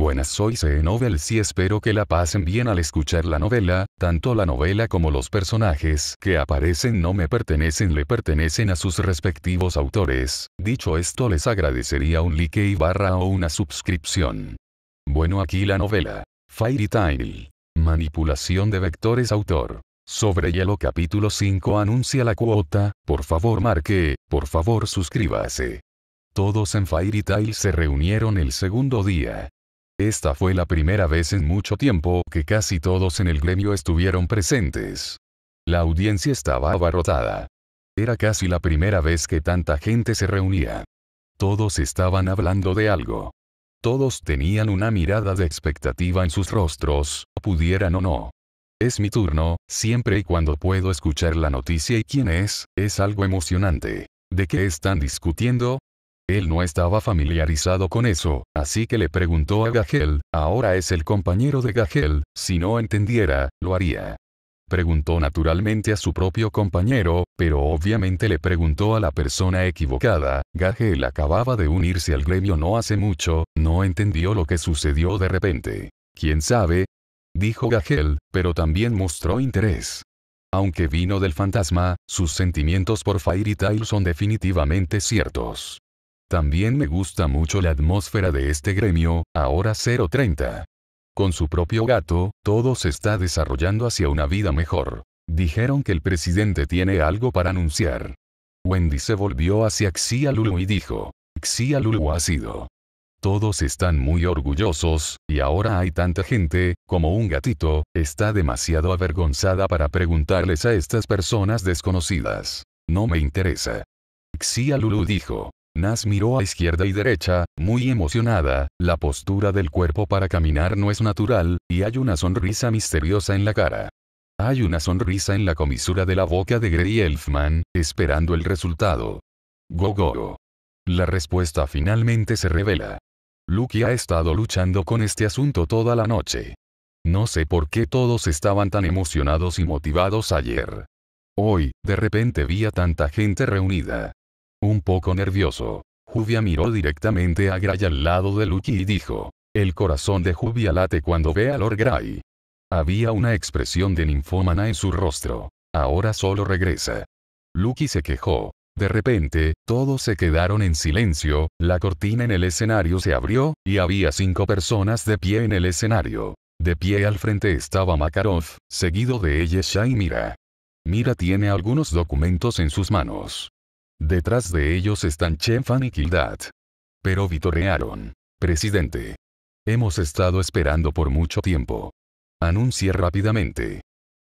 Buenas soy c e novel. y espero que la pasen bien al escuchar la novela, tanto la novela como los personajes que aparecen no me pertenecen le pertenecen a sus respectivos autores, dicho esto les agradecería un like y barra o una suscripción. Bueno aquí la novela. Fairy Tail. Manipulación de vectores autor. Sobre hielo capítulo 5 anuncia la cuota, por favor marque, por favor suscríbase. Todos en Fairy se reunieron el segundo día, esta fue la primera vez en mucho tiempo que casi todos en el gremio estuvieron presentes. La audiencia estaba abarrotada. Era casi la primera vez que tanta gente se reunía. Todos estaban hablando de algo. Todos tenían una mirada de expectativa en sus rostros, pudieran o no. Es mi turno, siempre y cuando puedo escuchar la noticia y quién es, es algo emocionante. ¿De qué están discutiendo? Él no estaba familiarizado con eso, así que le preguntó a Gagel, ahora es el compañero de Gagel, si no entendiera, lo haría. Preguntó naturalmente a su propio compañero, pero obviamente le preguntó a la persona equivocada, Gagel acababa de unirse al gremio no hace mucho, no entendió lo que sucedió de repente. ¿Quién sabe? Dijo Gagel, pero también mostró interés. Aunque vino del fantasma, sus sentimientos por Fairy Tail son definitivamente ciertos. También me gusta mucho la atmósfera de este gremio, ahora 030. Con su propio gato, todo se está desarrollando hacia una vida mejor. Dijeron que el presidente tiene algo para anunciar. Wendy se volvió hacia Xia Lulu y dijo, Xia Lulu ha sido. Todos están muy orgullosos, y ahora hay tanta gente, como un gatito, está demasiado avergonzada para preguntarles a estas personas desconocidas. No me interesa. Xia Lulu dijo, Nas miró a izquierda y derecha, muy emocionada, la postura del cuerpo para caminar no es natural, y hay una sonrisa misteriosa en la cara. Hay una sonrisa en la comisura de la boca de Grey Elfman, esperando el resultado. Go go. La respuesta finalmente se revela. Lucky ha estado luchando con este asunto toda la noche. No sé por qué todos estaban tan emocionados y motivados ayer. Hoy, de repente vi a tanta gente reunida. Un poco nervioso. Juvia miró directamente a Gray al lado de Lucky y dijo. El corazón de Juvia late cuando ve a Lord Gray. Había una expresión de ninfómana en su rostro. Ahora solo regresa. Lucky se quejó. De repente, todos se quedaron en silencio, la cortina en el escenario se abrió, y había cinco personas de pie en el escenario. De pie al frente estaba Makarov, seguido de ella Shai Mira. Mira tiene algunos documentos en sus manos. Detrás de ellos están Chenfan y Kildad. Pero vitorearon. Presidente. Hemos estado esperando por mucho tiempo. Anuncie rápidamente.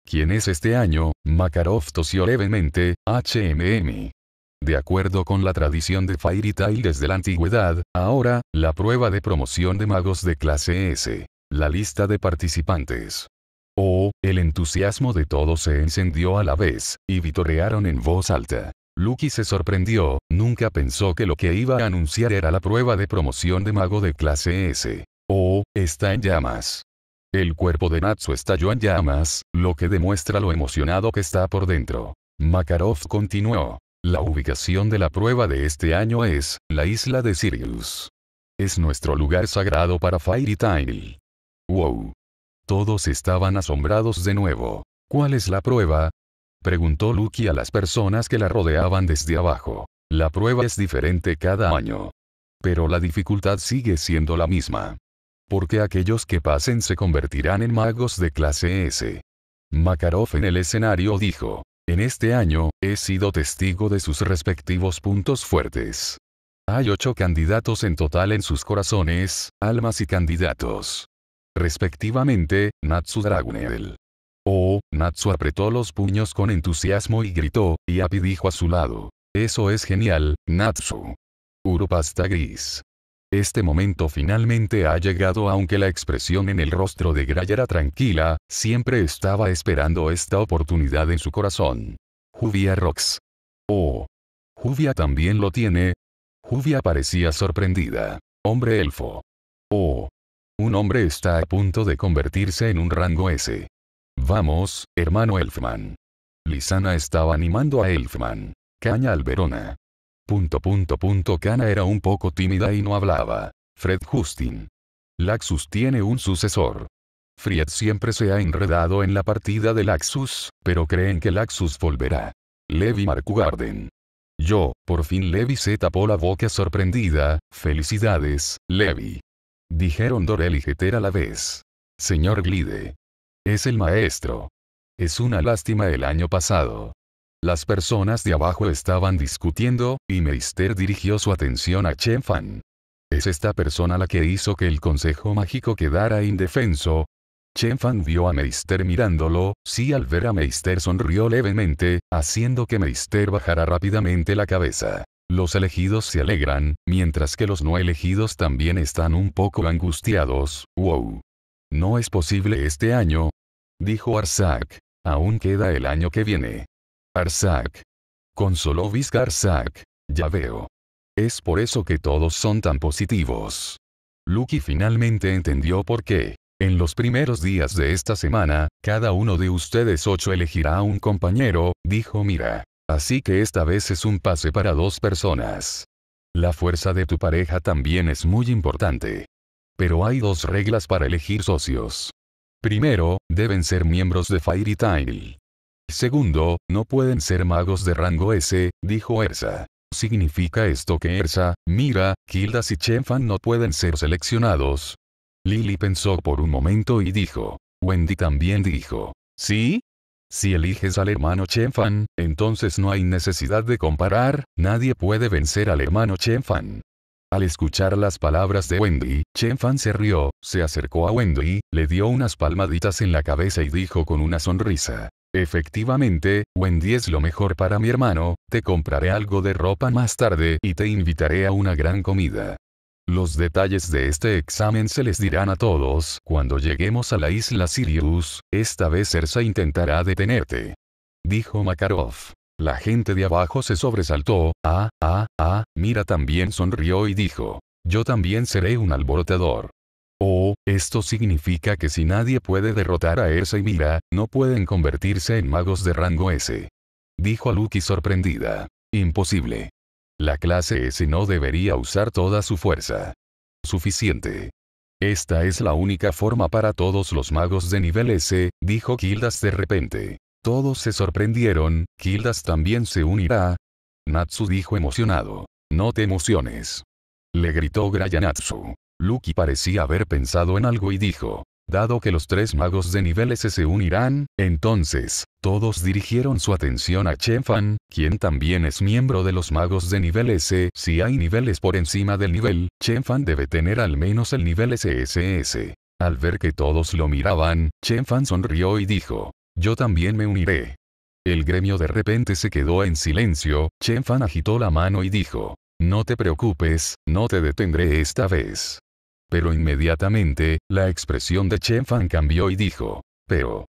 ¿Quién es este año? Makarov tosió levemente, HMM. De acuerdo con la tradición de Fairy Tail desde la antigüedad, ahora, la prueba de promoción de magos de clase S. La lista de participantes. Oh, el entusiasmo de todos se encendió a la vez, y vitorearon en voz alta. Lucky se sorprendió, nunca pensó que lo que iba a anunciar era la prueba de promoción de mago de clase S. Oh, está en llamas. El cuerpo de Natsu estalló en llamas, lo que demuestra lo emocionado que está por dentro. Makarov continuó. La ubicación de la prueba de este año es, la isla de Sirius. Es nuestro lugar sagrado para Fairy Tail. Wow. Todos estaban asombrados de nuevo. ¿Cuál es la prueba? Preguntó Lucky a las personas que la rodeaban desde abajo. La prueba es diferente cada año. Pero la dificultad sigue siendo la misma. Porque aquellos que pasen se convertirán en magos de clase S. Makarov en el escenario dijo, en este año, he sido testigo de sus respectivos puntos fuertes. Hay ocho candidatos en total en sus corazones, almas y candidatos. Respectivamente, Natsu Dragunel, Oh, Natsu apretó los puños con entusiasmo y gritó, y Api dijo a su lado. Eso es genial, Natsu. Urupasta gris. Este momento finalmente ha llegado aunque la expresión en el rostro de Gray era tranquila, siempre estaba esperando esta oportunidad en su corazón. Juvia rocks. Oh. Juvia también lo tiene. Juvia parecía sorprendida. Hombre elfo. Oh. Un hombre está a punto de convertirse en un rango S. Vamos, hermano Elfman. Lisana estaba animando a Elfman. Caña al Verona. Punto punto punto Cana era un poco tímida y no hablaba. Fred Justin. Laxus tiene un sucesor. Fried siempre se ha enredado en la partida de Laxus, pero creen que Laxus volverá. Levi Markugarden. Yo, por fin Levi se tapó la boca sorprendida, felicidades, Levi. Dijeron Dorel y Geter a la vez. Señor Glide. Es el maestro. Es una lástima el año pasado. Las personas de abajo estaban discutiendo, y Meister dirigió su atención a Chen Fan. Es esta persona la que hizo que el consejo mágico quedara indefenso. Chen Fan vio a Meister mirándolo, sí al ver a Meister sonrió levemente, haciendo que Meister bajara rápidamente la cabeza. Los elegidos se alegran, mientras que los no elegidos también están un poco angustiados, wow. No es posible este año, dijo Arzak. Aún queda el año que viene. Arzak. Consoló Vizca Ya veo. Es por eso que todos son tan positivos. Lucky finalmente entendió por qué. En los primeros días de esta semana, cada uno de ustedes ocho elegirá a un compañero, dijo Mira. Así que esta vez es un pase para dos personas. La fuerza de tu pareja también es muy importante. Pero hay dos reglas para elegir socios. Primero, deben ser miembros de Fairy Tail. Segundo, no pueden ser magos de rango S, dijo Ersa. ¿Significa esto que Ersa, Mira, Gildas y Chenfan no pueden ser seleccionados? Lily pensó por un momento y dijo. Wendy también dijo. ¿Sí? Si eliges al hermano Chenfan, entonces no hay necesidad de comparar, nadie puede vencer al hermano Chenfan. Al escuchar las palabras de Wendy, Chen Fan se rió, se acercó a Wendy, le dio unas palmaditas en la cabeza y dijo con una sonrisa. Efectivamente, Wendy es lo mejor para mi hermano, te compraré algo de ropa más tarde y te invitaré a una gran comida. Los detalles de este examen se les dirán a todos cuando lleguemos a la isla Sirius, esta vez Ersa intentará detenerte. Dijo Makarov. La gente de abajo se sobresaltó, ah, ah, ah, Mira también sonrió y dijo, yo también seré un alborotador. Oh, esto significa que si nadie puede derrotar a Ersa y Mira, no pueden convertirse en magos de rango S. Dijo a sorprendida. Imposible. La clase S no debería usar toda su fuerza. Suficiente. Esta es la única forma para todos los magos de nivel S, dijo Gildas de repente. Todos se sorprendieron, Kildas también se unirá. Natsu dijo emocionado. No te emociones. Le gritó Natsu. Luki parecía haber pensado en algo y dijo. Dado que los tres magos de nivel S se unirán, entonces, todos dirigieron su atención a Chen Fan, quien también es miembro de los magos de nivel S. Si hay niveles por encima del nivel, Chen Fan debe tener al menos el nivel SSS. Al ver que todos lo miraban, Chen Fan sonrió y dijo, yo también me uniré. El gremio de repente se quedó en silencio, Chen Fan agitó la mano y dijo, no te preocupes, no te detendré esta vez. Pero inmediatamente, la expresión de Chen Fan cambió y dijo, pero,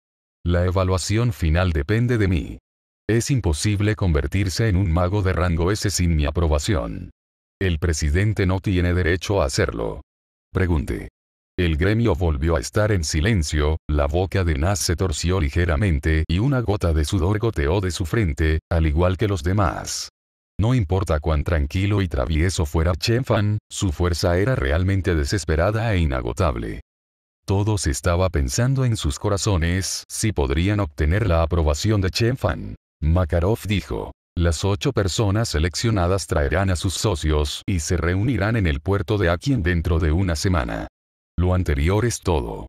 la evaluación final depende de mí. Es imposible convertirse en un mago de rango S sin mi aprobación. El presidente no tiene derecho a hacerlo. Pregunte. El gremio volvió a estar en silencio, la boca de Nas se torció ligeramente y una gota de sudor goteó de su frente, al igual que los demás. No importa cuán tranquilo y travieso fuera Chen Fan, su fuerza era realmente desesperada e inagotable. Todos estaba pensando en sus corazones si podrían obtener la aprobación de Chen Fan. Makarov dijo, las ocho personas seleccionadas traerán a sus socios y se reunirán en el puerto de Akien dentro de una semana. Lo anterior es todo.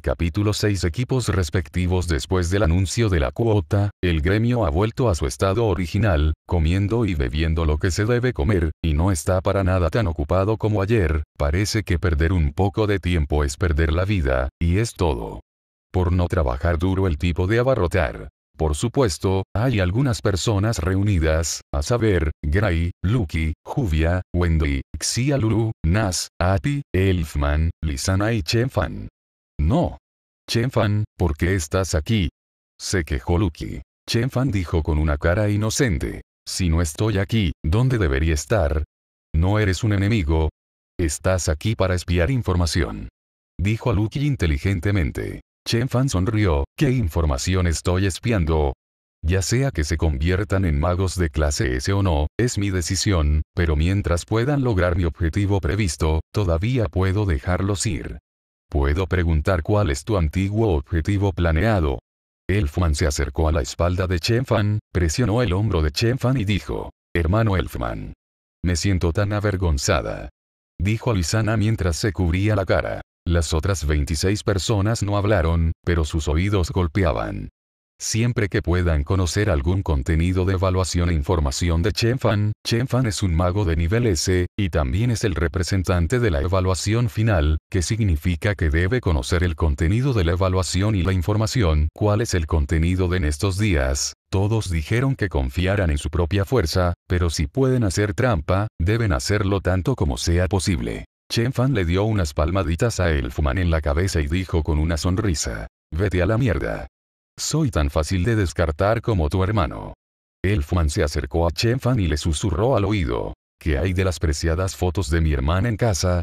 Capítulo 6 Equipos respectivos Después del anuncio de la cuota, el gremio ha vuelto a su estado original, comiendo y bebiendo lo que se debe comer, y no está para nada tan ocupado como ayer, parece que perder un poco de tiempo es perder la vida, y es todo. Por no trabajar duro el tipo de abarrotar. Por supuesto, hay algunas personas reunidas, a saber, Gray, Lucky, Juvia, Wendy, Xia Lulu, Nas, Ati, Elfman, Lisana y Chenfan. No. Chenfan, ¿por qué estás aquí? Se quejó Lucky. Chenfan dijo con una cara inocente. Si no estoy aquí, ¿dónde debería estar? No eres un enemigo. Estás aquí para espiar información. Dijo a Lucky inteligentemente. Chen Fan sonrió, ¿qué información estoy espiando? Ya sea que se conviertan en magos de clase S o no, es mi decisión, pero mientras puedan lograr mi objetivo previsto, todavía puedo dejarlos ir. Puedo preguntar cuál es tu antiguo objetivo planeado. Elfman se acercó a la espalda de Chen Fan, presionó el hombro de Chen Fan y dijo, Hermano Elfman. Me siento tan avergonzada. Dijo Lisana mientras se cubría la cara. Las otras 26 personas no hablaron, pero sus oídos golpeaban. Siempre que puedan conocer algún contenido de evaluación e información de Chen Fan, Chen Fan es un mago de nivel S, y también es el representante de la evaluación final, que significa que debe conocer el contenido de la evaluación y la información. ¿Cuál es el contenido de en estos días? Todos dijeron que confiaran en su propia fuerza, pero si pueden hacer trampa, deben hacerlo tanto como sea posible. Chen Fan le dio unas palmaditas a Elfman en la cabeza y dijo con una sonrisa. Vete a la mierda. Soy tan fácil de descartar como tu hermano. Elfman se acercó a Chen Fan y le susurró al oído. ¿Qué hay de las preciadas fotos de mi hermana en casa?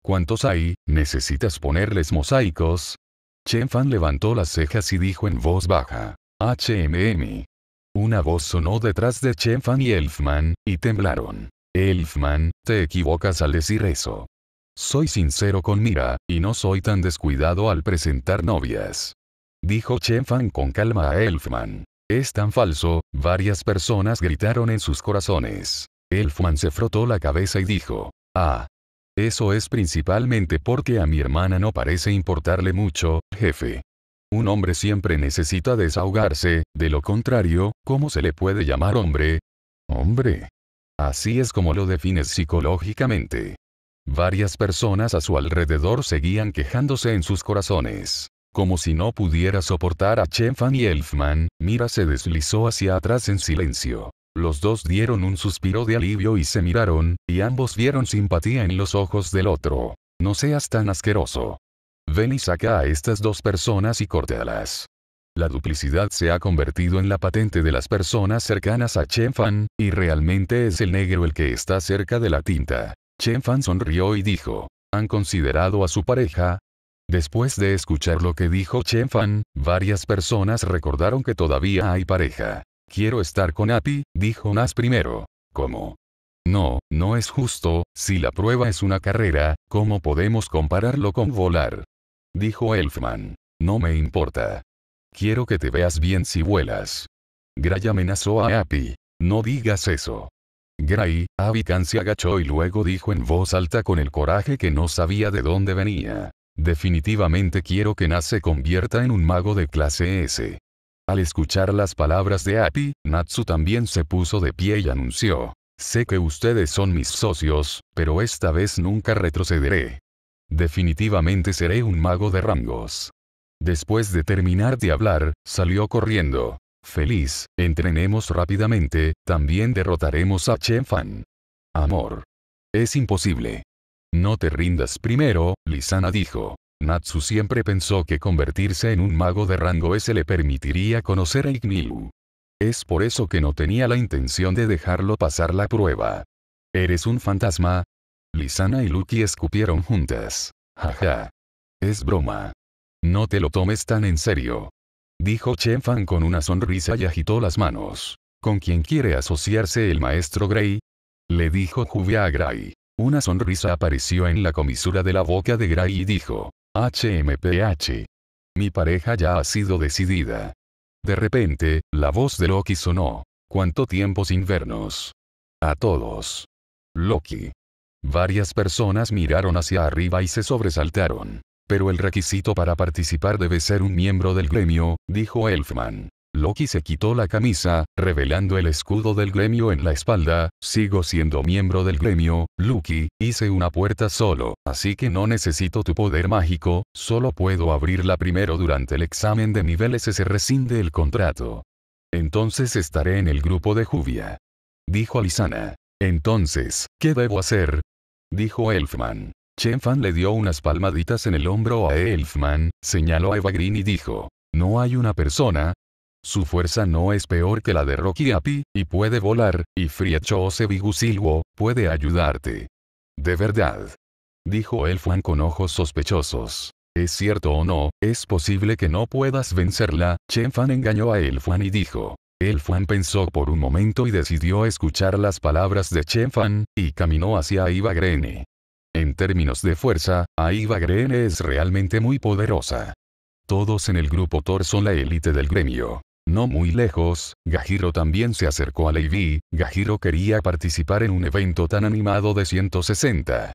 ¿Cuántos hay? ¿Necesitas ponerles mosaicos? Chen Fan levantó las cejas y dijo en voz baja. HMM. Una voz sonó detrás de Chen Fan y Elfman, y temblaron. Elfman, te equivocas al decir eso. Soy sincero con Mira, y no soy tan descuidado al presentar novias. Dijo Chen Fan con calma a Elfman. Es tan falso, varias personas gritaron en sus corazones. Elfman se frotó la cabeza y dijo, ah. Eso es principalmente porque a mi hermana no parece importarle mucho, jefe. Un hombre siempre necesita desahogarse, de lo contrario, ¿cómo se le puede llamar hombre? Hombre. Así es como lo defines psicológicamente. Varias personas a su alrededor seguían quejándose en sus corazones. Como si no pudiera soportar a Fan y Elfman, Mira se deslizó hacia atrás en silencio. Los dos dieron un suspiro de alivio y se miraron, y ambos vieron simpatía en los ojos del otro. No seas tan asqueroso. Ven y saca a estas dos personas y córtalas. La duplicidad se ha convertido en la patente de las personas cercanas a Fan, y realmente es el negro el que está cerca de la tinta. Chen Fan sonrió y dijo, ¿han considerado a su pareja? Después de escuchar lo que dijo Chen Fan, varias personas recordaron que todavía hay pareja. Quiero estar con Api, dijo Nas primero. ¿Cómo? No, no es justo, si la prueba es una carrera, ¿cómo podemos compararlo con volar? Dijo Elfman. No me importa. Quiero que te veas bien si vuelas. Gray amenazó a Api. No digas eso. Gray, Abikan se agachó y luego dijo en voz alta con el coraje que no sabía de dónde venía. Definitivamente quiero que Natsu se convierta en un mago de clase S. Al escuchar las palabras de Api, Natsu también se puso de pie y anunció. Sé que ustedes son mis socios, pero esta vez nunca retrocederé. Definitivamente seré un mago de rangos. Después de terminar de hablar, salió corriendo. Feliz, entrenemos rápidamente, también derrotaremos a Chen Fan. Amor. Es imposible. No te rindas primero, Lisana dijo. Natsu siempre pensó que convertirse en un mago de rango S le permitiría conocer a Ignilu. Es por eso que no tenía la intención de dejarlo pasar la prueba. ¿Eres un fantasma? Lisana y Luki escupieron juntas. Jaja. Es broma. No te lo tomes tan en serio dijo Chen Fan con una sonrisa y agitó las manos. ¿Con quién quiere asociarse el maestro Gray? Le dijo Juvia a Gray. Una sonrisa apareció en la comisura de la boca de Gray y dijo, HMPH. Mi pareja ya ha sido decidida. De repente, la voz de Loki sonó. ¿Cuánto tiempo sin vernos? A todos. Loki. Varias personas miraron hacia arriba y se sobresaltaron. Pero el requisito para participar debe ser un miembro del gremio, dijo Elfman. Loki se quitó la camisa, revelando el escudo del gremio en la espalda, sigo siendo miembro del gremio, Loki, hice una puerta solo, así que no necesito tu poder mágico, solo puedo abrirla primero durante el examen de niveles se rescinde el contrato. Entonces estaré en el grupo de Juvia. Dijo Alisana. Entonces, ¿qué debo hacer? Dijo Elfman. Chen Fan le dio unas palmaditas en el hombro a Elfman, señaló a Eva y dijo, no hay una persona. Su fuerza no es peor que la de Rocky Api, y puede volar, y Friecho Bigusilwo, puede ayudarte. De verdad. Dijo Elfman con ojos sospechosos. ¿Es cierto o no? Es posible que no puedas vencerla. Chen Fan engañó a Elfman y dijo. Elfman pensó por un momento y decidió escuchar las palabras de Chen Fan, y caminó hacia Iva en términos de fuerza, Aiva Greene es realmente muy poderosa. Todos en el grupo Thor son la élite del gremio. No muy lejos, Gajiro también se acercó a Levi, Gajiro quería participar en un evento tan animado de 160.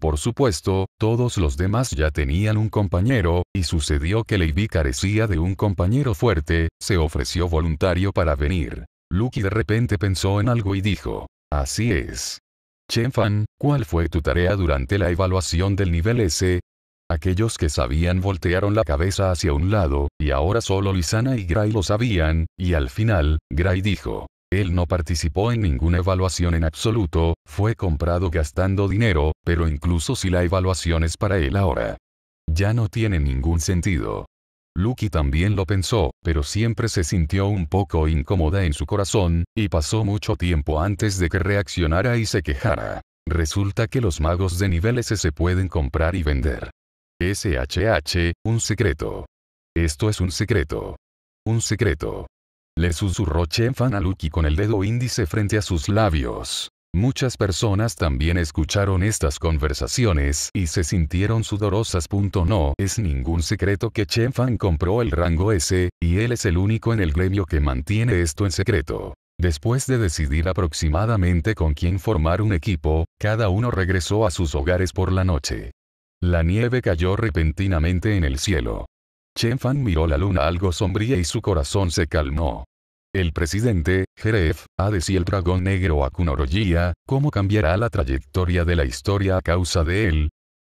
Por supuesto, todos los demás ya tenían un compañero, y sucedió que Levi carecía de un compañero fuerte, se ofreció voluntario para venir. Lucky de repente pensó en algo y dijo, así es, Chen Fan, ¿cuál fue tu tarea durante la evaluación del nivel S? Aquellos que sabían voltearon la cabeza hacia un lado, y ahora solo Lisana y Gray lo sabían, y al final, Gray dijo. Él no participó en ninguna evaluación en absoluto, fue comprado gastando dinero, pero incluso si la evaluación es para él ahora. Ya no tiene ningún sentido. Luki también lo pensó, pero siempre se sintió un poco incómoda en su corazón, y pasó mucho tiempo antes de que reaccionara y se quejara. Resulta que los magos de nivel S se pueden comprar y vender. SHH, un secreto. Esto es un secreto. Un secreto. Le susurró Chenfan a Lucky con el dedo índice frente a sus labios. Muchas personas también escucharon estas conversaciones y se sintieron sudorosas. No es ningún secreto que Chen Fan compró el rango S, y él es el único en el gremio que mantiene esto en secreto. Después de decidir aproximadamente con quién formar un equipo, cada uno regresó a sus hogares por la noche. La nieve cayó repentinamente en el cielo. Chen Fan miró la luna algo sombría y su corazón se calmó. El presidente, Jeref, ha y el dragón negro Akunorojía, ¿cómo cambiará la trayectoria de la historia a causa de él?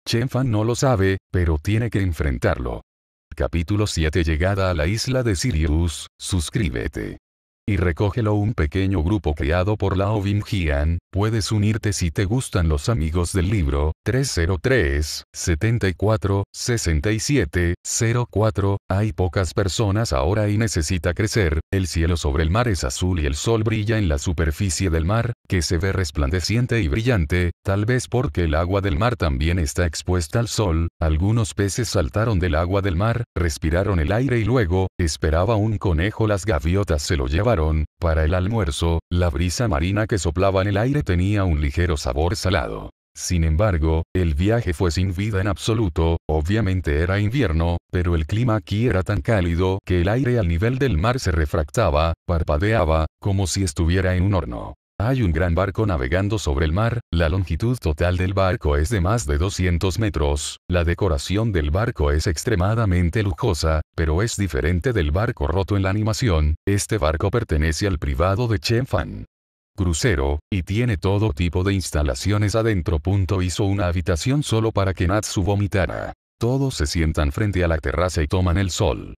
Chenfan no lo sabe, pero tiene que enfrentarlo. Capítulo 7 Llegada a la isla de Sirius, suscríbete y recógelo un pequeño grupo creado por Lao Bim puedes unirte si te gustan los amigos del libro, 303, 74, 67, 04, hay pocas personas ahora y necesita crecer, el cielo sobre el mar es azul y el sol brilla en la superficie del mar, que se ve resplandeciente y brillante, tal vez porque el agua del mar también está expuesta al sol, algunos peces saltaron del agua del mar, respiraron el aire y luego, esperaba un conejo las gaviotas se lo llevan para el almuerzo, la brisa marina que soplaba en el aire tenía un ligero sabor salado. Sin embargo, el viaje fue sin vida en absoluto, obviamente era invierno, pero el clima aquí era tan cálido que el aire al nivel del mar se refractaba, parpadeaba, como si estuviera en un horno. Hay un gran barco navegando sobre el mar, la longitud total del barco es de más de 200 metros, la decoración del barco es extremadamente lujosa, pero es diferente del barco roto en la animación, este barco pertenece al privado de Chen Fan crucero, y tiene todo tipo de instalaciones adentro. hizo una habitación solo para que Natsu vomitara. Todos se sientan frente a la terraza y toman el sol.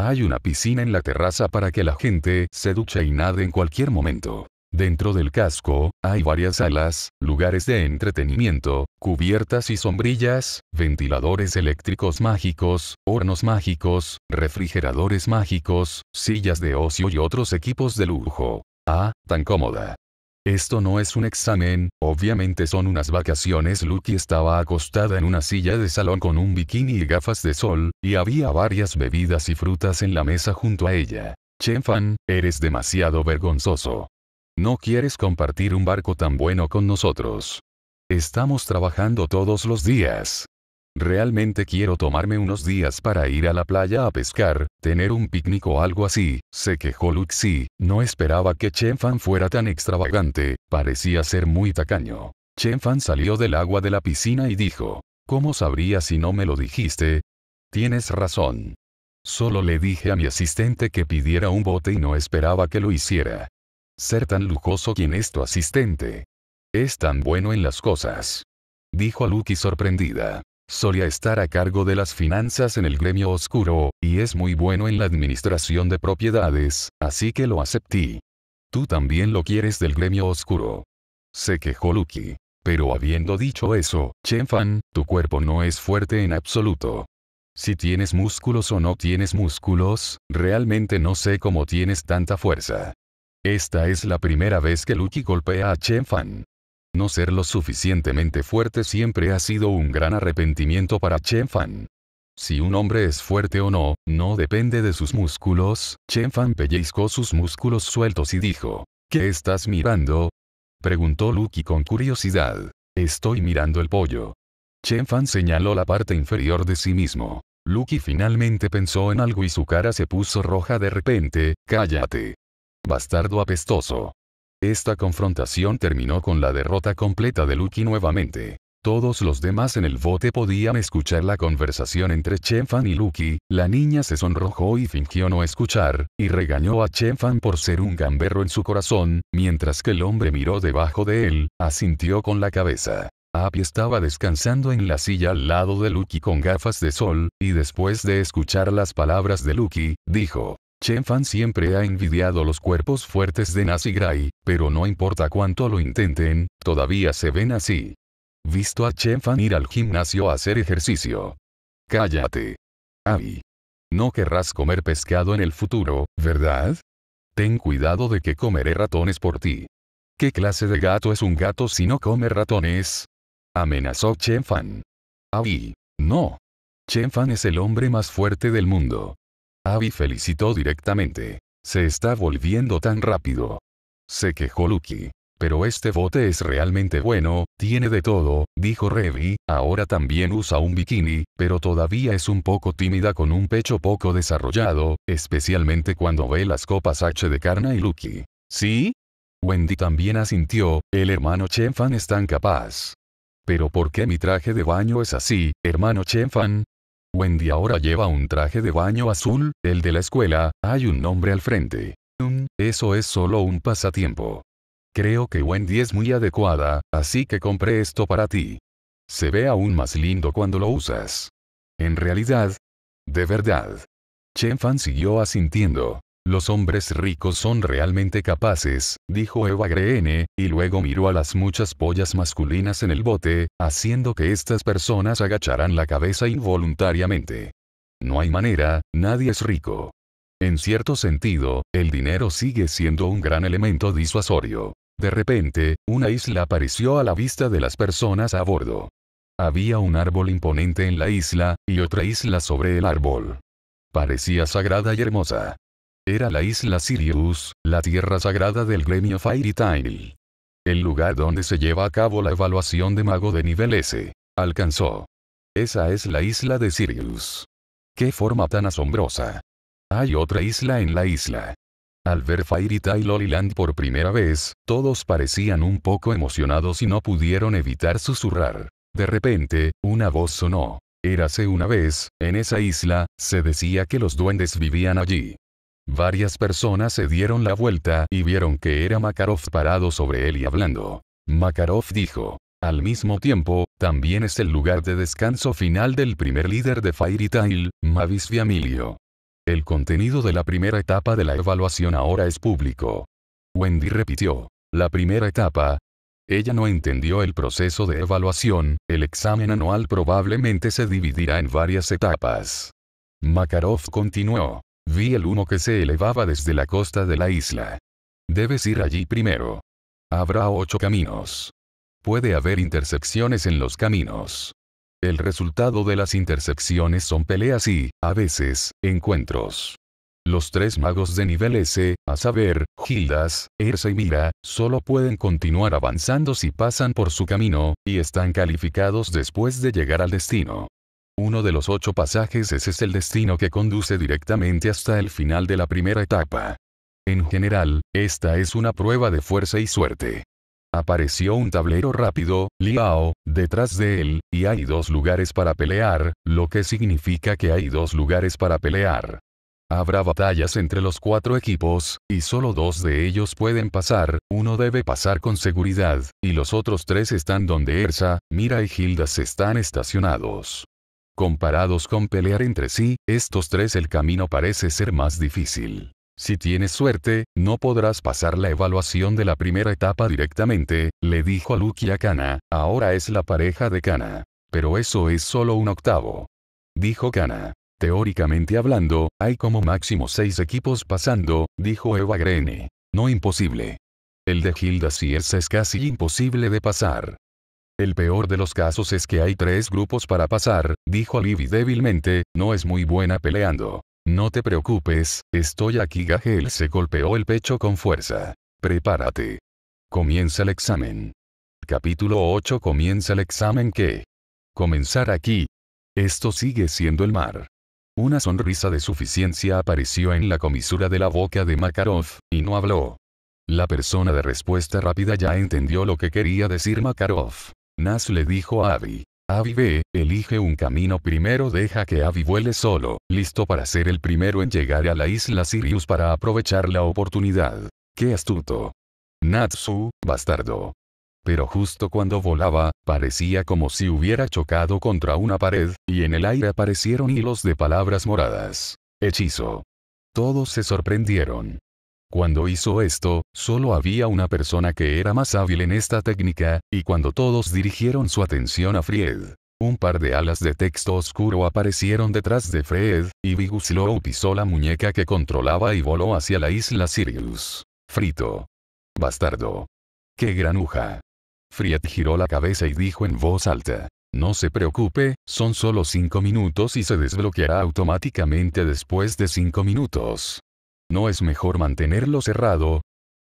Hay una piscina en la terraza para que la gente se duche y nade en cualquier momento. Dentro del casco, hay varias salas, lugares de entretenimiento, cubiertas y sombrillas, ventiladores eléctricos mágicos, hornos mágicos, refrigeradores mágicos, sillas de ocio y otros equipos de lujo. Ah, tan cómoda. Esto no es un examen, obviamente son unas vacaciones. Lucky estaba acostada en una silla de salón con un bikini y gafas de sol, y había varias bebidas y frutas en la mesa junto a ella. Chenfan, eres demasiado vergonzoso. No quieres compartir un barco tan bueno con nosotros. Estamos trabajando todos los días. Realmente quiero tomarme unos días para ir a la playa a pescar, tener un picnic o algo así, se quejó Luxi, no esperaba que Chen Fan fuera tan extravagante, parecía ser muy tacaño. Chen Fan salió del agua de la piscina y dijo, ¿cómo sabría si no me lo dijiste? Tienes razón. Solo le dije a mi asistente que pidiera un bote y no esperaba que lo hiciera ser tan lujoso quien es tu asistente. Es tan bueno en las cosas. Dijo a Lucky sorprendida. Solía estar a cargo de las finanzas en el gremio oscuro, y es muy bueno en la administración de propiedades, así que lo acepté. Tú también lo quieres del gremio oscuro. Se quejó Lucky. Pero habiendo dicho eso, Chen Fan, tu cuerpo no es fuerte en absoluto. Si tienes músculos o no tienes músculos, realmente no sé cómo tienes tanta fuerza. Esta es la primera vez que Lucky golpea a Chen Fan. No ser lo suficientemente fuerte siempre ha sido un gran arrepentimiento para Chen Fan. Si un hombre es fuerte o no, no depende de sus músculos. Chen Fan pellizcó sus músculos sueltos y dijo, ¿Qué estás mirando? Preguntó Lucky con curiosidad. Estoy mirando el pollo. Chen Fan señaló la parte inferior de sí mismo. Lucky finalmente pensó en algo y su cara se puso roja de repente, cállate bastardo apestoso. Esta confrontación terminó con la derrota completa de Lucky nuevamente. Todos los demás en el bote podían escuchar la conversación entre Chenfan y Lucky, la niña se sonrojó y fingió no escuchar, y regañó a Chenfan por ser un gamberro en su corazón, mientras que el hombre miró debajo de él, asintió con la cabeza. Api estaba descansando en la silla al lado de Lucky con gafas de sol, y después de escuchar las palabras de Lucky, dijo, Chen Fan siempre ha envidiado los cuerpos fuertes de Nazi Gray, pero no importa cuánto lo intenten, todavía se ven así. Visto a Chen Fan ir al gimnasio a hacer ejercicio. Cállate. Ay. No querrás comer pescado en el futuro, ¿verdad? Ten cuidado de que comeré ratones por ti. ¿Qué clase de gato es un gato si no come ratones? Amenazó Chen Fan. Ay. No. Chen Fan es el hombre más fuerte del mundo. Abby felicitó directamente. Se está volviendo tan rápido. Se quejó Lucky. Pero este bote es realmente bueno, tiene de todo, dijo Revi, ahora también usa un bikini, pero todavía es un poco tímida con un pecho poco desarrollado, especialmente cuando ve las copas H de Karna y Lucky. ¿Sí? Wendy también asintió, el hermano Chenfan es tan capaz. Pero ¿por qué mi traje de baño es así, hermano Chenfan? Wendy ahora lleva un traje de baño azul, el de la escuela, hay un nombre al frente. Mm, eso es solo un pasatiempo. Creo que Wendy es muy adecuada, así que compré esto para ti. Se ve aún más lindo cuando lo usas. En realidad. De verdad. Chen Fan siguió asintiendo. Los hombres ricos son realmente capaces, dijo Eva Greene, y luego miró a las muchas pollas masculinas en el bote, haciendo que estas personas agacharan la cabeza involuntariamente. No hay manera, nadie es rico. En cierto sentido, el dinero sigue siendo un gran elemento disuasorio. De repente, una isla apareció a la vista de las personas a bordo. Había un árbol imponente en la isla, y otra isla sobre el árbol. Parecía sagrada y hermosa. Era la isla Sirius, la tierra sagrada del gremio Fairy El lugar donde se lleva a cabo la evaluación de mago de nivel S. Alcanzó. Esa es la isla de Sirius. ¡Qué forma tan asombrosa! Hay otra isla en la isla. Al ver Fairy Tail Land por primera vez, todos parecían un poco emocionados y no pudieron evitar susurrar. De repente, una voz sonó. Érase una vez, en esa isla, se decía que los duendes vivían allí. Varias personas se dieron la vuelta y vieron que era Makarov parado sobre él y hablando. Makarov dijo. Al mismo tiempo, también es el lugar de descanso final del primer líder de Fairy Tail, Mavis Fiamilio. El contenido de la primera etapa de la evaluación ahora es público. Wendy repitió. La primera etapa. Ella no entendió el proceso de evaluación, el examen anual probablemente se dividirá en varias etapas. Makarov continuó. Vi el uno que se elevaba desde la costa de la isla. Debes ir allí primero. Habrá ocho caminos. Puede haber intersecciones en los caminos. El resultado de las intersecciones son peleas y, a veces, encuentros. Los tres magos de nivel S, a saber, Gildas, Erse y Mira, solo pueden continuar avanzando si pasan por su camino, y están calificados después de llegar al destino. Uno de los ocho pasajes es este el destino que conduce directamente hasta el final de la primera etapa. En general, esta es una prueba de fuerza y suerte. Apareció un tablero rápido, Liao, detrás de él, y hay dos lugares para pelear, lo que significa que hay dos lugares para pelear. Habrá batallas entre los cuatro equipos, y solo dos de ellos pueden pasar, uno debe pasar con seguridad, y los otros tres están donde Ersa, Mira y se están estacionados. Comparados con pelear entre sí, estos tres el camino parece ser más difícil. Si tienes suerte, no podrás pasar la evaluación de la primera etapa directamente, le dijo a a Kana, ahora es la pareja de Kana. Pero eso es solo un octavo. Dijo Kana. Teóricamente hablando, hay como máximo seis equipos pasando, dijo Eva Greene. No imposible. El de Hilda sí es casi imposible de pasar. El peor de los casos es que hay tres grupos para pasar, dijo Libby débilmente, no es muy buena peleando. No te preocupes, estoy aquí. Gagel se golpeó el pecho con fuerza. Prepárate. Comienza el examen. Capítulo 8 Comienza el examen que. Comenzar aquí. Esto sigue siendo el mar. Una sonrisa de suficiencia apareció en la comisura de la boca de Makarov, y no habló. La persona de respuesta rápida ya entendió lo que quería decir Makarov. Nas le dijo a Abby. Abby ve, elige un camino primero deja que Abby vuele solo, listo para ser el primero en llegar a la isla Sirius para aprovechar la oportunidad. ¡Qué astuto! Natsu, bastardo. Pero justo cuando volaba, parecía como si hubiera chocado contra una pared, y en el aire aparecieron hilos de palabras moradas. Hechizo. Todos se sorprendieron. Cuando hizo esto, solo había una persona que era más hábil en esta técnica, y cuando todos dirigieron su atención a Fried, un par de alas de texto oscuro aparecieron detrás de Fred, y Biguslow pisó la muñeca que controlaba y voló hacia la isla Sirius. Frito. Bastardo. ¡Qué granuja! Fried giró la cabeza y dijo en voz alta. No se preocupe, son solo cinco minutos y se desbloqueará automáticamente después de cinco minutos. ¿No es mejor mantenerlo cerrado?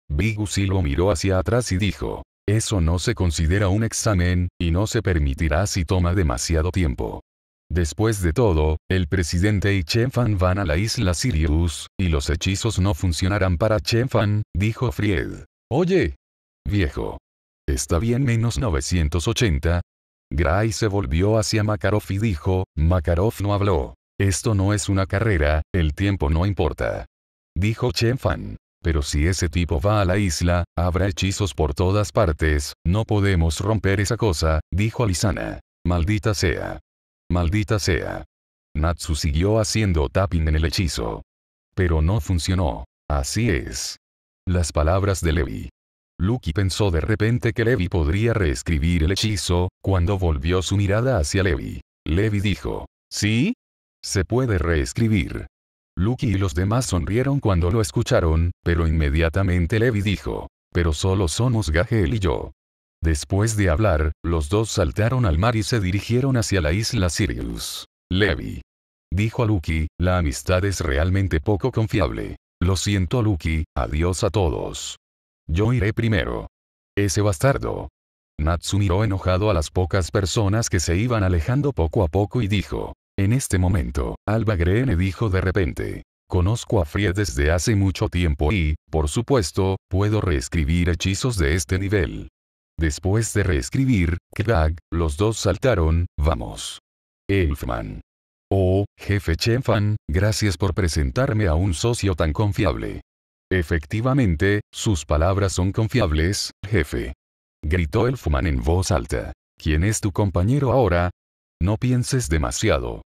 Bigusi lo miró hacia atrás y dijo, eso no se considera un examen, y no se permitirá si toma demasiado tiempo. Después de todo, el presidente y Chenfan van a la isla Sirius, y los hechizos no funcionarán para Chenfan, dijo Fried. Oye, viejo. Está bien menos 980. Gray se volvió hacia Makarov y dijo, Makarov no habló. Esto no es una carrera, el tiempo no importa dijo Chen Fan. Pero si ese tipo va a la isla, habrá hechizos por todas partes, no podemos romper esa cosa, dijo Alisana. Maldita sea. Maldita sea. Natsu siguió haciendo tapping en el hechizo. Pero no funcionó. Así es. Las palabras de Levi. Lucky pensó de repente que Levi podría reescribir el hechizo, cuando volvió su mirada hacia Levi. Levi dijo, ¿Sí? Se puede reescribir. Lucky y los demás sonrieron cuando lo escucharon, pero inmediatamente Levi dijo, pero solo somos Gahel y yo. Después de hablar, los dos saltaron al mar y se dirigieron hacia la isla Sirius. Levi. Dijo a Lucky, la amistad es realmente poco confiable. Lo siento Lucky, adiós a todos. Yo iré primero. Ese bastardo. Natsu miró enojado a las pocas personas que se iban alejando poco a poco y dijo, en este momento, Alba Greene dijo de repente. Conozco a Fried desde hace mucho tiempo y, por supuesto, puedo reescribir hechizos de este nivel. Después de reescribir, Krag, los dos saltaron, vamos. Elfman. Oh, jefe Chenfan, gracias por presentarme a un socio tan confiable. Efectivamente, sus palabras son confiables, jefe. Gritó Elfman en voz alta. ¿Quién es tu compañero ahora? No pienses demasiado.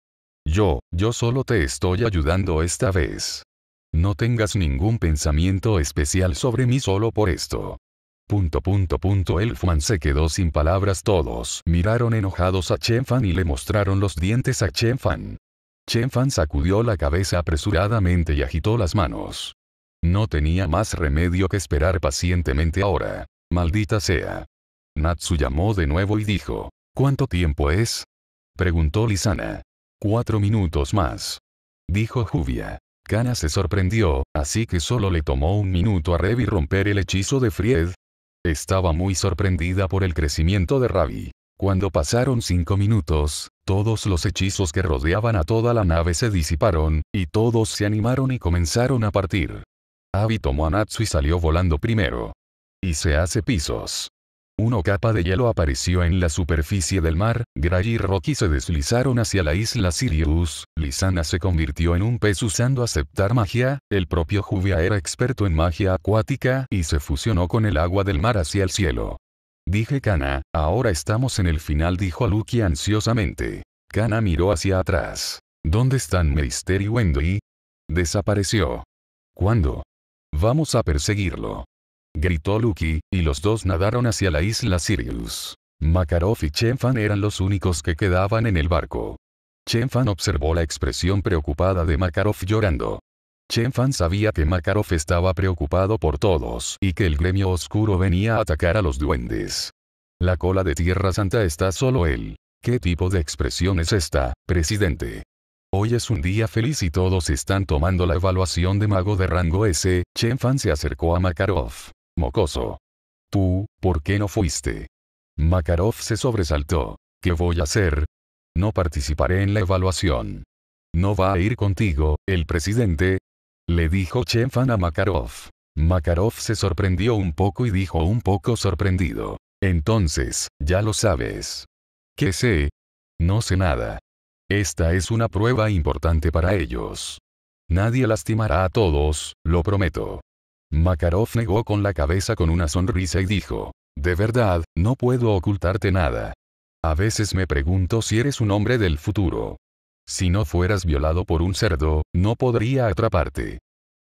Yo, yo solo te estoy ayudando esta vez. No tengas ningún pensamiento especial sobre mí solo por esto. Punto punto punto Elfman se quedó sin palabras todos. Miraron enojados a Chenfan y le mostraron los dientes a Chenfan. Chenfan sacudió la cabeza apresuradamente y agitó las manos. No tenía más remedio que esperar pacientemente ahora. Maldita sea. Natsu llamó de nuevo y dijo. ¿Cuánto tiempo es? Preguntó Lisana. Cuatro minutos más. Dijo Juvia. Kana se sorprendió, así que solo le tomó un minuto a Revi romper el hechizo de Fried. Estaba muy sorprendida por el crecimiento de Ravi. Cuando pasaron cinco minutos, todos los hechizos que rodeaban a toda la nave se disiparon, y todos se animaron y comenzaron a partir. Abby tomó a Natsu y salió volando primero. Y se hace pisos. Una capa de hielo apareció en la superficie del mar, Gray y Rocky se deslizaron hacia la isla Sirius, Lisana se convirtió en un pez usando aceptar magia, el propio Juvia era experto en magia acuática y se fusionó con el agua del mar hacia el cielo. Dije Kana, ahora estamos en el final dijo Lucky ansiosamente. Kana miró hacia atrás. ¿Dónde están Meister y Wendy? Desapareció. ¿Cuándo? Vamos a perseguirlo gritó Lucky, y los dos nadaron hacia la isla Sirius. Makarov y Chenfan eran los únicos que quedaban en el barco. Chenfan observó la expresión preocupada de Makarov llorando. Chenfan sabía que Makarov estaba preocupado por todos y que el gremio oscuro venía a atacar a los duendes. La cola de Tierra Santa está solo él. ¿Qué tipo de expresión es esta, presidente? Hoy es un día feliz y todos están tomando la evaluación de mago de rango S. Chenfan se acercó a Makarov mocoso. Tú, ¿por qué no fuiste? Makarov se sobresaltó. ¿Qué voy a hacer? No participaré en la evaluación. ¿No va a ir contigo, el presidente? Le dijo Chenfan a Makarov. Makarov se sorprendió un poco y dijo un poco sorprendido. Entonces, ya lo sabes. ¿Qué sé? No sé nada. Esta es una prueba importante para ellos. Nadie lastimará a todos, lo prometo. Makarov negó con la cabeza con una sonrisa y dijo, de verdad, no puedo ocultarte nada. A veces me pregunto si eres un hombre del futuro. Si no fueras violado por un cerdo, no podría atraparte.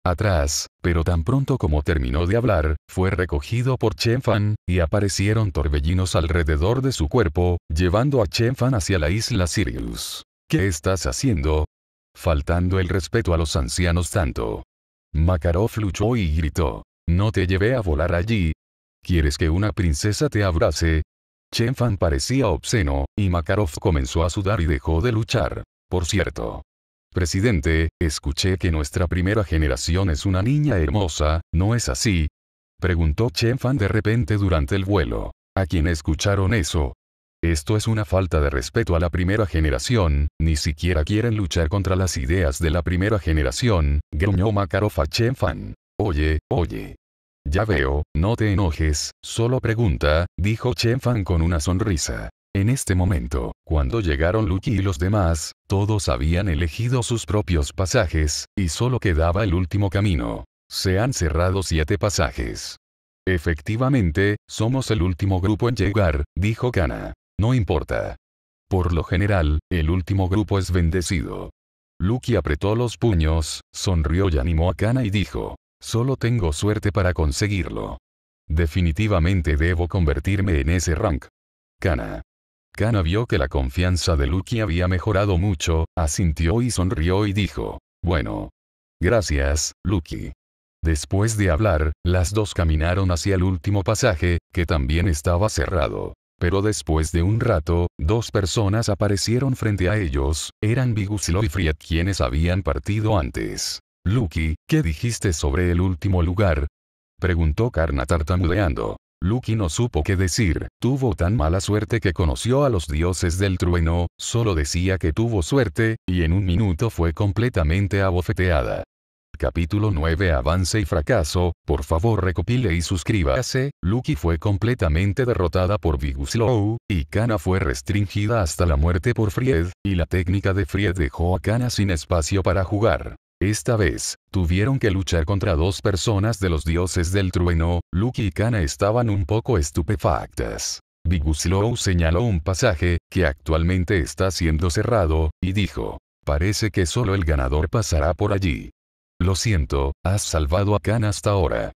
Atrás, pero tan pronto como terminó de hablar, fue recogido por Chen Fan, y aparecieron torbellinos alrededor de su cuerpo, llevando a Chen Fan hacia la isla Sirius. ¿Qué estás haciendo? Faltando el respeto a los ancianos tanto. Makarov luchó y gritó. No te llevé a volar allí. ¿Quieres que una princesa te abrace? Chen Fan parecía obsceno, y Makarov comenzó a sudar y dejó de luchar. Por cierto. Presidente, escuché que nuestra primera generación es una niña hermosa, ¿no es así? Preguntó Chen Fan de repente durante el vuelo. A quién escucharon eso, esto es una falta de respeto a la primera generación, ni siquiera quieren luchar contra las ideas de la primera generación, gruñó Makarov a Chen Fan. Oye, oye. Ya veo, no te enojes, solo pregunta, dijo Chen Fan con una sonrisa. En este momento, cuando llegaron Lucky y los demás, todos habían elegido sus propios pasajes, y solo quedaba el último camino. Se han cerrado siete pasajes. Efectivamente, somos el último grupo en llegar, dijo Kana. No importa. Por lo general, el último grupo es bendecido. Lucky apretó los puños, sonrió y animó a Kana y dijo, solo tengo suerte para conseguirlo. Definitivamente debo convertirme en ese rank. Kana. Kana vio que la confianza de Lucky había mejorado mucho, asintió y sonrió y dijo, bueno. Gracias, Lucky. Después de hablar, las dos caminaron hacia el último pasaje, que también estaba cerrado. Pero después de un rato, dos personas aparecieron frente a ellos, eran Biguslo y Friat quienes habían partido antes. Lucky, ¿qué dijiste sobre el último lugar? Preguntó Karna tartamudeando. Lucky no supo qué decir, tuvo tan mala suerte que conoció a los dioses del trueno, solo decía que tuvo suerte, y en un minuto fue completamente abofeteada. Capítulo 9 Avance y fracaso, por favor recopile y suscríbase, Lucky fue completamente derrotada por Viguslow, y Kana fue restringida hasta la muerte por Fried, y la técnica de Fried dejó a Kana sin espacio para jugar. Esta vez, tuvieron que luchar contra dos personas de los dioses del trueno, Lucky y Kana estaban un poco estupefactas. Viguslow señaló un pasaje, que actualmente está siendo cerrado, y dijo, parece que solo el ganador pasará por allí. Lo siento, has salvado a Kana hasta ahora.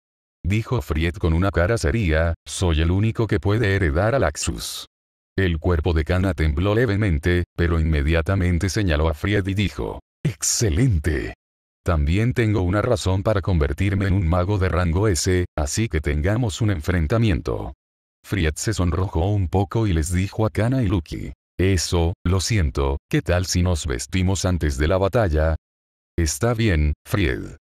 Dijo Friet con una cara seria, soy el único que puede heredar a Laxus. El cuerpo de Kana tembló levemente, pero inmediatamente señaló a Friet y dijo, ¡Excelente! También tengo una razón para convertirme en un mago de rango S, así que tengamos un enfrentamiento. Friet se sonrojó un poco y les dijo a Kana y Lucky, eso, lo siento, ¿qué tal si nos vestimos antes de la batalla? Está bien, Fried.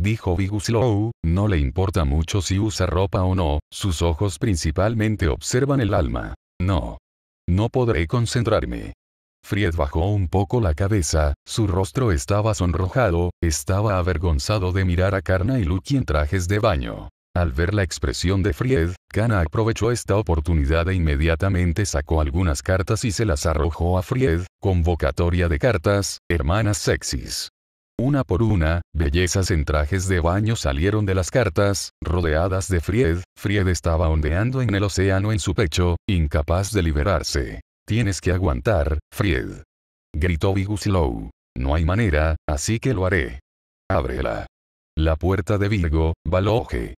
Dijo Viguslow, no le importa mucho si usa ropa o no, sus ojos principalmente observan el alma. No. No podré concentrarme. Fried bajó un poco la cabeza, su rostro estaba sonrojado, estaba avergonzado de mirar a Karna y Lucky en trajes de baño. Al ver la expresión de Fried, Kana aprovechó esta oportunidad e inmediatamente sacó algunas cartas y se las arrojó a Fried, convocatoria de cartas, hermanas sexys. Una por una, bellezas en trajes de baño salieron de las cartas, rodeadas de Fried, Fried estaba ondeando en el océano en su pecho, incapaz de liberarse. Tienes que aguantar, Fried. Gritó Low. No hay manera, así que lo haré. Ábrela. La puerta de Virgo, Baloje.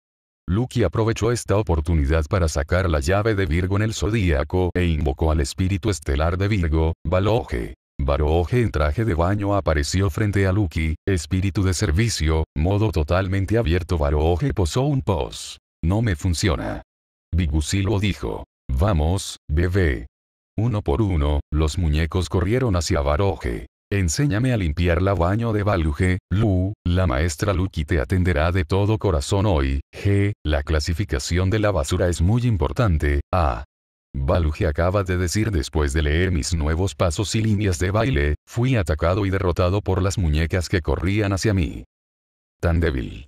Lucky aprovechó esta oportunidad para sacar la llave de Virgo en el zodíaco e invocó al espíritu estelar de Virgo, Baloje. Baroje en traje de baño apareció frente a Luki, espíritu de servicio, modo totalmente abierto. Baroje posó un pos. No me funciona. lo dijo. Vamos, bebé. Uno por uno, los muñecos corrieron hacia Baroje. Enséñame a limpiar la baño de Baluge, Lu, la maestra Luki te atenderá de todo corazón hoy. G, la clasificación de la basura es muy importante. A, Baluji acaba de decir después de leer mis nuevos pasos y líneas de baile, fui atacado y derrotado por las muñecas que corrían hacia mí. Tan débil.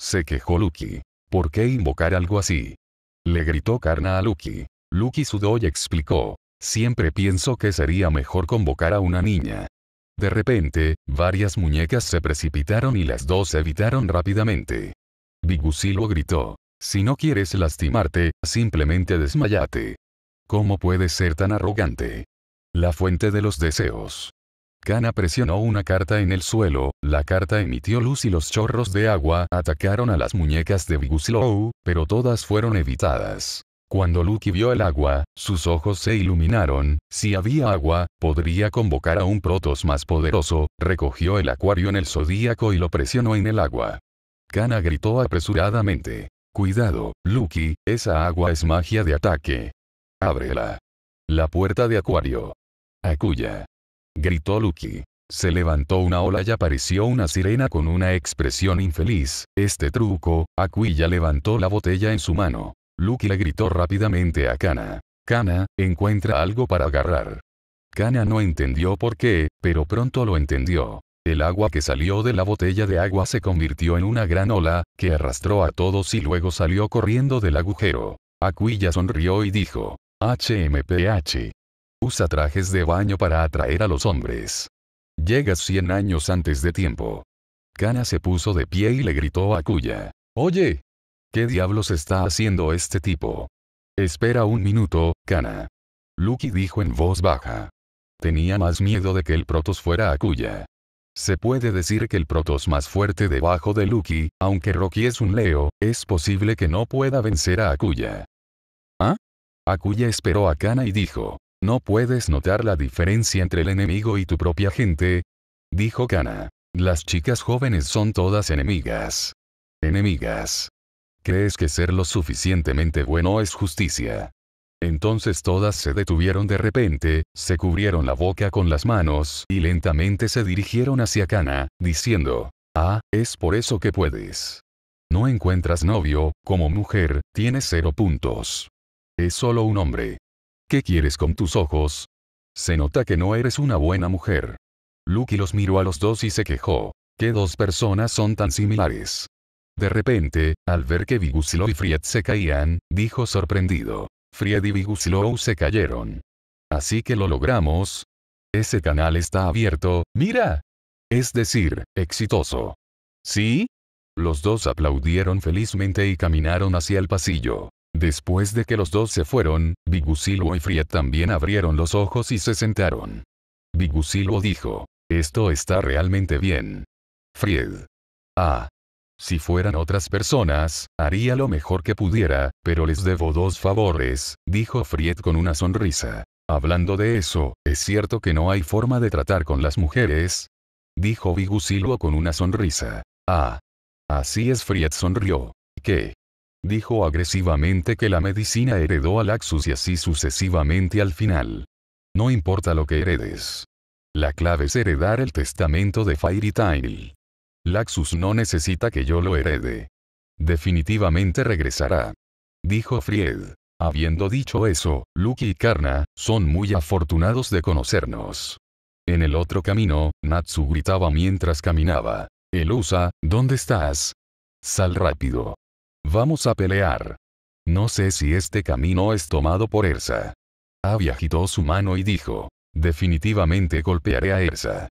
Se quejó Lucky. ¿Por qué invocar algo así? Le gritó Karna a Lucky. Lucky sudó y explicó. Siempre pienso que sería mejor convocar a una niña. De repente, varias muñecas se precipitaron y las dos evitaron rápidamente. Bigusilo gritó. Si no quieres lastimarte, simplemente desmayate. ¿Cómo puede ser tan arrogante? La fuente de los deseos. Kana presionó una carta en el suelo, la carta emitió luz y los chorros de agua atacaron a las muñecas de Biguslow, pero todas fueron evitadas. Cuando Luki vio el agua, sus ojos se iluminaron, si había agua, podría convocar a un Protos más poderoso, recogió el acuario en el zodíaco y lo presionó en el agua. Kana gritó apresuradamente. Cuidado, Lucky, esa agua es magia de ataque. Ábrela. La puerta de acuario. Acuya. Gritó Lucky. Se levantó una ola y apareció una sirena con una expresión infeliz. Este truco, Acuya levantó la botella en su mano. Lucky le gritó rápidamente a Kana. Kana, encuentra algo para agarrar. Kana no entendió por qué, pero pronto lo entendió. El agua que salió de la botella de agua se convirtió en una gran ola, que arrastró a todos y luego salió corriendo del agujero. Acuilla sonrió y dijo, HMPH. Usa trajes de baño para atraer a los hombres. Llegas 100 años antes de tiempo. Kana se puso de pie y le gritó a Kuya. Oye. ¿Qué diablos está haciendo este tipo? Espera un minuto, Kana. Lucky dijo en voz baja. Tenía más miedo de que el Protos fuera a Se puede decir que el Protos más fuerte debajo de Lucky, aunque Rocky es un Leo, es posible que no pueda vencer a Akuya. Akuya esperó a Kana y dijo, ¿no puedes notar la diferencia entre el enemigo y tu propia gente? Dijo Kana, las chicas jóvenes son todas enemigas. Enemigas. ¿Crees que ser lo suficientemente bueno es justicia? Entonces todas se detuvieron de repente, se cubrieron la boca con las manos y lentamente se dirigieron hacia Kana, diciendo, Ah, es por eso que puedes. No encuentras novio, como mujer, tienes cero puntos es solo un hombre. ¿Qué quieres con tus ojos? Se nota que no eres una buena mujer. Lucky los miró a los dos y se quejó. ¿Qué dos personas son tan similares? De repente, al ver que Viguslow y Fried se caían, dijo sorprendido. Fried y Viguslow se cayeron. Así que lo logramos. Ese canal está abierto, mira. Es decir, exitoso. ¿Sí? Los dos aplaudieron felizmente y caminaron hacia el pasillo. Después de que los dos se fueron, Bigusiluo y Fried también abrieron los ojos y se sentaron. Bigusiluo dijo, esto está realmente bien. Fried. Ah. Si fueran otras personas, haría lo mejor que pudiera, pero les debo dos favores, dijo Fried con una sonrisa. Hablando de eso, ¿es cierto que no hay forma de tratar con las mujeres? Dijo Bigusiluo con una sonrisa. Ah. Así es, Fried sonrió. ¿Qué? Dijo agresivamente que la medicina heredó a Laxus y así sucesivamente al final. No importa lo que heredes. La clave es heredar el testamento de Fairy Tail. Laxus no necesita que yo lo herede. Definitivamente regresará. Dijo Fried. Habiendo dicho eso, Lucky y Karna, son muy afortunados de conocernos. En el otro camino, Natsu gritaba mientras caminaba. Elusa, ¿dónde estás? Sal rápido. Vamos a pelear. No sé si este camino es tomado por Ersa. Abby agitó su mano y dijo, definitivamente golpearé a Ersa.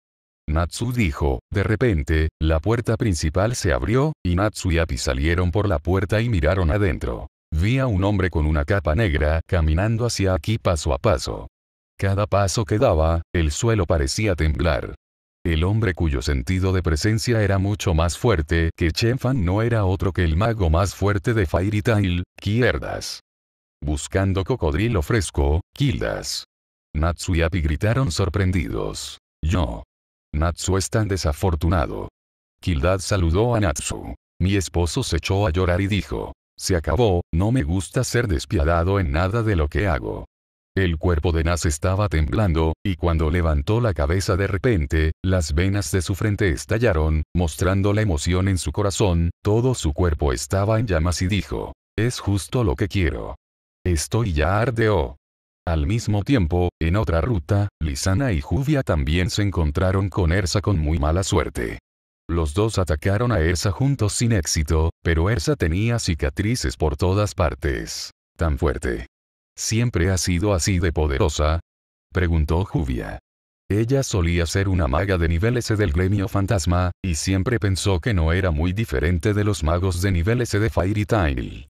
Natsu dijo, de repente, la puerta principal se abrió, y Natsu y Api salieron por la puerta y miraron adentro. Vi a un hombre con una capa negra caminando hacia aquí paso a paso. Cada paso que daba, el suelo parecía temblar. El hombre cuyo sentido de presencia era mucho más fuerte que Chen Fan no era otro que el mago más fuerte de Fairy Tail, Kierdas. Buscando cocodrilo fresco, Kildas. Natsu y Api gritaron sorprendidos. Yo. Natsu es tan desafortunado. Kildas saludó a Natsu. Mi esposo se echó a llorar y dijo. Se acabó, no me gusta ser despiadado en nada de lo que hago. El cuerpo de Nas estaba temblando, y cuando levantó la cabeza de repente, las venas de su frente estallaron, mostrando la emoción en su corazón, todo su cuerpo estaba en llamas y dijo, es justo lo que quiero. Estoy ya ardeo. Al mismo tiempo, en otra ruta, Lisana y Juvia también se encontraron con Ersa con muy mala suerte. Los dos atacaron a Ersa juntos sin éxito, pero Ersa tenía cicatrices por todas partes. Tan fuerte ¿Siempre ha sido así de poderosa? Preguntó Juvia. Ella solía ser una maga de nivel S del gremio fantasma, y siempre pensó que no era muy diferente de los magos de nivel S de Fairy Tail.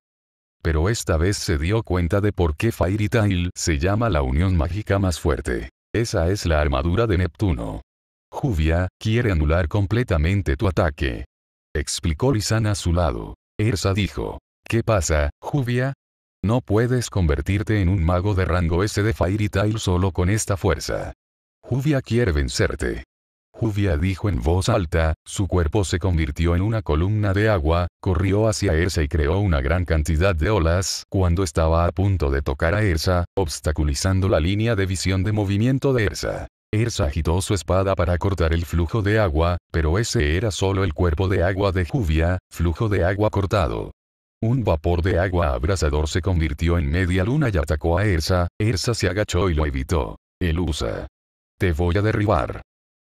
Pero esta vez se dio cuenta de por qué Fairy Tail se llama la unión mágica más fuerte. Esa es la armadura de Neptuno. Juvia, quiere anular completamente tu ataque. Explicó lizana a su lado. Ersa dijo. ¿Qué pasa, Juvia? No puedes convertirte en un mago de rango S de Fairy Tail solo con esta fuerza. Juvia quiere vencerte. Juvia dijo en voz alta, su cuerpo se convirtió en una columna de agua, corrió hacia Ersa y creó una gran cantidad de olas cuando estaba a punto de tocar a Ersa, obstaculizando la línea de visión de movimiento de Ersa. Ersa agitó su espada para cortar el flujo de agua, pero ese era solo el cuerpo de agua de Juvia, flujo de agua cortado. Un vapor de agua abrasador se convirtió en media luna y atacó a Ersa, Ersa se agachó y lo evitó. Elusa. Te voy a derribar.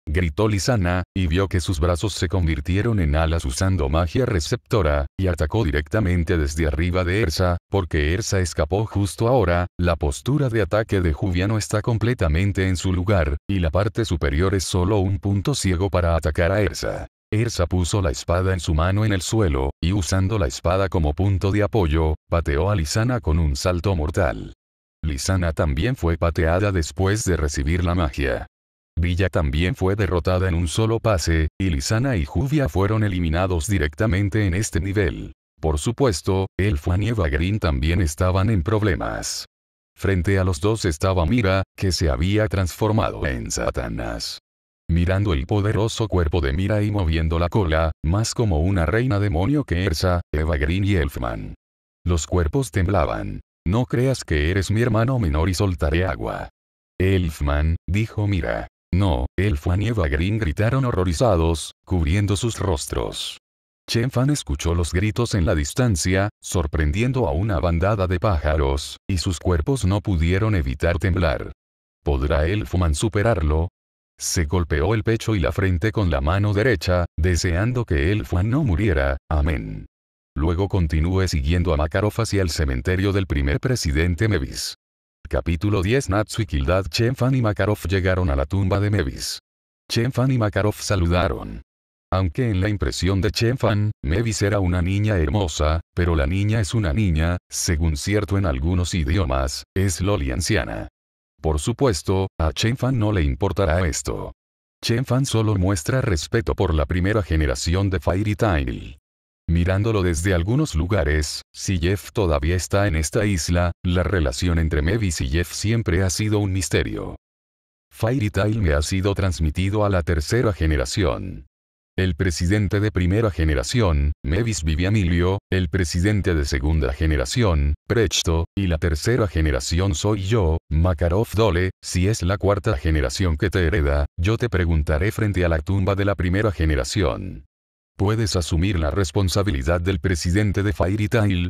Gritó Lisana, y vio que sus brazos se convirtieron en alas usando magia receptora, y atacó directamente desde arriba de Ersa, porque Ersa escapó justo ahora, la postura de ataque de Juviano está completamente en su lugar, y la parte superior es solo un punto ciego para atacar a Ersa. Ersa puso la espada en su mano en el suelo, y usando la espada como punto de apoyo, pateó a Lisana con un salto mortal. Lisana también fue pateada después de recibir la magia. Villa también fue derrotada en un solo pase, y Lisana y Juvia fueron eliminados directamente en este nivel. Por supuesto, el y Eva Green también estaban en problemas. Frente a los dos estaba Mira, que se había transformado en Satanás mirando el poderoso cuerpo de Mira y moviendo la cola, más como una reina demonio que Ersa, Eva Green y Elfman. Los cuerpos temblaban. No creas que eres mi hermano menor y soltaré agua. Elfman, dijo Mira. No, Elfman y Eva Green gritaron horrorizados, cubriendo sus rostros. Chenfan escuchó los gritos en la distancia, sorprendiendo a una bandada de pájaros, y sus cuerpos no pudieron evitar temblar. ¿Podrá Elfman superarlo? Se golpeó el pecho y la frente con la mano derecha, deseando que el Fuan no muriera, amén. Luego continúe siguiendo a Makarov hacia el cementerio del primer presidente Mevis. Capítulo 10 Natsu y Kildad Chenfan y Makarov llegaron a la tumba de Mevis. Chenfan y Makarov saludaron. Aunque en la impresión de Chenfan, Mevis era una niña hermosa, pero la niña es una niña, según cierto en algunos idiomas, es Loli anciana. Por supuesto, a Chen Fan no le importará esto. Chen Fan solo muestra respeto por la primera generación de Fairy Tail. Mirándolo desde algunos lugares, si Jeff todavía está en esta isla, la relación entre Mevis y Jeff siempre ha sido un misterio. Fairy Tail me ha sido transmitido a la tercera generación el presidente de primera generación, Mevis Viviamilio, el presidente de segunda generación, Prechto, y la tercera generación soy yo, Makarov Dole, si es la cuarta generación que te hereda, yo te preguntaré frente a la tumba de la primera generación. ¿Puedes asumir la responsabilidad del presidente de Fairy Tail?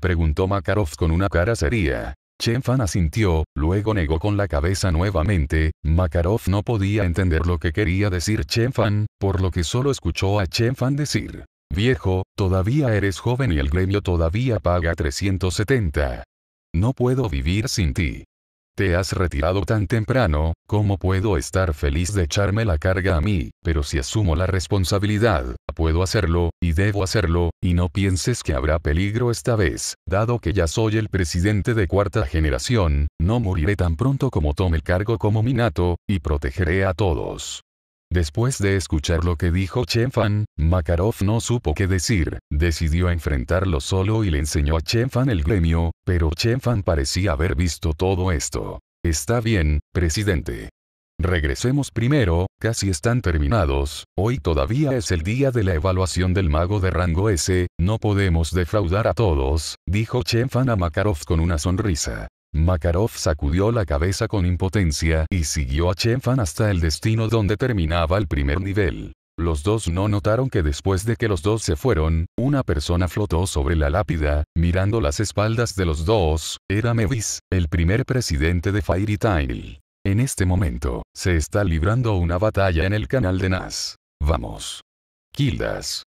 Preguntó Makarov con una cara seria. Chen Fan asintió, luego negó con la cabeza nuevamente, Makarov no podía entender lo que quería decir Chen Fan, por lo que solo escuchó a Chen Fan decir, viejo, todavía eres joven y el gremio todavía paga 370. No puedo vivir sin ti. Te has retirado tan temprano, ¿cómo puedo estar feliz de echarme la carga a mí? Pero si asumo la responsabilidad, puedo hacerlo, y debo hacerlo, y no pienses que habrá peligro esta vez, dado que ya soy el presidente de cuarta generación, no moriré tan pronto como tome el cargo como Minato, y protegeré a todos. Después de escuchar lo que dijo Chen Fan, Makarov no supo qué decir, decidió enfrentarlo solo y le enseñó a Chen Fan el gremio, pero Chen Fan parecía haber visto todo esto. Está bien, presidente. Regresemos primero, casi están terminados, hoy todavía es el día de la evaluación del mago de rango S, no podemos defraudar a todos, dijo Chen Fan a Makarov con una sonrisa. Makarov sacudió la cabeza con impotencia y siguió a Chenfan hasta el destino donde terminaba el primer nivel. Los dos no notaron que después de que los dos se fueron, una persona flotó sobre la lápida, mirando las espaldas de los dos, era Mevis, el primer presidente de Fairy Tail. En este momento, se está librando una batalla en el canal de Nas. Vamos. Kildas.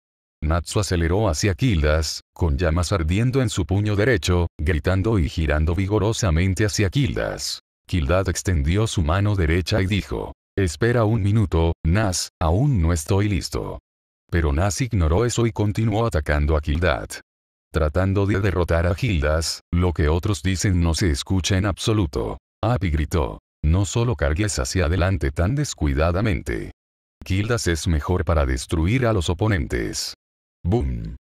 Natsu aceleró hacia Kildas, con llamas ardiendo en su puño derecho, gritando y girando vigorosamente hacia Kildas. Kildad extendió su mano derecha y dijo, Espera un minuto, Nas, aún no estoy listo. Pero Nas ignoró eso y continuó atacando a Kildad. Tratando de derrotar a Kildas, lo que otros dicen no se escucha en absoluto. Api gritó, no solo cargues hacia adelante tan descuidadamente. Kildas es mejor para destruir a los oponentes. ¡Boom!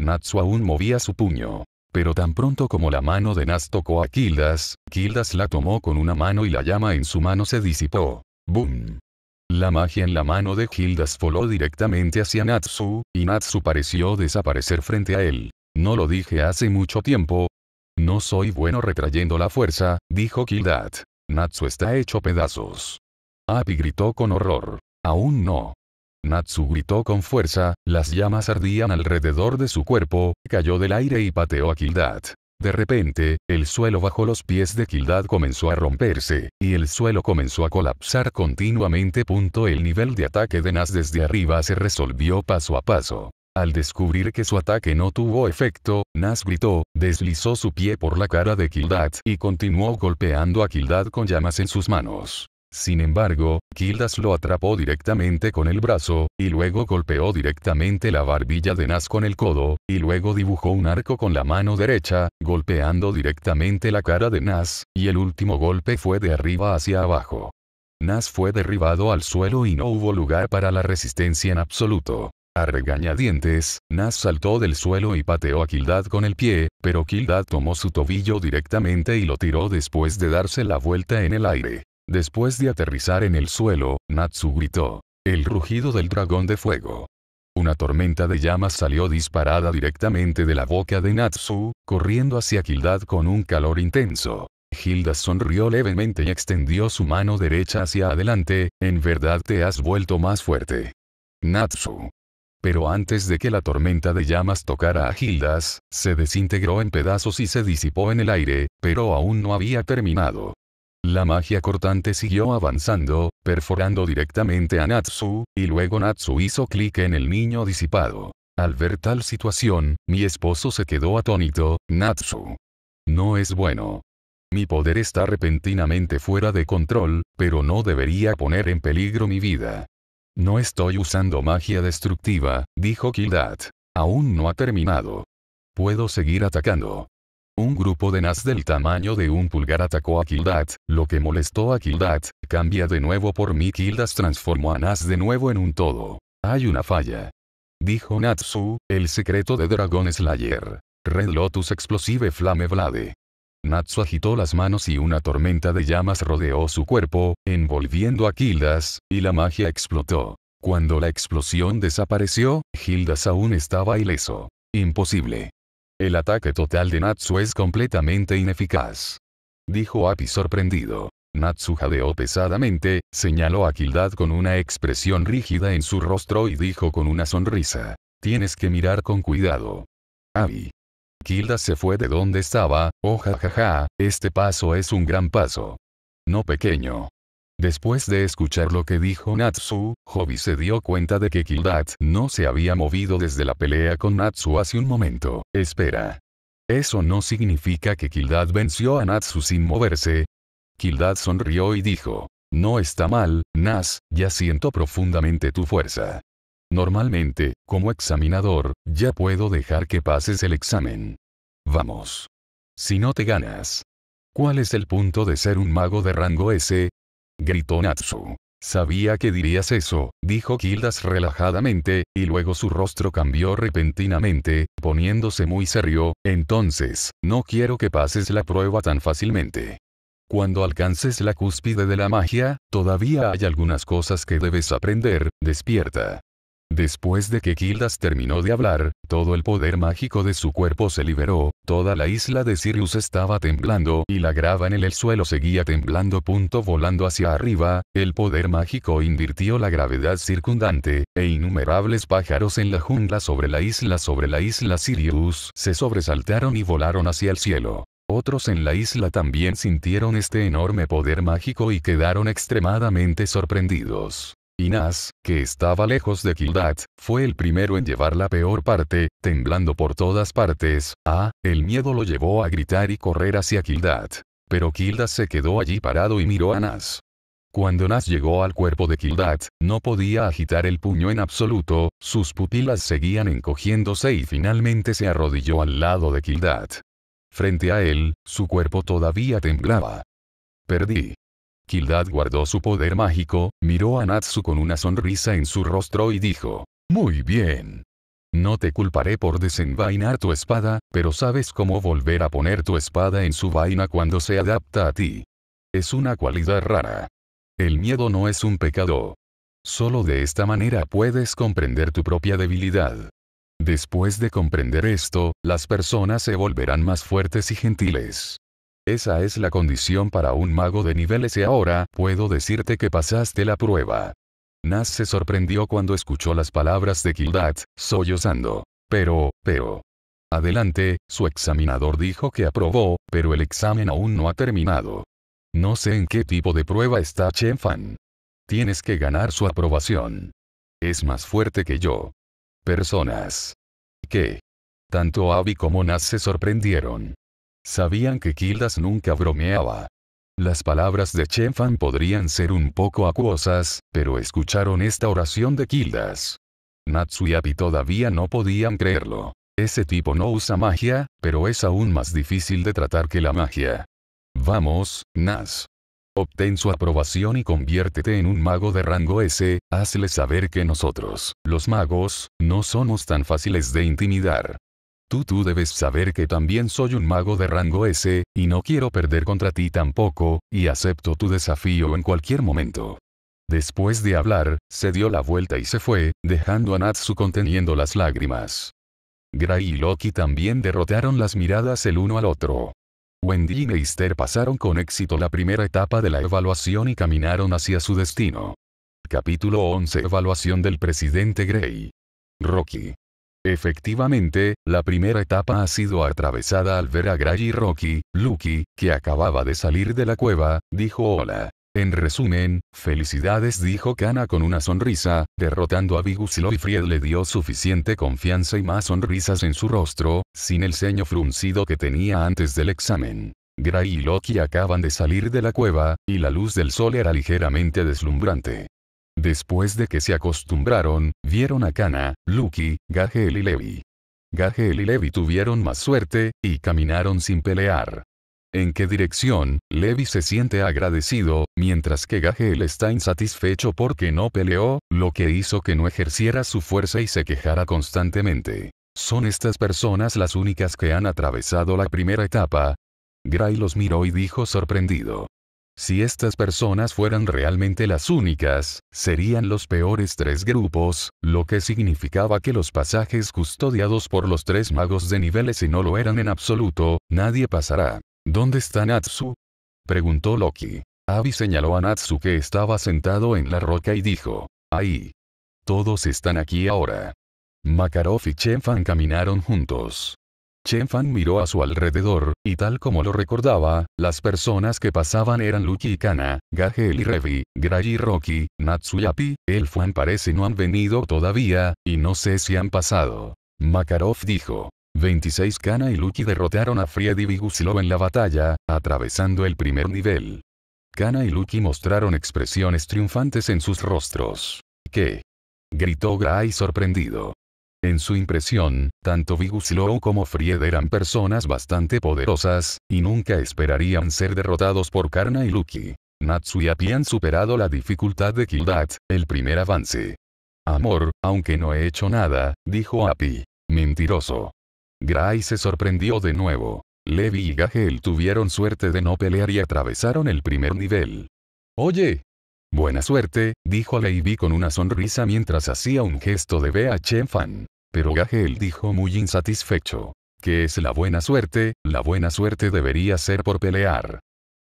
Natsu aún movía su puño. Pero tan pronto como la mano de Natsu tocó a Kildas, Kildas la tomó con una mano y la llama en su mano se disipó. ¡Boom! La magia en la mano de Kildas voló directamente hacia Natsu, y Natsu pareció desaparecer frente a él. No lo dije hace mucho tiempo. No soy bueno retrayendo la fuerza, dijo Kildat. Natsu está hecho pedazos. Api gritó con horror. Aún no. Natsu gritó con fuerza, las llamas ardían alrededor de su cuerpo, cayó del aire y pateó a Kildad. De repente, el suelo bajo los pies de Kildad comenzó a romperse, y el suelo comenzó a colapsar continuamente. El nivel de ataque de Nas desde arriba se resolvió paso a paso. Al descubrir que su ataque no tuvo efecto, Nas gritó, deslizó su pie por la cara de Kildad y continuó golpeando a Kildad con llamas en sus manos. Sin embargo, Kildas lo atrapó directamente con el brazo, y luego golpeó directamente la barbilla de Nas con el codo, y luego dibujó un arco con la mano derecha, golpeando directamente la cara de Nas, y el último golpe fue de arriba hacia abajo. Nas fue derribado al suelo y no hubo lugar para la resistencia en absoluto. A regañadientes, Nas saltó del suelo y pateó a Kildad con el pie, pero Kildad tomó su tobillo directamente y lo tiró después de darse la vuelta en el aire. Después de aterrizar en el suelo, Natsu gritó. El rugido del dragón de fuego. Una tormenta de llamas salió disparada directamente de la boca de Natsu, corriendo hacia Gildad con un calor intenso. Hilda sonrió levemente y extendió su mano derecha hacia adelante, en verdad te has vuelto más fuerte. Natsu. Pero antes de que la tormenta de llamas tocara a Gildas, se desintegró en pedazos y se disipó en el aire, pero aún no había terminado. La magia cortante siguió avanzando, perforando directamente a Natsu, y luego Natsu hizo clic en el niño disipado. Al ver tal situación, mi esposo se quedó atónito, Natsu. No es bueno. Mi poder está repentinamente fuera de control, pero no debería poner en peligro mi vida. No estoy usando magia destructiva, dijo Kildat. Aún no ha terminado. Puedo seguir atacando. Un grupo de Nas del tamaño de un pulgar atacó a Kildat, lo que molestó a Kildat, cambia de nuevo por mí Kildas transformó a Nas de nuevo en un todo. Hay una falla. Dijo Natsu, el secreto de Dragon Slayer. Red Lotus Explosive Flame Blade. Natsu agitó las manos y una tormenta de llamas rodeó su cuerpo, envolviendo a Kildas, y la magia explotó. Cuando la explosión desapareció, Kildas aún estaba ileso. Imposible. El ataque total de Natsu es completamente ineficaz. Dijo Api sorprendido. Natsu jadeó pesadamente, señaló a Kildad con una expresión rígida en su rostro y dijo con una sonrisa. Tienes que mirar con cuidado. Api. Kilda se fue de donde estaba, oh jajaja, este paso es un gran paso. No pequeño. Después de escuchar lo que dijo Natsu, Hobby se dio cuenta de que Kildad no se había movido desde la pelea con Natsu hace un momento. Espera. Eso no significa que Kildad venció a Natsu sin moverse. Kildad sonrió y dijo. No está mal, Nas, ya siento profundamente tu fuerza. Normalmente, como examinador, ya puedo dejar que pases el examen. Vamos. Si no te ganas. ¿Cuál es el punto de ser un mago de rango S? gritó Natsu. Sabía que dirías eso, dijo Kildas relajadamente, y luego su rostro cambió repentinamente, poniéndose muy serio, entonces, no quiero que pases la prueba tan fácilmente. Cuando alcances la cúspide de la magia, todavía hay algunas cosas que debes aprender, despierta. Después de que Kildas terminó de hablar, todo el poder mágico de su cuerpo se liberó, toda la isla de Sirius estaba temblando y la grava en el, el suelo seguía temblando. Punto volando hacia arriba, el poder mágico invirtió la gravedad circundante, e innumerables pájaros en la jungla sobre la isla sobre la isla Sirius se sobresaltaron y volaron hacia el cielo. Otros en la isla también sintieron este enorme poder mágico y quedaron extremadamente sorprendidos. Nas, que estaba lejos de Kildat, fue el primero en llevar la peor parte, temblando por todas partes. Ah, el miedo lo llevó a gritar y correr hacia Kildat. Pero Kildat se quedó allí parado y miró a Nas. Cuando Nas llegó al cuerpo de Kildat, no podía agitar el puño en absoluto, sus pupilas seguían encogiéndose y finalmente se arrodilló al lado de Kildat. Frente a él, su cuerpo todavía temblaba. Perdí. Kildad guardó su poder mágico, miró a Natsu con una sonrisa en su rostro y dijo, Muy bien. No te culparé por desenvainar tu espada, pero sabes cómo volver a poner tu espada en su vaina cuando se adapta a ti. Es una cualidad rara. El miedo no es un pecado. Solo de esta manera puedes comprender tu propia debilidad. Después de comprender esto, las personas se volverán más fuertes y gentiles. Esa es la condición para un mago de niveles y ahora puedo decirte que pasaste la prueba. Nas se sorprendió cuando escuchó las palabras de Kildat, sollozando. Pero, pero. Adelante, su examinador dijo que aprobó, pero el examen aún no ha terminado. No sé en qué tipo de prueba está Chen Fan. Tienes que ganar su aprobación. Es más fuerte que yo. Personas. ¿Qué? Tanto Abby como Nas se sorprendieron. Sabían que Kildas nunca bromeaba. Las palabras de Chenfan podrían ser un poco acuosas, pero escucharon esta oración de Kildas. Natsu y Api todavía no podían creerlo. Ese tipo no usa magia, pero es aún más difícil de tratar que la magia. Vamos, Nas. Obtén su aprobación y conviértete en un mago de rango S, hazle saber que nosotros, los magos, no somos tan fáciles de intimidar. Tú tú debes saber que también soy un mago de rango S, y no quiero perder contra ti tampoco, y acepto tu desafío en cualquier momento. Después de hablar, se dio la vuelta y se fue, dejando a Natsu conteniendo las lágrimas. Gray y Loki también derrotaron las miradas el uno al otro. Wendy y Meister pasaron con éxito la primera etapa de la evaluación y caminaron hacia su destino. Capítulo 11 Evaluación del presidente Gray. Rocky. Efectivamente, la primera etapa ha sido atravesada al ver a Gray y Rocky, Lucky, que acababa de salir de la cueva, dijo hola. En resumen, felicidades dijo Kana con una sonrisa, derrotando a Bigusilo y Fried le dio suficiente confianza y más sonrisas en su rostro, sin el ceño fruncido que tenía antes del examen. Gray y Loki acaban de salir de la cueva, y la luz del sol era ligeramente deslumbrante. Después de que se acostumbraron, vieron a Kana, Lucky, Gagel y Levi. Gagel y Levi tuvieron más suerte, y caminaron sin pelear. ¿En qué dirección? Levi se siente agradecido, mientras que Gagel está insatisfecho porque no peleó, lo que hizo que no ejerciera su fuerza y se quejara constantemente. ¿Son estas personas las únicas que han atravesado la primera etapa? Gray los miró y dijo sorprendido. Si estas personas fueran realmente las únicas, serían los peores tres grupos, lo que significaba que los pasajes custodiados por los tres magos de niveles y no lo eran en absoluto, nadie pasará. ¿Dónde está Natsu? preguntó Loki. Avi señaló a Natsu que estaba sentado en la roca y dijo, ahí. Todos están aquí ahora. Makarov y Chenfan caminaron juntos. Chen Fan miró a su alrededor, y tal como lo recordaba, las personas que pasaban eran Luki y Kana, Gahel y Revi, Gray y Rocky, Natsuyapi, el Fan parece no han venido todavía, y no sé si han pasado. Makarov dijo. 26 Kana y Luki derrotaron a Freddy Viguslov en la batalla, atravesando el primer nivel. Kana y Luki mostraron expresiones triunfantes en sus rostros. ¿Qué? Gritó Gray sorprendido. En su impresión, tanto Viguslow como Fried eran personas bastante poderosas, y nunca esperarían ser derrotados por Karna y Lucky. Natsu Api han superado la dificultad de Kildat, el primer avance. Amor, aunque no he hecho nada, dijo Api. Mentiroso. Gray se sorprendió de nuevo. Levi y Gahel tuvieron suerte de no pelear y atravesaron el primer nivel. Oye. Buena suerte, dijo Levi con una sonrisa mientras hacía un gesto de Chen fan. Pero Gahel dijo muy insatisfecho. ¿Qué es la buena suerte? La buena suerte debería ser por pelear.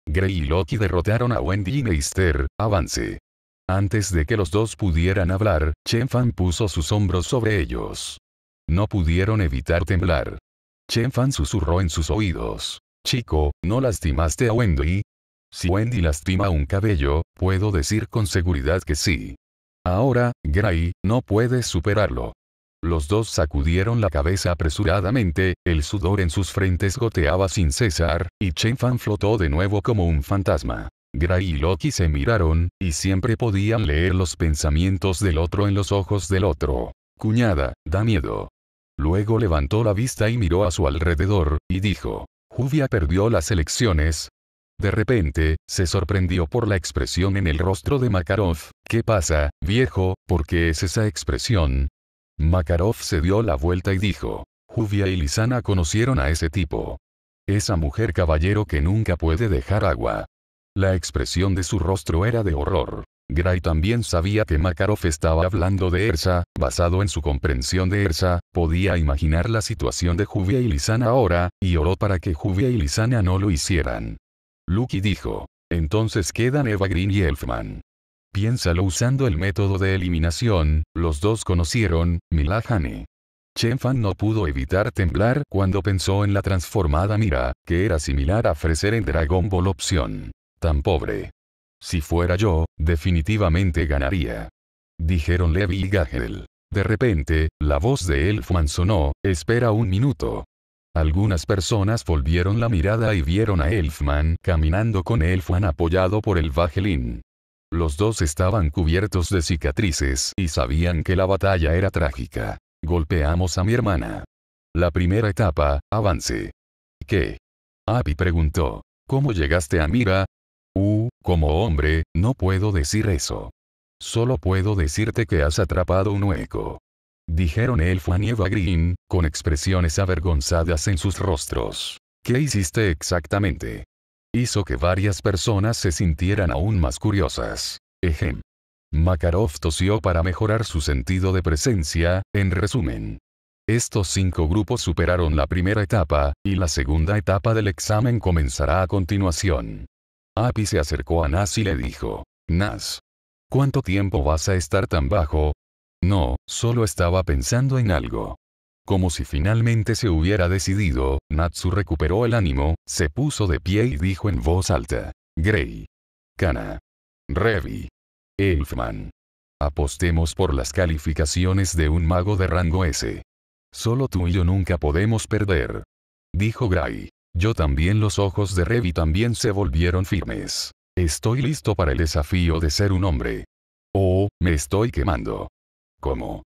Grey y Loki derrotaron a Wendy y Meister, avance. Antes de que los dos pudieran hablar, Chen Fan puso sus hombros sobre ellos. No pudieron evitar temblar. Chen Fan susurró en sus oídos. Chico, ¿no lastimaste a Wendy? Si Wendy lastima un cabello, puedo decir con seguridad que sí. Ahora, Gray, no puedes superarlo. Los dos sacudieron la cabeza apresuradamente, el sudor en sus frentes goteaba sin cesar, y Chen Fan flotó de nuevo como un fantasma. Gray y Loki se miraron, y siempre podían leer los pensamientos del otro en los ojos del otro. Cuñada, da miedo. Luego levantó la vista y miró a su alrededor, y dijo. Juvia perdió las elecciones. De repente, se sorprendió por la expresión en el rostro de Makarov. ¿Qué pasa, viejo? ¿Por qué es esa expresión? Makarov se dio la vuelta y dijo. Juvia y Lisana conocieron a ese tipo. Esa mujer caballero que nunca puede dejar agua. La expresión de su rostro era de horror. Gray también sabía que Makarov estaba hablando de Ersa, basado en su comprensión de Ersa, podía imaginar la situación de Juvia y Lisana ahora, y oró para que Juvia y Lisana no lo hicieran. Lucky dijo. Entonces quedan Eva Green y Elfman. Piénsalo usando el método de eliminación, los dos conocieron, Milahane. Chen Fan no pudo evitar temblar cuando pensó en la transformada mira, que era similar a ofrecer en Dragon Ball opción. Tan pobre. Si fuera yo, definitivamente ganaría. Dijeron Levi y Gagel. De repente, la voz de Elfman sonó, espera un minuto. Algunas personas volvieron la mirada y vieron a Elfman caminando con Elfman apoyado por el Vagelin. Los dos estaban cubiertos de cicatrices y sabían que la batalla era trágica. Golpeamos a mi hermana. La primera etapa, avance. ¿Qué? Api preguntó. ¿Cómo llegaste a Mira? Uh, como hombre, no puedo decir eso. Solo puedo decirte que has atrapado un hueco. Dijeron él y Green, con expresiones avergonzadas en sus rostros. ¿Qué hiciste exactamente? hizo que varias personas se sintieran aún más curiosas. Ejem. Makarov tosió para mejorar su sentido de presencia, en resumen. Estos cinco grupos superaron la primera etapa, y la segunda etapa del examen comenzará a continuación. Api se acercó a Nas y le dijo, Nas, ¿cuánto tiempo vas a estar tan bajo? No, solo estaba pensando en algo. Como si finalmente se hubiera decidido, Natsu recuperó el ánimo, se puso de pie y dijo en voz alta. "Gray, Kana. Revi. Elfman. Apostemos por las calificaciones de un mago de rango S. Solo tú y yo nunca podemos perder. Dijo Gray. Yo también los ojos de Revi también se volvieron firmes. Estoy listo para el desafío de ser un hombre. Oh, me estoy quemando. ¿Cómo?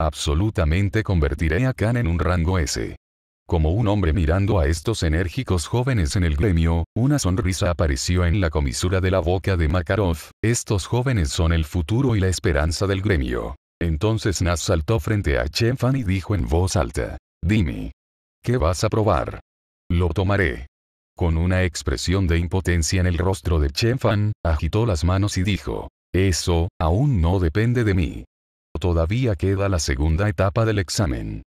Absolutamente convertiré a Khan en un rango S. Como un hombre mirando a estos enérgicos jóvenes en el gremio, una sonrisa apareció en la comisura de la boca de Makarov, estos jóvenes son el futuro y la esperanza del gremio. Entonces Nas saltó frente a Chen Fan y dijo en voz alta, dime, ¿qué vas a probar? Lo tomaré. Con una expresión de impotencia en el rostro de Fan, agitó las manos y dijo, eso, aún no depende de mí. Todavía queda la segunda etapa del examen.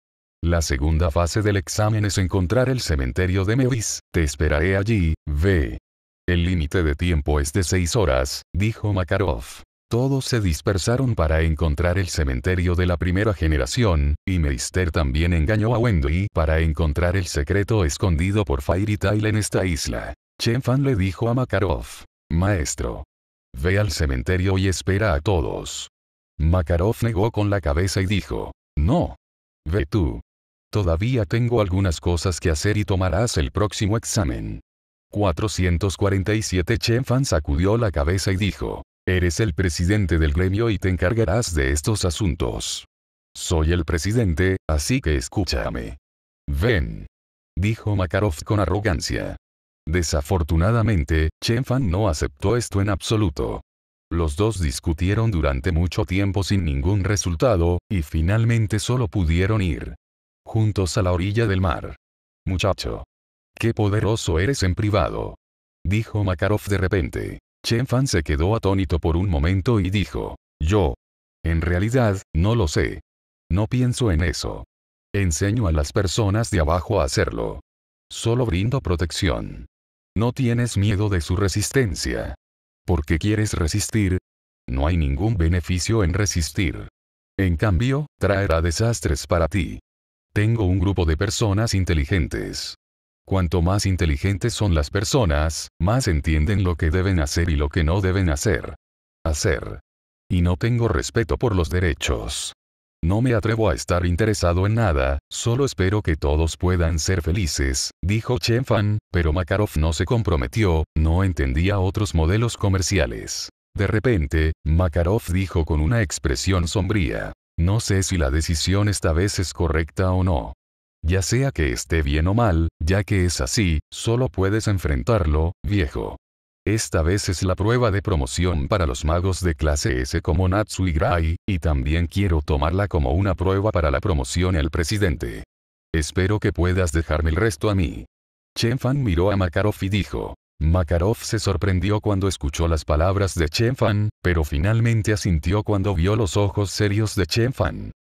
La segunda fase del examen es encontrar el cementerio de Mevis, te esperaré allí, ve. El límite de tiempo es de seis horas, dijo Makarov. Todos se dispersaron para encontrar el cementerio de la primera generación, y Meister también engañó a Wendy para encontrar el secreto escondido por Fairy Tail en esta isla. Chen Fan le dijo a Makarov, Maestro. Ve al cementerio y espera a todos. Makarov negó con la cabeza y dijo, no. Ve tú. Todavía tengo algunas cosas que hacer y tomarás el próximo examen. 447 Fan sacudió la cabeza y dijo, eres el presidente del gremio y te encargarás de estos asuntos. Soy el presidente, así que escúchame. Ven. Dijo Makarov con arrogancia. Desafortunadamente, Fan no aceptó esto en absoluto. Los dos discutieron durante mucho tiempo sin ningún resultado, y finalmente solo pudieron ir juntos a la orilla del mar. Muchacho. Qué poderoso eres en privado. Dijo Makarov de repente. Chen Fan se quedó atónito por un momento y dijo, yo. En realidad, no lo sé. No pienso en eso. Enseño a las personas de abajo a hacerlo. Solo brindo protección. No tienes miedo de su resistencia. ¿Por qué quieres resistir? No hay ningún beneficio en resistir. En cambio, traerá desastres para ti. Tengo un grupo de personas inteligentes. Cuanto más inteligentes son las personas, más entienden lo que deben hacer y lo que no deben hacer. Hacer. Y no tengo respeto por los derechos. No me atrevo a estar interesado en nada, solo espero que todos puedan ser felices, dijo Chen Fan, pero Makarov no se comprometió, no entendía otros modelos comerciales. De repente, Makarov dijo con una expresión sombría. No sé si la decisión esta vez es correcta o no. Ya sea que esté bien o mal, ya que es así, solo puedes enfrentarlo, viejo. Esta vez es la prueba de promoción para los magos de clase S como Natsu y Gray, y también quiero tomarla como una prueba para la promoción al presidente. Espero que puedas dejarme el resto a mí. Chen Fan miró a Makarov y dijo. Makarov se sorprendió cuando escuchó las palabras de Chen Fan, pero finalmente asintió cuando vio los ojos serios de Chen Fan.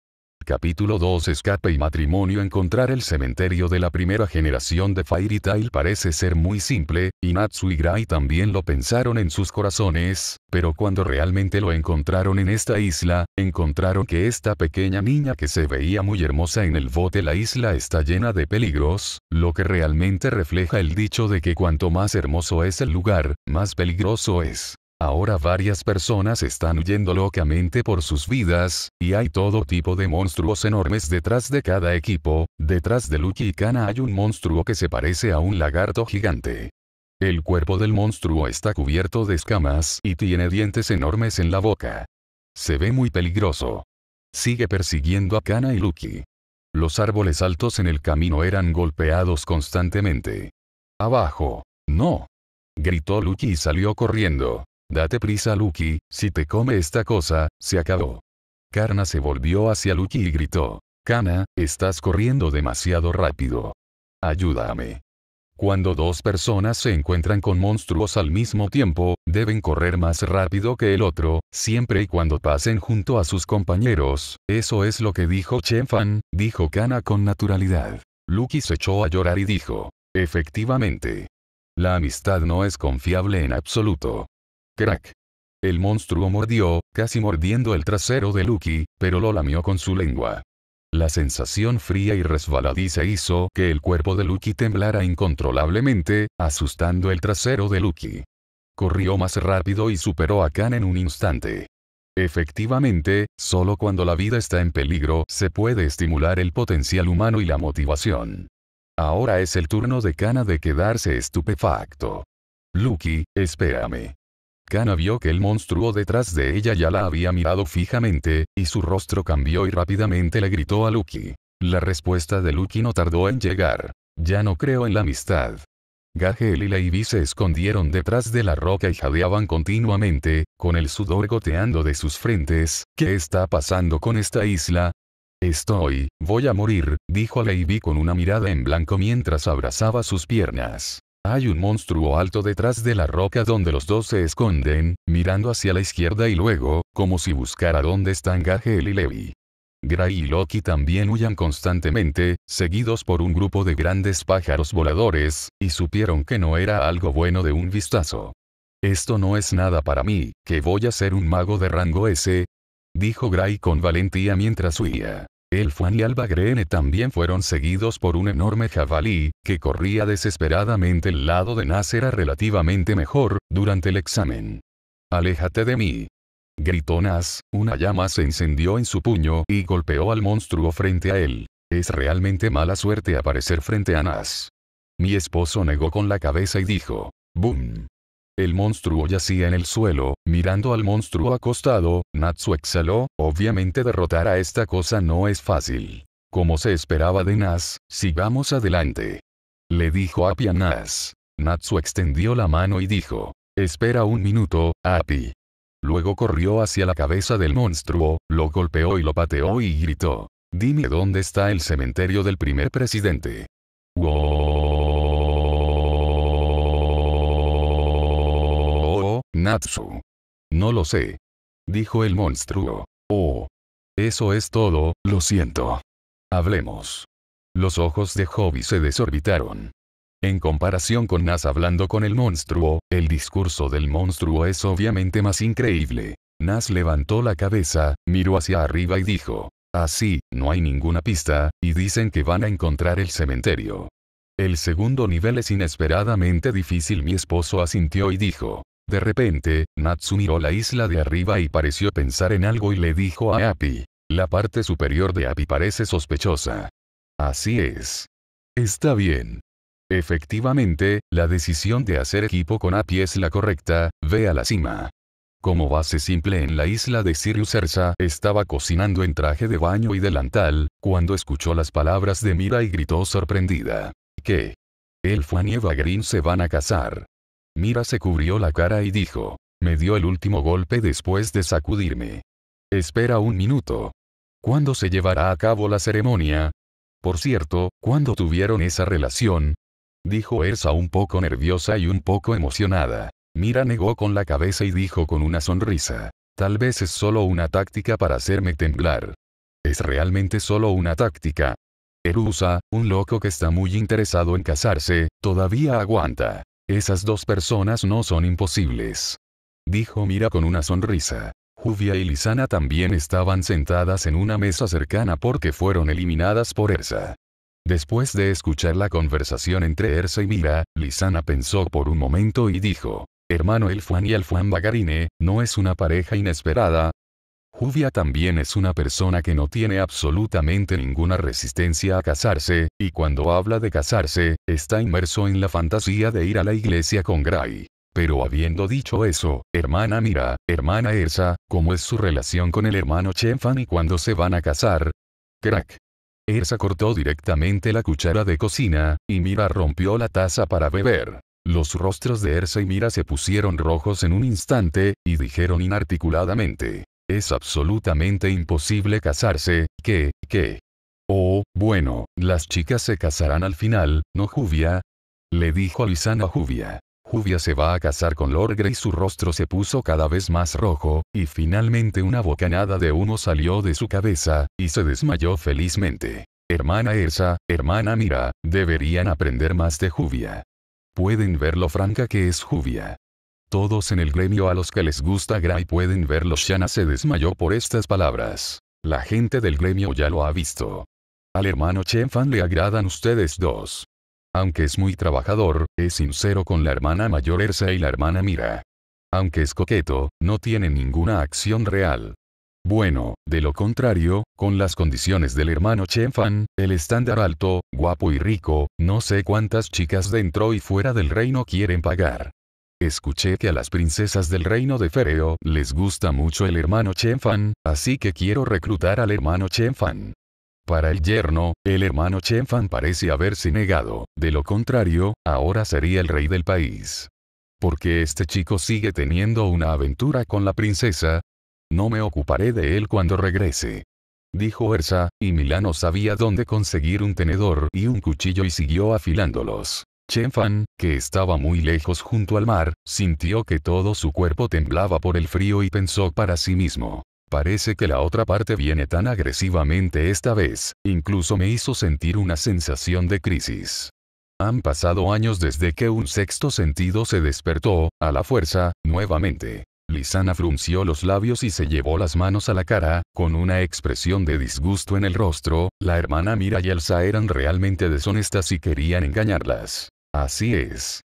Capítulo 2 Escape y matrimonio Encontrar el cementerio de la primera generación de Fairy Tail parece ser muy simple, y Natsu y Gray también lo pensaron en sus corazones, pero cuando realmente lo encontraron en esta isla, encontraron que esta pequeña niña que se veía muy hermosa en el bote la isla está llena de peligros, lo que realmente refleja el dicho de que cuanto más hermoso es el lugar, más peligroso es. Ahora varias personas están huyendo locamente por sus vidas, y hay todo tipo de monstruos enormes detrás de cada equipo, detrás de Lucky y Kana hay un monstruo que se parece a un lagarto gigante. El cuerpo del monstruo está cubierto de escamas y tiene dientes enormes en la boca. Se ve muy peligroso. Sigue persiguiendo a Kana y Lucky. Los árboles altos en el camino eran golpeados constantemente. Abajo. No. Gritó Lucky y salió corriendo. Date prisa Luki, si te come esta cosa, se acabó. Karna se volvió hacia Luki y gritó. Kana, estás corriendo demasiado rápido. Ayúdame. Cuando dos personas se encuentran con monstruos al mismo tiempo, deben correr más rápido que el otro, siempre y cuando pasen junto a sus compañeros, eso es lo que dijo Chen Fan, dijo Kana con naturalidad. Luki se echó a llorar y dijo, efectivamente. La amistad no es confiable en absoluto. Crack. El monstruo mordió, casi mordiendo el trasero de Lucky, pero lo lamió con su lengua. La sensación fría y resbaladiza hizo que el cuerpo de Lucky temblara incontrolablemente, asustando el trasero de Lucky. Corrió más rápido y superó a Khan en un instante. Efectivamente, solo cuando la vida está en peligro se puede estimular el potencial humano y la motivación. Ahora es el turno de Kana de quedarse estupefacto. Lucky, espérame. Kana vio que el monstruo detrás de ella ya la había mirado fijamente, y su rostro cambió y rápidamente le gritó a Lucky. La respuesta de Lucky no tardó en llegar. Ya no creo en la amistad. Gahel y Lady se escondieron detrás de la roca y jadeaban continuamente, con el sudor goteando de sus frentes. ¿Qué está pasando con esta isla? Estoy, voy a morir, dijo Lady con una mirada en blanco mientras abrazaba sus piernas. Hay un monstruo alto detrás de la roca donde los dos se esconden, mirando hacia la izquierda y luego, como si buscara dónde están Gahel y Levi. Gray y Loki también huyan constantemente, seguidos por un grupo de grandes pájaros voladores, y supieron que no era algo bueno de un vistazo. Esto no es nada para mí, que voy a ser un mago de rango S. Dijo Gray con valentía mientras huía. El Fuan y Albagrene también fueron seguidos por un enorme jabalí, que corría desesperadamente el lado de Nas era relativamente mejor, durante el examen. ¡Aléjate de mí! Gritó Nas, una llama se encendió en su puño y golpeó al monstruo frente a él. Es realmente mala suerte aparecer frente a Nas. Mi esposo negó con la cabeza y dijo, —¡Bum! El monstruo yacía en el suelo, mirando al monstruo acostado, Natsu exhaló, obviamente derrotar a esta cosa no es fácil. Como se esperaba de Nas, sigamos adelante. Le dijo Api a Nas. Natsu extendió la mano y dijo, espera un minuto, Api. Luego corrió hacia la cabeza del monstruo, lo golpeó y lo pateó y gritó, dime dónde está el cementerio del primer presidente. ¡Wow! Natsu. No lo sé. Dijo el monstruo. Oh. Eso es todo, lo siento. Hablemos. Los ojos de Hobby se desorbitaron. En comparación con Nas hablando con el monstruo, el discurso del monstruo es obviamente más increíble. Nas levantó la cabeza, miró hacia arriba y dijo, Así, no hay ninguna pista, y dicen que van a encontrar el cementerio. El segundo nivel es inesperadamente difícil. Mi esposo asintió y dijo, de repente, Natsu miró la isla de arriba y pareció pensar en algo y le dijo a Api. La parte superior de Api parece sospechosa. Así es. Está bien. Efectivamente, la decisión de hacer equipo con Api es la correcta, ve a la cima. Como base simple en la isla de Sirius Ersa estaba cocinando en traje de baño y delantal, cuando escuchó las palabras de Mira y gritó sorprendida. ¿Qué? El y Eva Green se van a casar. Mira se cubrió la cara y dijo. Me dio el último golpe después de sacudirme. Espera un minuto. ¿Cuándo se llevará a cabo la ceremonia? Por cierto, ¿cuándo tuvieron esa relación? Dijo Ersa un poco nerviosa y un poco emocionada. Mira negó con la cabeza y dijo con una sonrisa. Tal vez es solo una táctica para hacerme temblar. Es realmente solo una táctica. Erusa, un loco que está muy interesado en casarse, todavía aguanta. Esas dos personas no son imposibles. Dijo Mira con una sonrisa. Juvia y Lisana también estaban sentadas en una mesa cercana porque fueron eliminadas por Ersa. Después de escuchar la conversación entre Ersa y Mira, Lisana pensó por un momento y dijo, Hermano el y el Bagarine, no es una pareja inesperada, Juvia también es una persona que no tiene absolutamente ninguna resistencia a casarse, y cuando habla de casarse, está inmerso en la fantasía de ir a la iglesia con Gray. Pero habiendo dicho eso, hermana Mira, hermana Ersa, ¿cómo es su relación con el hermano Chenfan y cuándo se van a casar? Crack. Ersa cortó directamente la cuchara de cocina, y Mira rompió la taza para beber. Los rostros de Ersa y Mira se pusieron rojos en un instante, y dijeron inarticuladamente, es absolutamente imposible casarse, ¿qué, qué? Oh, bueno, las chicas se casarán al final, ¿no Juvia? Le dijo Lisana a Juvia. Juvia se va a casar con Lord Grey. Su rostro se puso cada vez más rojo, y finalmente una bocanada de humo salió de su cabeza, y se desmayó felizmente. Hermana Ersa, hermana Mira, deberían aprender más de Juvia. Pueden ver lo franca que es Juvia. Todos en el gremio a los que les gusta Gray pueden verlo. Shanna se desmayó por estas palabras. La gente del gremio ya lo ha visto. Al hermano Fan le agradan ustedes dos. Aunque es muy trabajador, es sincero con la hermana mayor Ersa y la hermana Mira. Aunque es coqueto, no tiene ninguna acción real. Bueno, de lo contrario, con las condiciones del hermano Chenfan, el estándar alto, guapo y rico, no sé cuántas chicas dentro y fuera del reino quieren pagar. Escuché que a las princesas del reino de Fereo les gusta mucho el hermano Chenfan, así que quiero reclutar al hermano Chenfan. Para el yerno, el hermano Chenfan parece haberse negado, de lo contrario, ahora sería el rey del país. ¿Por qué este chico sigue teniendo una aventura con la princesa? No me ocuparé de él cuando regrese. Dijo Ersa, y Milano sabía dónde conseguir un tenedor y un cuchillo y siguió afilándolos. Chen Fan, que estaba muy lejos junto al mar, sintió que todo su cuerpo temblaba por el frío y pensó para sí mismo. Parece que la otra parte viene tan agresivamente esta vez, incluso me hizo sentir una sensación de crisis. Han pasado años desde que un sexto sentido se despertó, a la fuerza, nuevamente. Lisana frunció los labios y se llevó las manos a la cara, con una expresión de disgusto en el rostro, la hermana Mira y Elsa eran realmente deshonestas y querían engañarlas. Así es.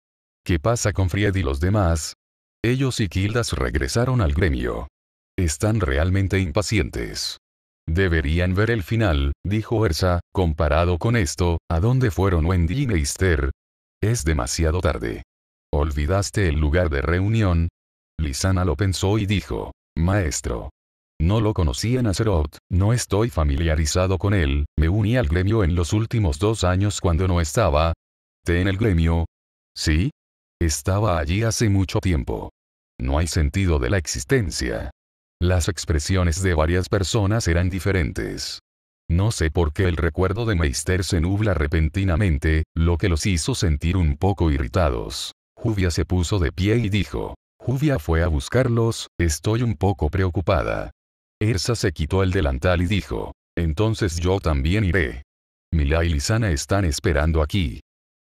¿Qué pasa con Fried y los demás? Ellos y Kildas regresaron al gremio. Están realmente impacientes. Deberían ver el final, dijo Ersa, comparado con esto, ¿a dónde fueron Wendy y Meister? Es demasiado tarde. ¿Olvidaste el lugar de reunión? Lisana lo pensó y dijo, Maestro. No lo conocí en Azeroth, no estoy familiarizado con él, me uní al gremio en los últimos dos años cuando no estaba, en el gremio? Sí. Estaba allí hace mucho tiempo. No hay sentido de la existencia. Las expresiones de varias personas eran diferentes. No sé por qué el recuerdo de Meister se nubla repentinamente, lo que los hizo sentir un poco irritados. Juvia se puso de pie y dijo. Juvia fue a buscarlos, estoy un poco preocupada. Ersa se quitó el delantal y dijo. Entonces yo también iré. Mila y Lisana están esperando aquí.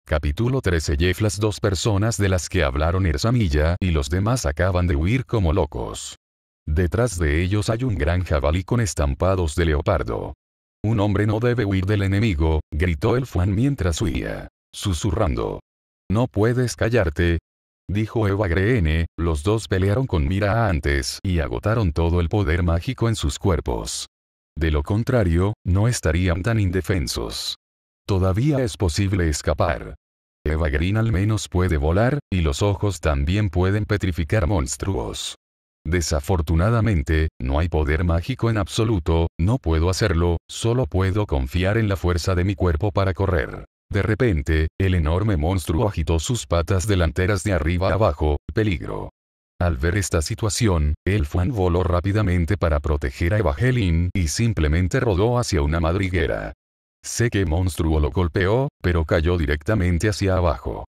Capítulo 13 Jeff Las dos personas de las que hablaron Ersamilla y los demás acaban de huir como locos. Detrás de ellos hay un gran jabalí con estampados de leopardo. Un hombre no debe huir del enemigo, gritó el Juan mientras huía, susurrando. No puedes callarte. Dijo Eva Greene, los dos pelearon con mira antes y agotaron todo el poder mágico en sus cuerpos. De lo contrario, no estarían tan indefensos. Todavía es posible escapar. Eva Green al menos puede volar, y los ojos también pueden petrificar monstruos. Desafortunadamente, no hay poder mágico en absoluto, no puedo hacerlo, solo puedo confiar en la fuerza de mi cuerpo para correr. De repente, el enorme monstruo agitó sus patas delanteras de arriba abajo, peligro. Al ver esta situación, el fan voló rápidamente para proteger a Evangeline y simplemente rodó hacia una madriguera. Sé que Monstruo lo golpeó, pero cayó directamente hacia abajo.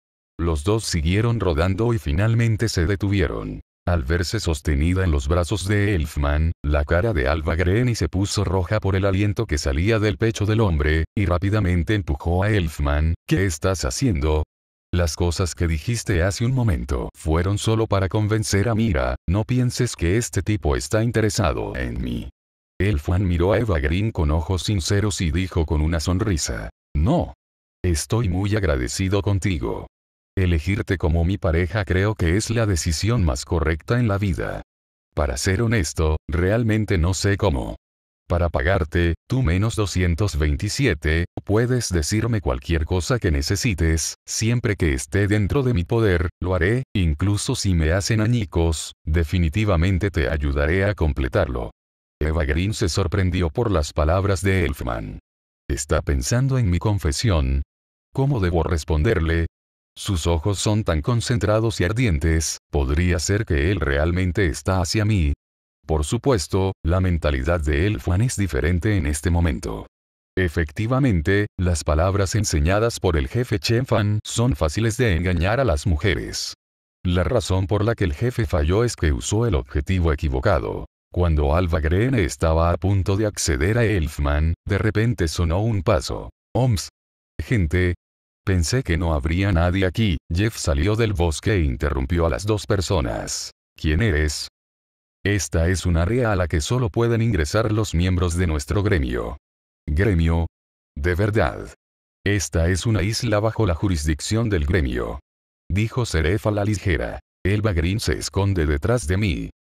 Los dos siguieron rodando y finalmente se detuvieron. Al verse sostenida en los brazos de Elfman, la cara de Alba Greni se puso roja por el aliento que salía del pecho del hombre, y rápidamente empujó a Elfman, ¿qué estás haciendo? Las cosas que dijiste hace un momento fueron solo para convencer a Mira, no pienses que este tipo está interesado en mí. El fan miró a Eva Green con ojos sinceros y dijo con una sonrisa. No. Estoy muy agradecido contigo. Elegirte como mi pareja creo que es la decisión más correcta en la vida. Para ser honesto, realmente no sé cómo. Para pagarte, tú menos 227, puedes decirme cualquier cosa que necesites, siempre que esté dentro de mi poder, lo haré, incluso si me hacen añicos, definitivamente te ayudaré a completarlo. Eva Green se sorprendió por las palabras de Elfman. ¿Está pensando en mi confesión? ¿Cómo debo responderle? Sus ojos son tan concentrados y ardientes, podría ser que él realmente está hacia mí. Por supuesto, la mentalidad de Elfman es diferente en este momento. Efectivamente, las palabras enseñadas por el jefe Chenfan son fáciles de engañar a las mujeres. La razón por la que el jefe falló es que usó el objetivo equivocado. Cuando Alva Green estaba a punto de acceder a Elfman, de repente sonó un paso. Oms. Gente. Pensé que no habría nadie aquí. Jeff salió del bosque e interrumpió a las dos personas. ¿Quién eres? Esta es un área a la que solo pueden ingresar los miembros de nuestro gremio. Gremio. De verdad. Esta es una isla bajo la jurisdicción del gremio. Dijo Serefa la ligera. Elba Green se esconde detrás de mí.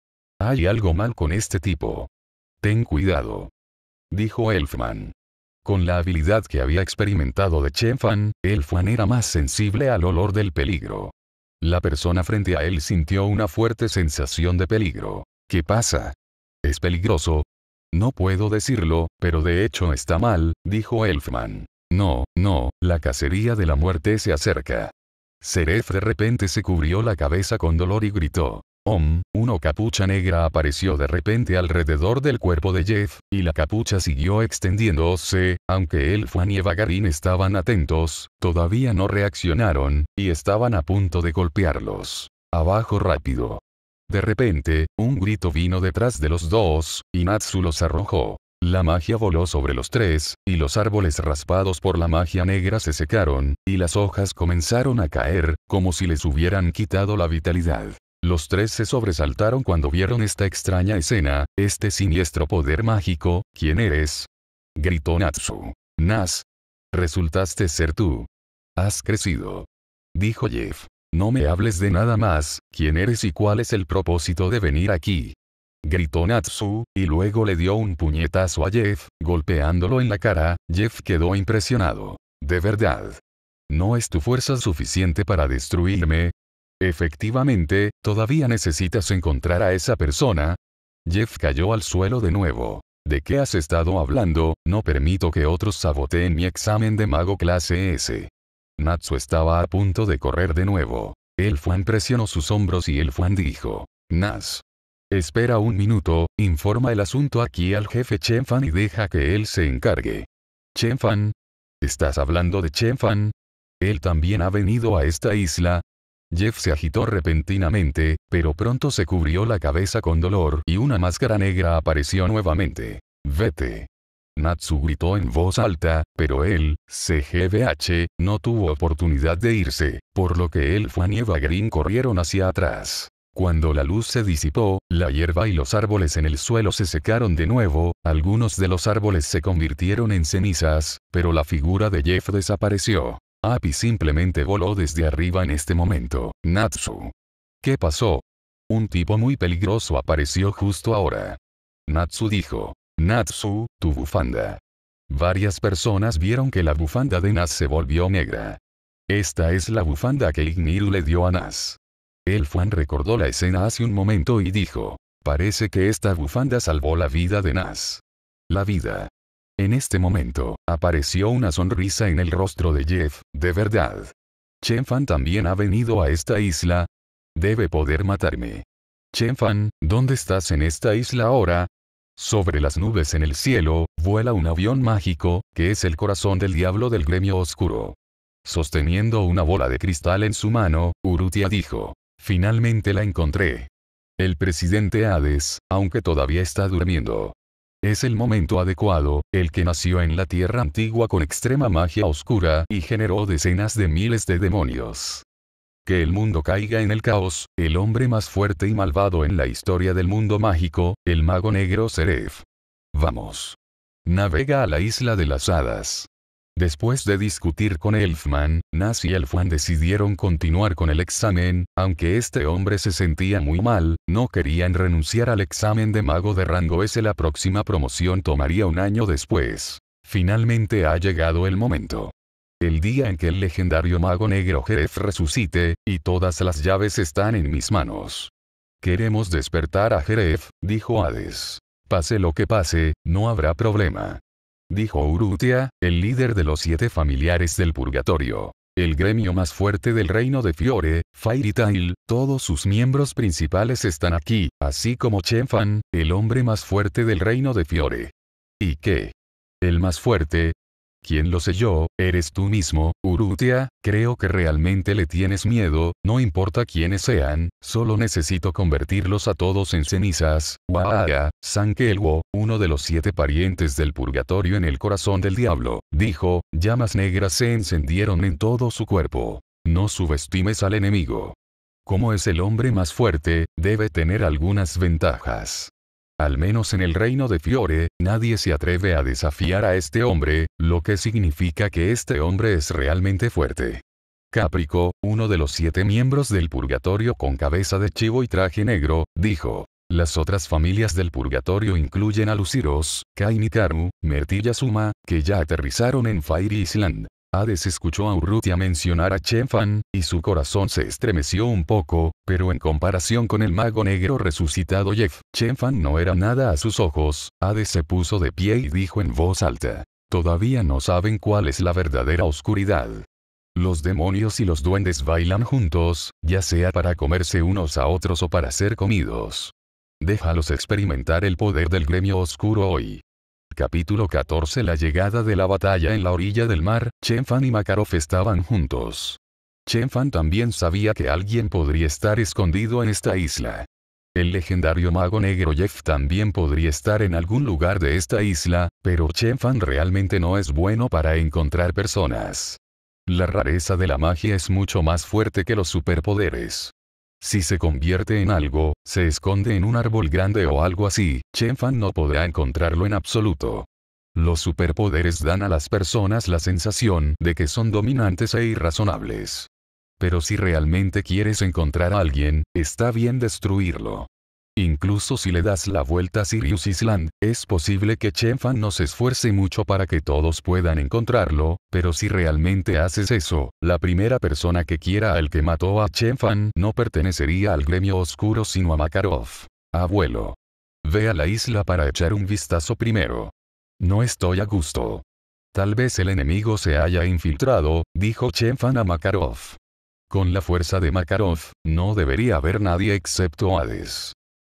Hay algo mal con este tipo. Ten cuidado. Dijo Elfman. Con la habilidad que había experimentado de Chen Elfman era más sensible al olor del peligro. La persona frente a él sintió una fuerte sensación de peligro. ¿Qué pasa? ¿Es peligroso? No puedo decirlo, pero de hecho está mal, dijo Elfman. No, no, la cacería de la muerte se acerca. Seref de repente se cubrió la cabeza con dolor y gritó. Om, una capucha negra apareció de repente alrededor del cuerpo de Jeff, y la capucha siguió extendiéndose, aunque él fan y Evagarin estaban atentos, todavía no reaccionaron, y estaban a punto de golpearlos. Abajo rápido. De repente, un grito vino detrás de los dos, y Natsu los arrojó. La magia voló sobre los tres, y los árboles raspados por la magia negra se secaron, y las hojas comenzaron a caer, como si les hubieran quitado la vitalidad. Los tres se sobresaltaron cuando vieron esta extraña escena, este siniestro poder mágico, ¿quién eres? Gritó Natsu. Nas. Resultaste ser tú. Has crecido. Dijo Jeff. No me hables de nada más, ¿quién eres y cuál es el propósito de venir aquí? Gritó Natsu, y luego le dio un puñetazo a Jeff, golpeándolo en la cara, Jeff quedó impresionado. De verdad. No es tu fuerza suficiente para destruirme, Efectivamente, todavía necesitas encontrar a esa persona. Jeff cayó al suelo de nuevo. ¿De qué has estado hablando? No permito que otros saboteen mi examen de mago clase S. Natsu estaba a punto de correr de nuevo. El Fuan presionó sus hombros y el Fuan dijo. Nas. Espera un minuto, informa el asunto aquí al jefe Chen Fan y deja que él se encargue. Chen Fan. ¿Estás hablando de Chen Fan? Él también ha venido a esta isla, Jeff se agitó repentinamente, pero pronto se cubrió la cabeza con dolor y una máscara negra apareció nuevamente. Vete. Natsu gritó en voz alta, pero él, CGBH, no tuvo oportunidad de irse, por lo que él, Fan y Eva Green corrieron hacia atrás. Cuando la luz se disipó, la hierba y los árboles en el suelo se secaron de nuevo, algunos de los árboles se convirtieron en cenizas, pero la figura de Jeff desapareció. Api simplemente voló desde arriba en este momento. Natsu. ¿Qué pasó? Un tipo muy peligroso apareció justo ahora. Natsu dijo. Natsu, tu bufanda. Varias personas vieron que la bufanda de Nas se volvió negra. Esta es la bufanda que Igniru le dio a Nas. El fan recordó la escena hace un momento y dijo. Parece que esta bufanda salvó la vida de Nas. La vida. En este momento, apareció una sonrisa en el rostro de Jeff, de verdad. Chen Fan también ha venido a esta isla. Debe poder matarme. Chen Fan, ¿dónde estás en esta isla ahora? Sobre las nubes en el cielo, vuela un avión mágico, que es el corazón del diablo del gremio oscuro. Sosteniendo una bola de cristal en su mano, Urutia dijo. Finalmente la encontré. El presidente Hades, aunque todavía está durmiendo, es el momento adecuado, el que nació en la tierra antigua con extrema magia oscura y generó decenas de miles de demonios. Que el mundo caiga en el caos, el hombre más fuerte y malvado en la historia del mundo mágico, el mago negro Seref. Vamos. Navega a la isla de las hadas. Después de discutir con Elfman, Nas y Elfman decidieron continuar con el examen, aunque este hombre se sentía muy mal, no querían renunciar al examen de mago de rango S. La próxima promoción tomaría un año después. Finalmente ha llegado el momento. El día en que el legendario mago negro Jerez resucite, y todas las llaves están en mis manos. Queremos despertar a Jerez, dijo Hades. Pase lo que pase, no habrá problema dijo Urutia, el líder de los siete familiares del purgatorio. El gremio más fuerte del reino de Fiore, Fairy Tail, todos sus miembros principales están aquí, así como Chenfan, el hombre más fuerte del reino de Fiore. ¿Y qué? El más fuerte, ¿Quién lo sé yo? eres tú mismo, Urutia? creo que realmente le tienes miedo, no importa quiénes sean, solo necesito convertirlos a todos en cenizas. Waaga, Sankelwo, uno de los siete parientes del purgatorio en el corazón del diablo, dijo, llamas negras se encendieron en todo su cuerpo. No subestimes al enemigo. Como es el hombre más fuerte, debe tener algunas ventajas. Al menos en el reino de Fiore, nadie se atreve a desafiar a este hombre, lo que significa que este hombre es realmente fuerte. Caprico, uno de los siete miembros del purgatorio con cabeza de chivo y traje negro, dijo, las otras familias del purgatorio incluyen a Luciros, Kainikaru, y Mertilla Suma, que ya aterrizaron en Fire Island, Hades escuchó a Urrutia mencionar a Chenfan, y su corazón se estremeció un poco, pero en comparación con el mago negro resucitado Jeff, Chen no era nada a sus ojos, Hades se puso de pie y dijo en voz alta. Todavía no saben cuál es la verdadera oscuridad. Los demonios y los duendes bailan juntos, ya sea para comerse unos a otros o para ser comidos. Déjalos experimentar el poder del gremio oscuro hoy. Capítulo 14 La llegada de la batalla en la orilla del mar, Chen Fan y Makarov estaban juntos. Chen Fan también sabía que alguien podría estar escondido en esta isla. El legendario mago negro Jeff también podría estar en algún lugar de esta isla, pero Chen Fan realmente no es bueno para encontrar personas. La rareza de la magia es mucho más fuerte que los superpoderes. Si se convierte en algo, se esconde en un árbol grande o algo así, Chen Fan no podrá encontrarlo en absoluto. Los superpoderes dan a las personas la sensación de que son dominantes e irrazonables. Pero si realmente quieres encontrar a alguien, está bien destruirlo. Incluso si le das la vuelta a Sirius Island, es posible que Chenfan no se esfuerce mucho para que todos puedan encontrarlo, pero si realmente haces eso, la primera persona que quiera al que mató a Chenfan no pertenecería al gremio oscuro sino a Makarov. Abuelo. Ve a la isla para echar un vistazo primero. No estoy a gusto. Tal vez el enemigo se haya infiltrado, dijo Chenfan a Makarov. Con la fuerza de Makarov, no debería haber nadie excepto Hades.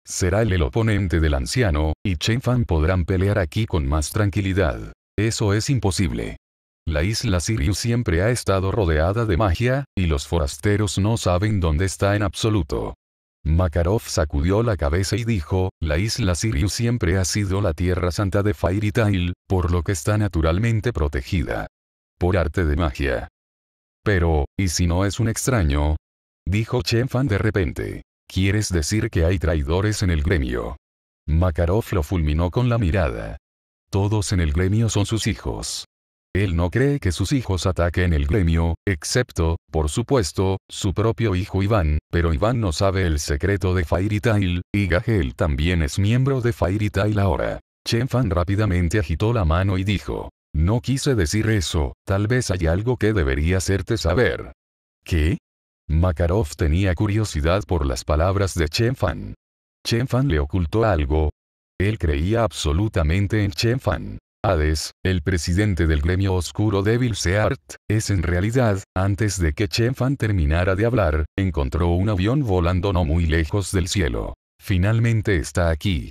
Será él el oponente del anciano, y Chen Fan podrán pelear aquí con más tranquilidad. Eso es imposible. La isla Sirius siempre ha estado rodeada de magia, y los forasteros no saben dónde está en absoluto. Makarov sacudió la cabeza y dijo, la isla Sirius siempre ha sido la tierra santa de Fairy Tail, por lo que está naturalmente protegida. Por arte de magia. Pero, ¿y si no es un extraño? Dijo Chen Fan de repente. ¿Quieres decir que hay traidores en el gremio? Makarov lo fulminó con la mirada. Todos en el gremio son sus hijos. Él no cree que sus hijos ataquen el gremio, excepto, por supuesto, su propio hijo Iván, pero Iván no sabe el secreto de Fairy Tail, y Gahel también es miembro de Fairy Tail ahora. Chen Fan rápidamente agitó la mano y dijo, no quise decir eso, tal vez hay algo que debería hacerte saber. ¿Qué? Makarov tenía curiosidad por las palabras de Chen Fan. Chen Fan le ocultó algo. Él creía absolutamente en Chen Fan. Hades, el presidente del gremio oscuro Devil Seart, es en realidad, antes de que Chen Fan terminara de hablar, encontró un avión volando no muy lejos del cielo. Finalmente está aquí.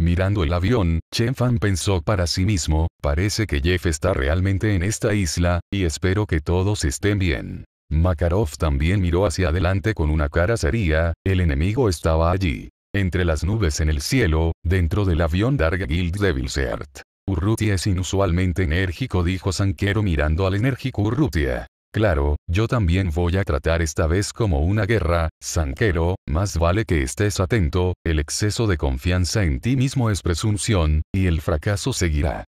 Mirando el avión, Chen Fan pensó para sí mismo, parece que Jeff está realmente en esta isla, y espero que todos estén bien. Makarov también miró hacia adelante con una cara seria, el enemigo estaba allí. Entre las nubes en el cielo, dentro del avión Dark Guild Devilsert. Urrutia es inusualmente enérgico dijo Sanquero mirando al enérgico Urrutia. Claro, yo también voy a tratar esta vez como una guerra, Sanquero, más vale que estés atento, el exceso de confianza en ti mismo es presunción, y el fracaso seguirá.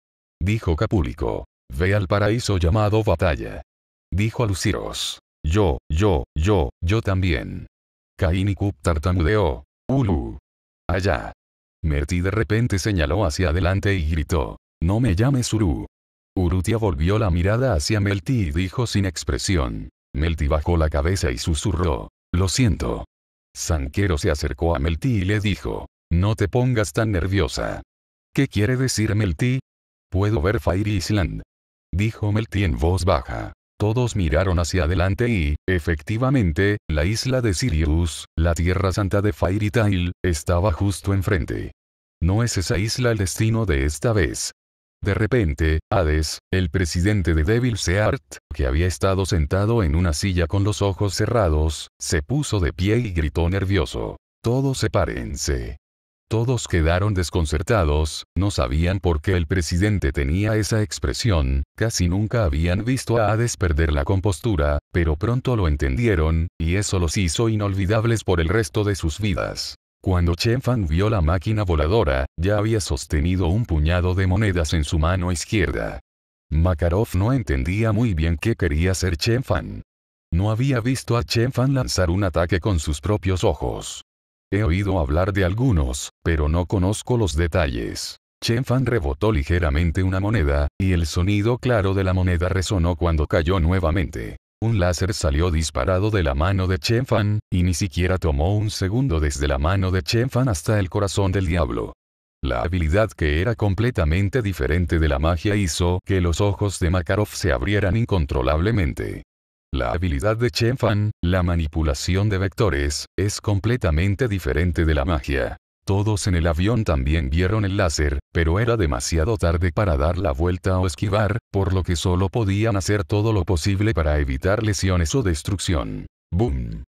Dijo Capulico. Ve al paraíso llamado batalla. Dijo a Luciros. Yo, yo, yo, yo también. Cain y tartamudeó. Ulu. Allá. Merti de repente señaló hacia adelante y gritó. No me llames Uru. Urutia volvió la mirada hacia Melty y dijo sin expresión. Melty bajó la cabeza y susurró. Lo siento. Sanquero se acercó a Melty y le dijo. No te pongas tan nerviosa. ¿Qué quiere decir Melty? Puedo ver Fire Island. Dijo Melty en voz baja. Todos miraron hacia adelante y, efectivamente, la isla de Sirius, la Tierra Santa de Fairy Tail, estaba justo enfrente. No es esa isla el destino de esta vez. De repente, Hades, el presidente de Devil Seart, que había estado sentado en una silla con los ojos cerrados, se puso de pie y gritó nervioso. Todos sepárense. Todos quedaron desconcertados, no sabían por qué el presidente tenía esa expresión, casi nunca habían visto a Hades perder la compostura, pero pronto lo entendieron, y eso los hizo inolvidables por el resto de sus vidas. Cuando Chen Fan vio la máquina voladora, ya había sostenido un puñado de monedas en su mano izquierda. Makarov no entendía muy bien qué quería hacer Chen Fan. No había visto a Chen Fan lanzar un ataque con sus propios ojos. He oído hablar de algunos, pero no conozco los detalles. Chen Fan rebotó ligeramente una moneda, y el sonido claro de la moneda resonó cuando cayó nuevamente. Un láser salió disparado de la mano de Chen Fan, y ni siquiera tomó un segundo desde la mano de Chen Fan hasta el corazón del diablo. La habilidad que era completamente diferente de la magia hizo que los ojos de Makarov se abrieran incontrolablemente. La habilidad de Chen Fan, la manipulación de vectores, es completamente diferente de la magia. Todos en el avión también vieron el láser, pero era demasiado tarde para dar la vuelta o esquivar, por lo que solo podían hacer todo lo posible para evitar lesiones o destrucción. ¡Boom!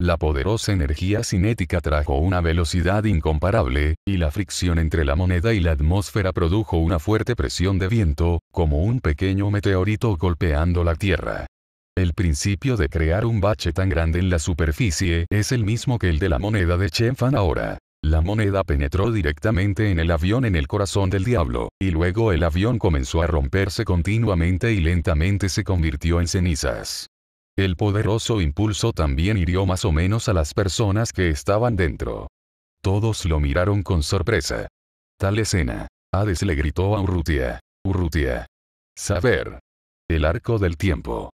La poderosa energía cinética trajo una velocidad incomparable, y la fricción entre la moneda y la atmósfera produjo una fuerte presión de viento, como un pequeño meteorito golpeando la Tierra. El principio de crear un bache tan grande en la superficie es el mismo que el de la moneda de Chenfan ahora. La moneda penetró directamente en el avión en el corazón del diablo, y luego el avión comenzó a romperse continuamente y lentamente se convirtió en cenizas. El poderoso impulso también hirió más o menos a las personas que estaban dentro. Todos lo miraron con sorpresa. Tal escena. Hades le gritó a Urrutia. Urrutia. Saber. El arco del tiempo.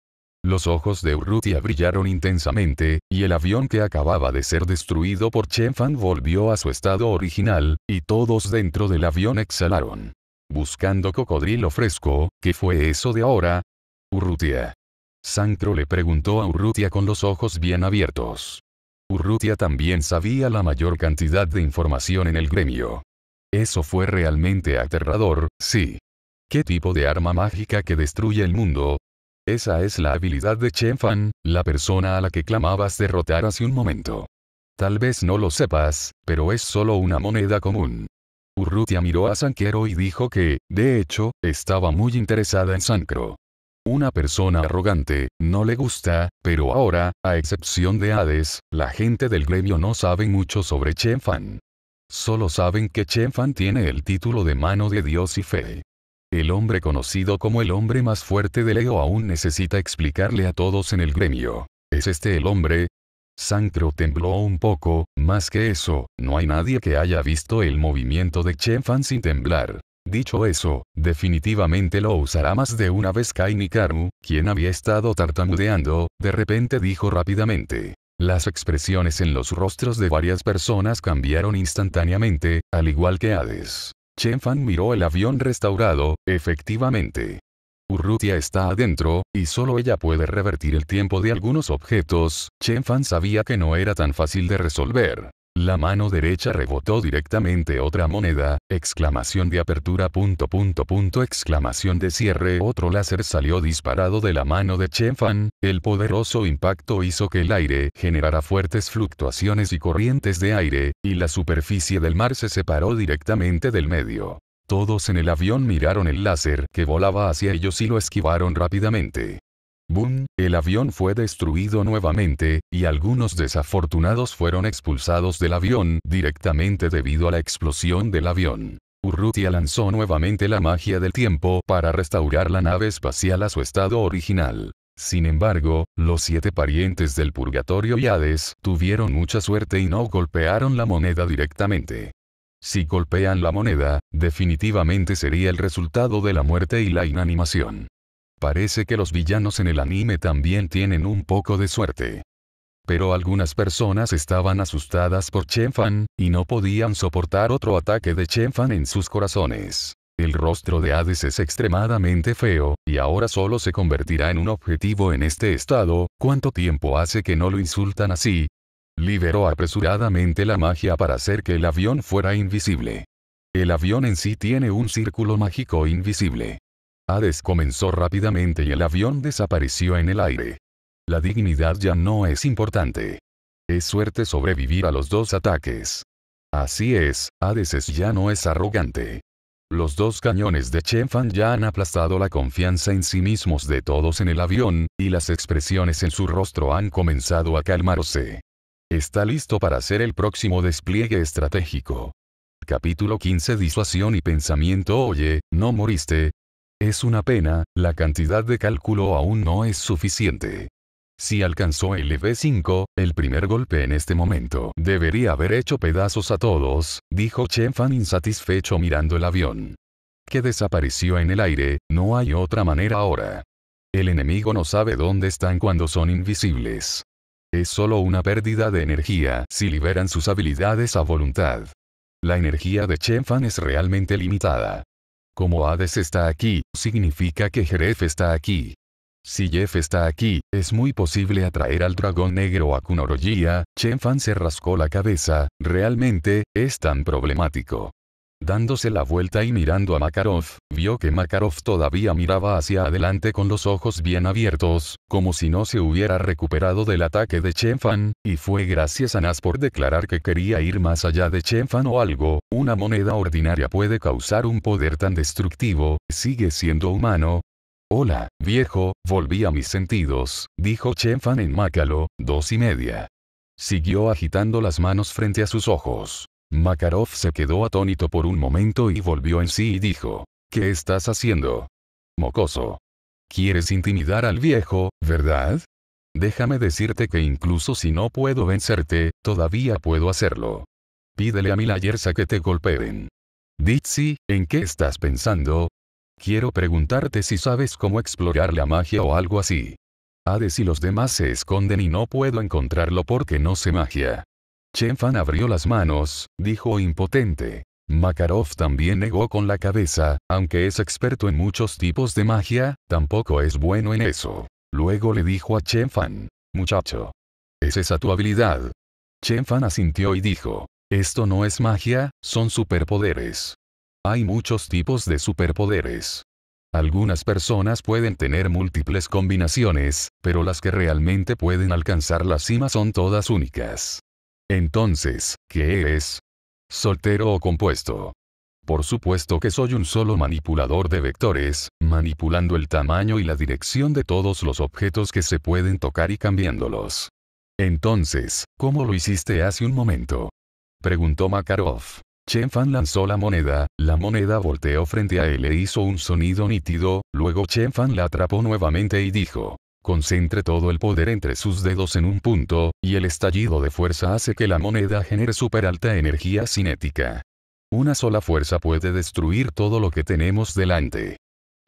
Los ojos de Urrutia brillaron intensamente, y el avión que acababa de ser destruido por Chenfan volvió a su estado original, y todos dentro del avión exhalaron. Buscando cocodrilo fresco, ¿qué fue eso de ahora? Urrutia. Sancro le preguntó a Urrutia con los ojos bien abiertos. Urrutia también sabía la mayor cantidad de información en el gremio. Eso fue realmente aterrador, sí. ¿Qué tipo de arma mágica que destruye el mundo, esa es la habilidad de Chen Fan, la persona a la que clamabas derrotar hace un momento. Tal vez no lo sepas, pero es solo una moneda común. Urrutia miró a Sanquero y dijo que, de hecho, estaba muy interesada en Sancro. Una persona arrogante, no le gusta, pero ahora, a excepción de Hades, la gente del gremio no sabe mucho sobre Chen Fan. Solo saben que Chen Fan tiene el título de mano de Dios y fe. El hombre conocido como el hombre más fuerte de Leo aún necesita explicarle a todos en el gremio. ¿Es este el hombre? Sancro tembló un poco, más que eso, no hay nadie que haya visto el movimiento de Chen Fan sin temblar. Dicho eso, definitivamente lo usará más de una vez Kai Nikaru, quien había estado tartamudeando, de repente dijo rápidamente. Las expresiones en los rostros de varias personas cambiaron instantáneamente, al igual que Hades. Chen Fan miró el avión restaurado, efectivamente. Urrutia está adentro, y solo ella puede revertir el tiempo de algunos objetos, Chen Fan sabía que no era tan fácil de resolver. La mano derecha rebotó directamente otra moneda, exclamación de apertura punto punto punto exclamación de cierre otro láser salió disparado de la mano de Chen Fan, el poderoso impacto hizo que el aire generara fuertes fluctuaciones y corrientes de aire, y la superficie del mar se separó directamente del medio. Todos en el avión miraron el láser que volaba hacia ellos y lo esquivaron rápidamente. Boom, el avión fue destruido nuevamente, y algunos desafortunados fueron expulsados del avión directamente debido a la explosión del avión. Urrutia lanzó nuevamente la magia del tiempo para restaurar la nave espacial a su estado original. Sin embargo, los siete parientes del purgatorio y Hades tuvieron mucha suerte y no golpearon la moneda directamente. Si golpean la moneda, definitivamente sería el resultado de la muerte y la inanimación. Parece que los villanos en el anime también tienen un poco de suerte. Pero algunas personas estaban asustadas por Chen Fan, y no podían soportar otro ataque de Chen Fan en sus corazones. El rostro de Hades es extremadamente feo, y ahora solo se convertirá en un objetivo en este estado, ¿cuánto tiempo hace que no lo insultan así? Liberó apresuradamente la magia para hacer que el avión fuera invisible. El avión en sí tiene un círculo mágico invisible. Hades comenzó rápidamente y el avión desapareció en el aire. La dignidad ya no es importante. Es suerte sobrevivir a los dos ataques. Así es, Hades ya no es arrogante. Los dos cañones de Fan ya han aplastado la confianza en sí mismos de todos en el avión, y las expresiones en su rostro han comenzado a calmarse. Está listo para hacer el próximo despliegue estratégico. Capítulo 15 Disuasión y Pensamiento Oye, no moriste, es una pena, la cantidad de cálculo aún no es suficiente. Si alcanzó el ev 5 el primer golpe en este momento debería haber hecho pedazos a todos, dijo Chen Fan insatisfecho mirando el avión. Que desapareció en el aire, no hay otra manera ahora. El enemigo no sabe dónde están cuando son invisibles. Es solo una pérdida de energía si liberan sus habilidades a voluntad. La energía de Chen Fan es realmente limitada. Como Hades está aquí, significa que Jeref está aquí. Si Jeff está aquí, es muy posible atraer al dragón negro a Kunorogia, Chen Fan se rascó la cabeza, realmente, es tan problemático. Dándose la vuelta y mirando a Makarov, vio que Makarov todavía miraba hacia adelante con los ojos bien abiertos, como si no se hubiera recuperado del ataque de Chenfan, y fue gracias a Nas por declarar que quería ir más allá de Chenfan o algo, una moneda ordinaria puede causar un poder tan destructivo, sigue siendo humano, Hola, viejo, volví a mis sentidos, dijo Chenfan en Makalo, dos y media. Siguió agitando las manos frente a sus ojos. Makarov se quedó atónito por un momento y volvió en sí y dijo, ¿qué estás haciendo? Mocoso. ¿Quieres intimidar al viejo, verdad? Déjame decirte que incluso si no puedo vencerte, todavía puedo hacerlo. Pídele a Milayersa que te golpeen. Ditsy, ¿en qué estás pensando? Quiero preguntarte si sabes cómo explorar la magia o algo así. Hades si los demás se esconden y no puedo encontrarlo porque no sé magia. Chen Fan abrió las manos, dijo impotente. Makarov también negó con la cabeza, aunque es experto en muchos tipos de magia, tampoco es bueno en eso. Luego le dijo a Chen Fan, muchacho, ¿es esa tu habilidad? Chen Fan asintió y dijo, esto no es magia, son superpoderes. Hay muchos tipos de superpoderes. Algunas personas pueden tener múltiples combinaciones, pero las que realmente pueden alcanzar la cima son todas únicas. Entonces, ¿qué eres? ¿Soltero o compuesto? Por supuesto que soy un solo manipulador de vectores, manipulando el tamaño y la dirección de todos los objetos que se pueden tocar y cambiándolos. Entonces, ¿cómo lo hiciste hace un momento? Preguntó Makarov. Chen Fan lanzó la moneda, la moneda volteó frente a él e hizo un sonido nítido, luego Chen Fan la atrapó nuevamente y dijo, concentre todo el poder entre sus dedos en un punto, y el estallido de fuerza hace que la moneda genere super alta energía cinética. Una sola fuerza puede destruir todo lo que tenemos delante.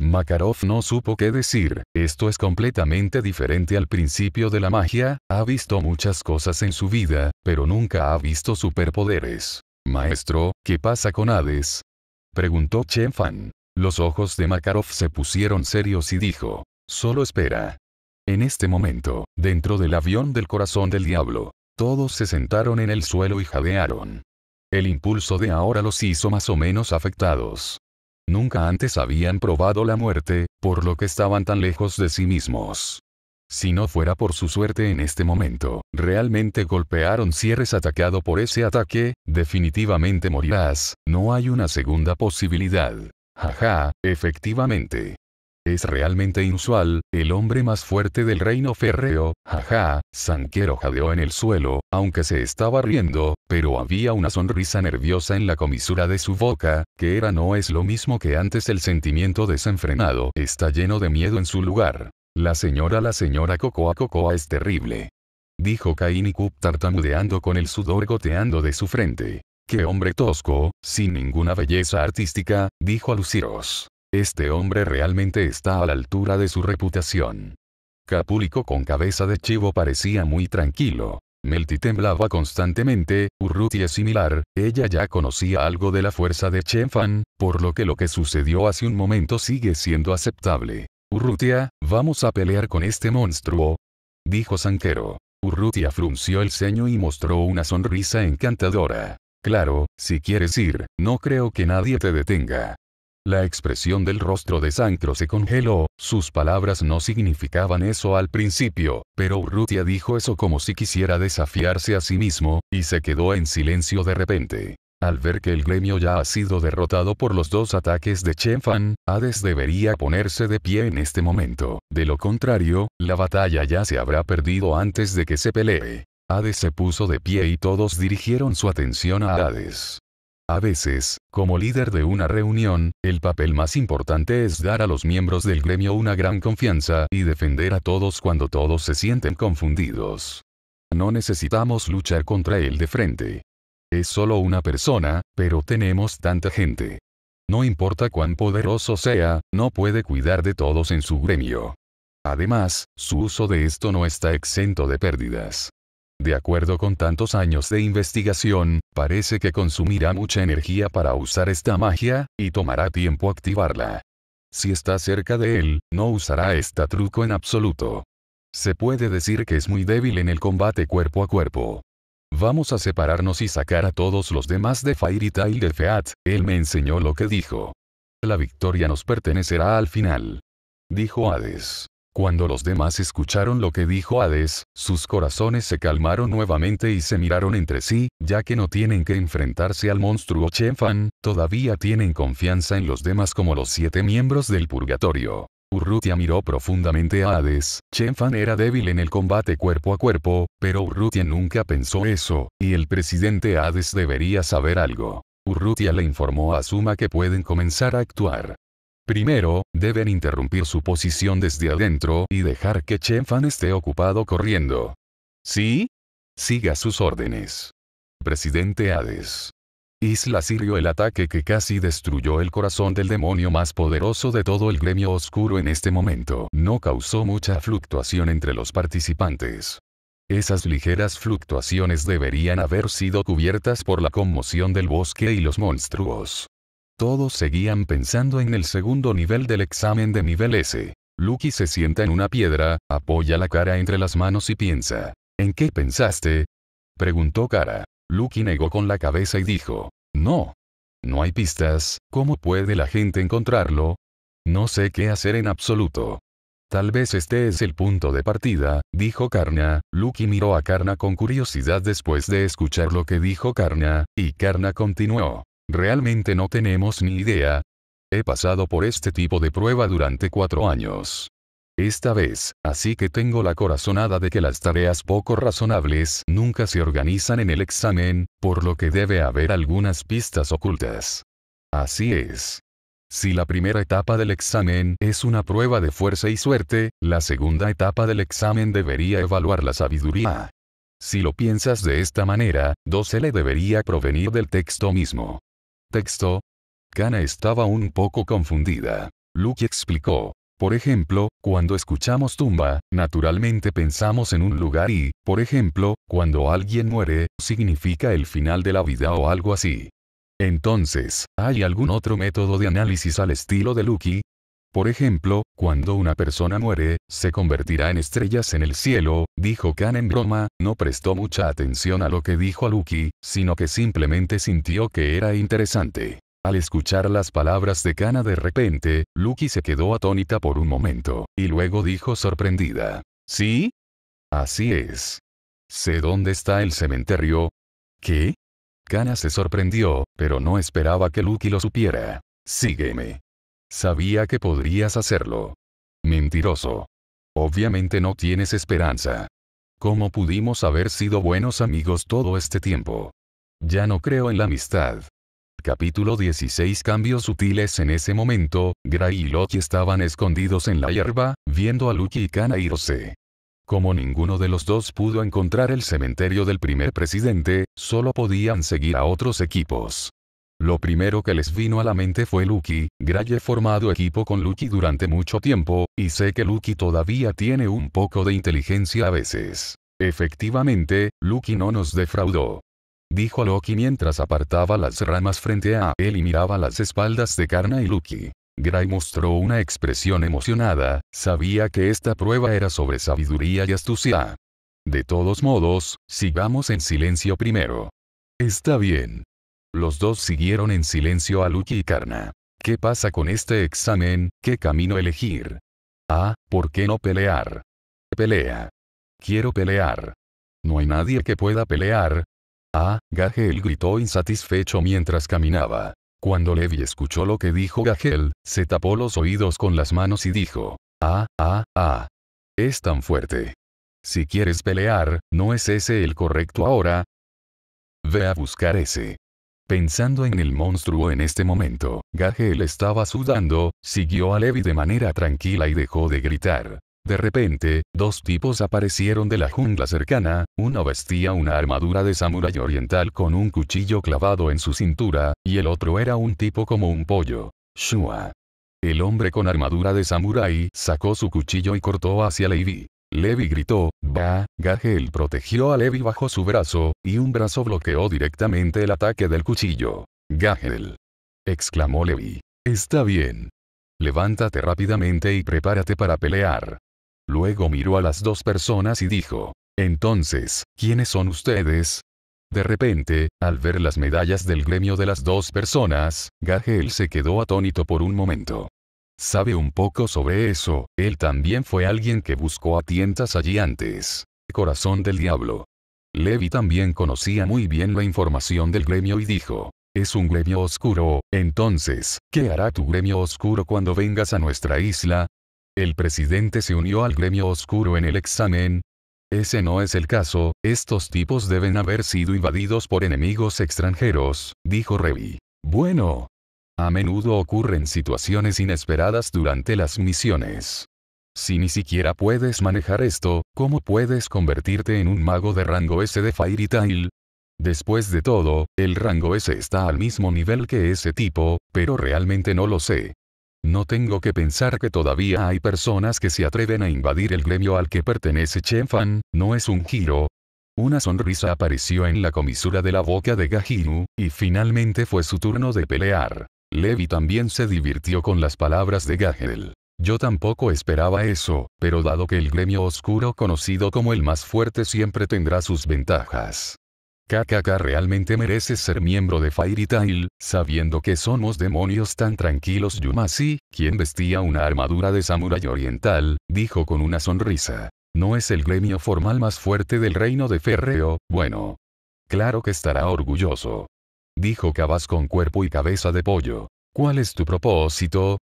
Makarov no supo qué decir, esto es completamente diferente al principio de la magia, ha visto muchas cosas en su vida, pero nunca ha visto superpoderes. Maestro, ¿qué pasa con Hades? Preguntó Chen Fan. Los ojos de Makarov se pusieron serios y dijo, solo espera. En este momento, dentro del avión del corazón del diablo, todos se sentaron en el suelo y jadearon. El impulso de ahora los hizo más o menos afectados. Nunca antes habían probado la muerte, por lo que estaban tan lejos de sí mismos. Si no fuera por su suerte en este momento, realmente golpearon cierres atacado por ese ataque, definitivamente morirás, no hay una segunda posibilidad. Jaja, efectivamente, es realmente inusual, el hombre más fuerte del reino férreo, jaja, Sanquero jadeó en el suelo, aunque se estaba riendo, pero había una sonrisa nerviosa en la comisura de su boca, que era no es lo mismo que antes el sentimiento desenfrenado está lleno de miedo en su lugar. La señora la señora Cocoa Cocoa es terrible. Dijo Cain y Cup tartamudeando con el sudor goteando de su frente. Qué hombre tosco, sin ninguna belleza artística, dijo a Luciros. Este hombre realmente está a la altura de su reputación. Capulico con cabeza de chivo parecía muy tranquilo. Melty temblaba constantemente, Urrutia similar, ella ya conocía algo de la fuerza de Fan, por lo que lo que sucedió hace un momento sigue siendo aceptable. Urrutia, vamos a pelear con este monstruo. Dijo Sanquero. Urrutia frunció el ceño y mostró una sonrisa encantadora. Claro, si quieres ir, no creo que nadie te detenga. La expresión del rostro de Sancro se congeló, sus palabras no significaban eso al principio, pero Urrutia dijo eso como si quisiera desafiarse a sí mismo, y se quedó en silencio de repente. Al ver que el gremio ya ha sido derrotado por los dos ataques de Chenfan, Hades debería ponerse de pie en este momento. De lo contrario, la batalla ya se habrá perdido antes de que se pelee. Hades se puso de pie y todos dirigieron su atención a Hades. A veces, como líder de una reunión, el papel más importante es dar a los miembros del gremio una gran confianza y defender a todos cuando todos se sienten confundidos. No necesitamos luchar contra él de frente. Es solo una persona, pero tenemos tanta gente. No importa cuán poderoso sea, no puede cuidar de todos en su gremio. Además, su uso de esto no está exento de pérdidas. De acuerdo con tantos años de investigación, parece que consumirá mucha energía para usar esta magia, y tomará tiempo activarla. Si está cerca de él, no usará esta truco en absoluto. Se puede decir que es muy débil en el combate cuerpo a cuerpo. Vamos a separarnos y sacar a todos los demás de Fairy Tail de Feat, él me enseñó lo que dijo. La victoria nos pertenecerá al final. Dijo Hades. Cuando los demás escucharon lo que dijo Hades, sus corazones se calmaron nuevamente y se miraron entre sí, ya que no tienen que enfrentarse al monstruo Fan, todavía tienen confianza en los demás como los siete miembros del purgatorio. Urrutia miró profundamente a Hades, Chenfan era débil en el combate cuerpo a cuerpo, pero Urrutia nunca pensó eso, y el presidente Hades debería saber algo. Urrutia le informó a Suma que pueden comenzar a actuar. Primero, deben interrumpir su posición desde adentro y dejar que Chen Fan esté ocupado corriendo. ¿Sí? Siga sus órdenes. Presidente Hades. Isla Sirio el ataque que casi destruyó el corazón del demonio más poderoso de todo el gremio oscuro en este momento no causó mucha fluctuación entre los participantes. Esas ligeras fluctuaciones deberían haber sido cubiertas por la conmoción del bosque y los monstruos. Todos seguían pensando en el segundo nivel del examen de nivel S. Lucky se sienta en una piedra, apoya la cara entre las manos y piensa. ¿En qué pensaste? Preguntó Cara. Lucky negó con la cabeza y dijo. No. No hay pistas, ¿cómo puede la gente encontrarlo? No sé qué hacer en absoluto. Tal vez este es el punto de partida, dijo Karna. Lucky miró a Karna con curiosidad después de escuchar lo que dijo Karna, y Karna continuó. Realmente no tenemos ni idea. He pasado por este tipo de prueba durante cuatro años. Esta vez, así que tengo la corazonada de que las tareas poco razonables nunca se organizan en el examen, por lo que debe haber algunas pistas ocultas. Así es. Si la primera etapa del examen es una prueba de fuerza y suerte, la segunda etapa del examen debería evaluar la sabiduría. Si lo piensas de esta manera, 12 le debería provenir del texto mismo texto? Kana estaba un poco confundida. Luki explicó. Por ejemplo, cuando escuchamos tumba, naturalmente pensamos en un lugar y, por ejemplo, cuando alguien muere, significa el final de la vida o algo así. Entonces, ¿hay algún otro método de análisis al estilo de Lucky? Por ejemplo, cuando una persona muere, se convertirá en estrellas en el cielo, dijo Kana en broma, no prestó mucha atención a lo que dijo Aluki, sino que simplemente sintió que era interesante. Al escuchar las palabras de Kana de repente, Lucky se quedó atónita por un momento, y luego dijo sorprendida. ¿Sí? Así es. ¿Sé dónde está el cementerio? ¿Qué? Kana se sorprendió, pero no esperaba que Lucky lo supiera. Sígueme. Sabía que podrías hacerlo. Mentiroso. Obviamente no tienes esperanza. ¿Cómo pudimos haber sido buenos amigos todo este tiempo? Ya no creo en la amistad. Capítulo 16 Cambios sutiles En ese momento, Gray y Loki estaban escondidos en la hierba, viendo a Lucky y Kana irse. Como ninguno de los dos pudo encontrar el cementerio del primer presidente, solo podían seguir a otros equipos. Lo primero que les vino a la mente fue Lucky, Gray he formado equipo con Lucky durante mucho tiempo, y sé que Lucky todavía tiene un poco de inteligencia a veces. Efectivamente, Lucky no nos defraudó. Dijo Loki mientras apartaba las ramas frente a él y miraba las espaldas de Karna y Lucky. Gray mostró una expresión emocionada, sabía que esta prueba era sobre sabiduría y astucia. De todos modos, sigamos en silencio primero. Está bien, los dos siguieron en silencio a Lucky y Karna. ¿Qué pasa con este examen? ¿Qué camino elegir? Ah, ¿por qué no pelear? Pelea. Quiero pelear. No hay nadie que pueda pelear. Ah, Gagel gritó insatisfecho mientras caminaba. Cuando Levi escuchó lo que dijo Gagel, se tapó los oídos con las manos y dijo, ah, ah, ah. Es tan fuerte. Si quieres pelear, ¿no es ese el correcto ahora? Ve a buscar ese. Pensando en el monstruo en este momento, él estaba sudando, siguió a Levi de manera tranquila y dejó de gritar. De repente, dos tipos aparecieron de la jungla cercana, uno vestía una armadura de samurái oriental con un cuchillo clavado en su cintura, y el otro era un tipo como un pollo. Shua. El hombre con armadura de samurái sacó su cuchillo y cortó hacia Levi. Levi gritó, va, Gagel protegió a Levi bajo su brazo, y un brazo bloqueó directamente el ataque del cuchillo. Gagel. exclamó Levi. Está bien. Levántate rápidamente y prepárate para pelear. Luego miró a las dos personas y dijo, entonces, ¿quiénes son ustedes? De repente, al ver las medallas del gremio de las dos personas, Gagel se quedó atónito por un momento sabe un poco sobre eso, él también fue alguien que buscó a tientas allí antes. Corazón del diablo. Levi también conocía muy bien la información del gremio y dijo, es un gremio oscuro, entonces, ¿qué hará tu gremio oscuro cuando vengas a nuestra isla? El presidente se unió al gremio oscuro en el examen. Ese no es el caso, estos tipos deben haber sido invadidos por enemigos extranjeros, dijo Revi. Bueno, a menudo ocurren situaciones inesperadas durante las misiones. Si ni siquiera puedes manejar esto, ¿cómo puedes convertirte en un mago de rango S de Fairy Tail? Después de todo, el rango S está al mismo nivel que ese tipo, pero realmente no lo sé. No tengo que pensar que todavía hay personas que se atreven a invadir el gremio al que pertenece Chen Fan, no es un giro. Una sonrisa apareció en la comisura de la boca de Gahinu y finalmente fue su turno de pelear. Levi también se divirtió con las palabras de Gagel. Yo tampoco esperaba eso, pero dado que el gremio oscuro conocido como el más fuerte siempre tendrá sus ventajas. KKK realmente merece ser miembro de Fairy Tail, sabiendo que somos demonios tan tranquilos Yumasi, quien vestía una armadura de samurai oriental, dijo con una sonrisa. No es el gremio formal más fuerte del reino de Ferreo, bueno. Claro que estará orgulloso dijo vas con cuerpo y cabeza de pollo. ¿Cuál es tu propósito?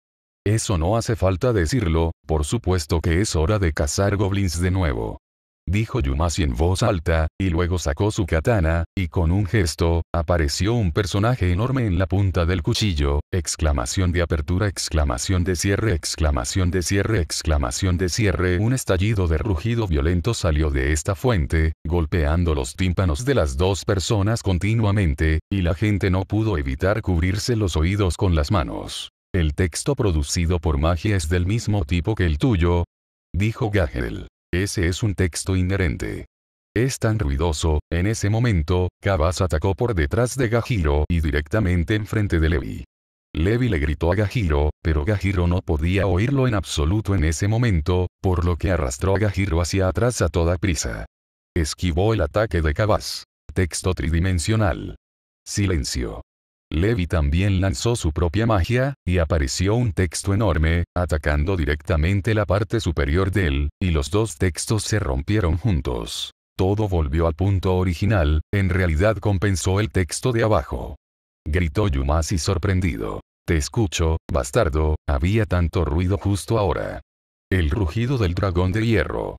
Eso no hace falta decirlo, por supuesto que es hora de cazar goblins de nuevo dijo Yumasi en voz alta, y luego sacó su katana, y con un gesto, apareció un personaje enorme en la punta del cuchillo, exclamación de apertura, exclamación de cierre, exclamación de cierre, exclamación de cierre. Un estallido de rugido violento salió de esta fuente, golpeando los tímpanos de las dos personas continuamente, y la gente no pudo evitar cubrirse los oídos con las manos. El texto producido por magia es del mismo tipo que el tuyo, dijo Gagel. Ese es un texto inherente. Es tan ruidoso, en ese momento, Kabas atacó por detrás de Gajiro y directamente enfrente de Levi. Levi le gritó a Gajiro, pero Gajiro no podía oírlo en absoluto en ese momento, por lo que arrastró a Gajiro hacia atrás a toda prisa. Esquivó el ataque de Kabas. Texto tridimensional. Silencio. Levi también lanzó su propia magia, y apareció un texto enorme, atacando directamente la parte superior de él, y los dos textos se rompieron juntos. Todo volvió al punto original, en realidad compensó el texto de abajo. Gritó Yumasi sorprendido. Te escucho, bastardo, había tanto ruido justo ahora. El rugido del dragón de hierro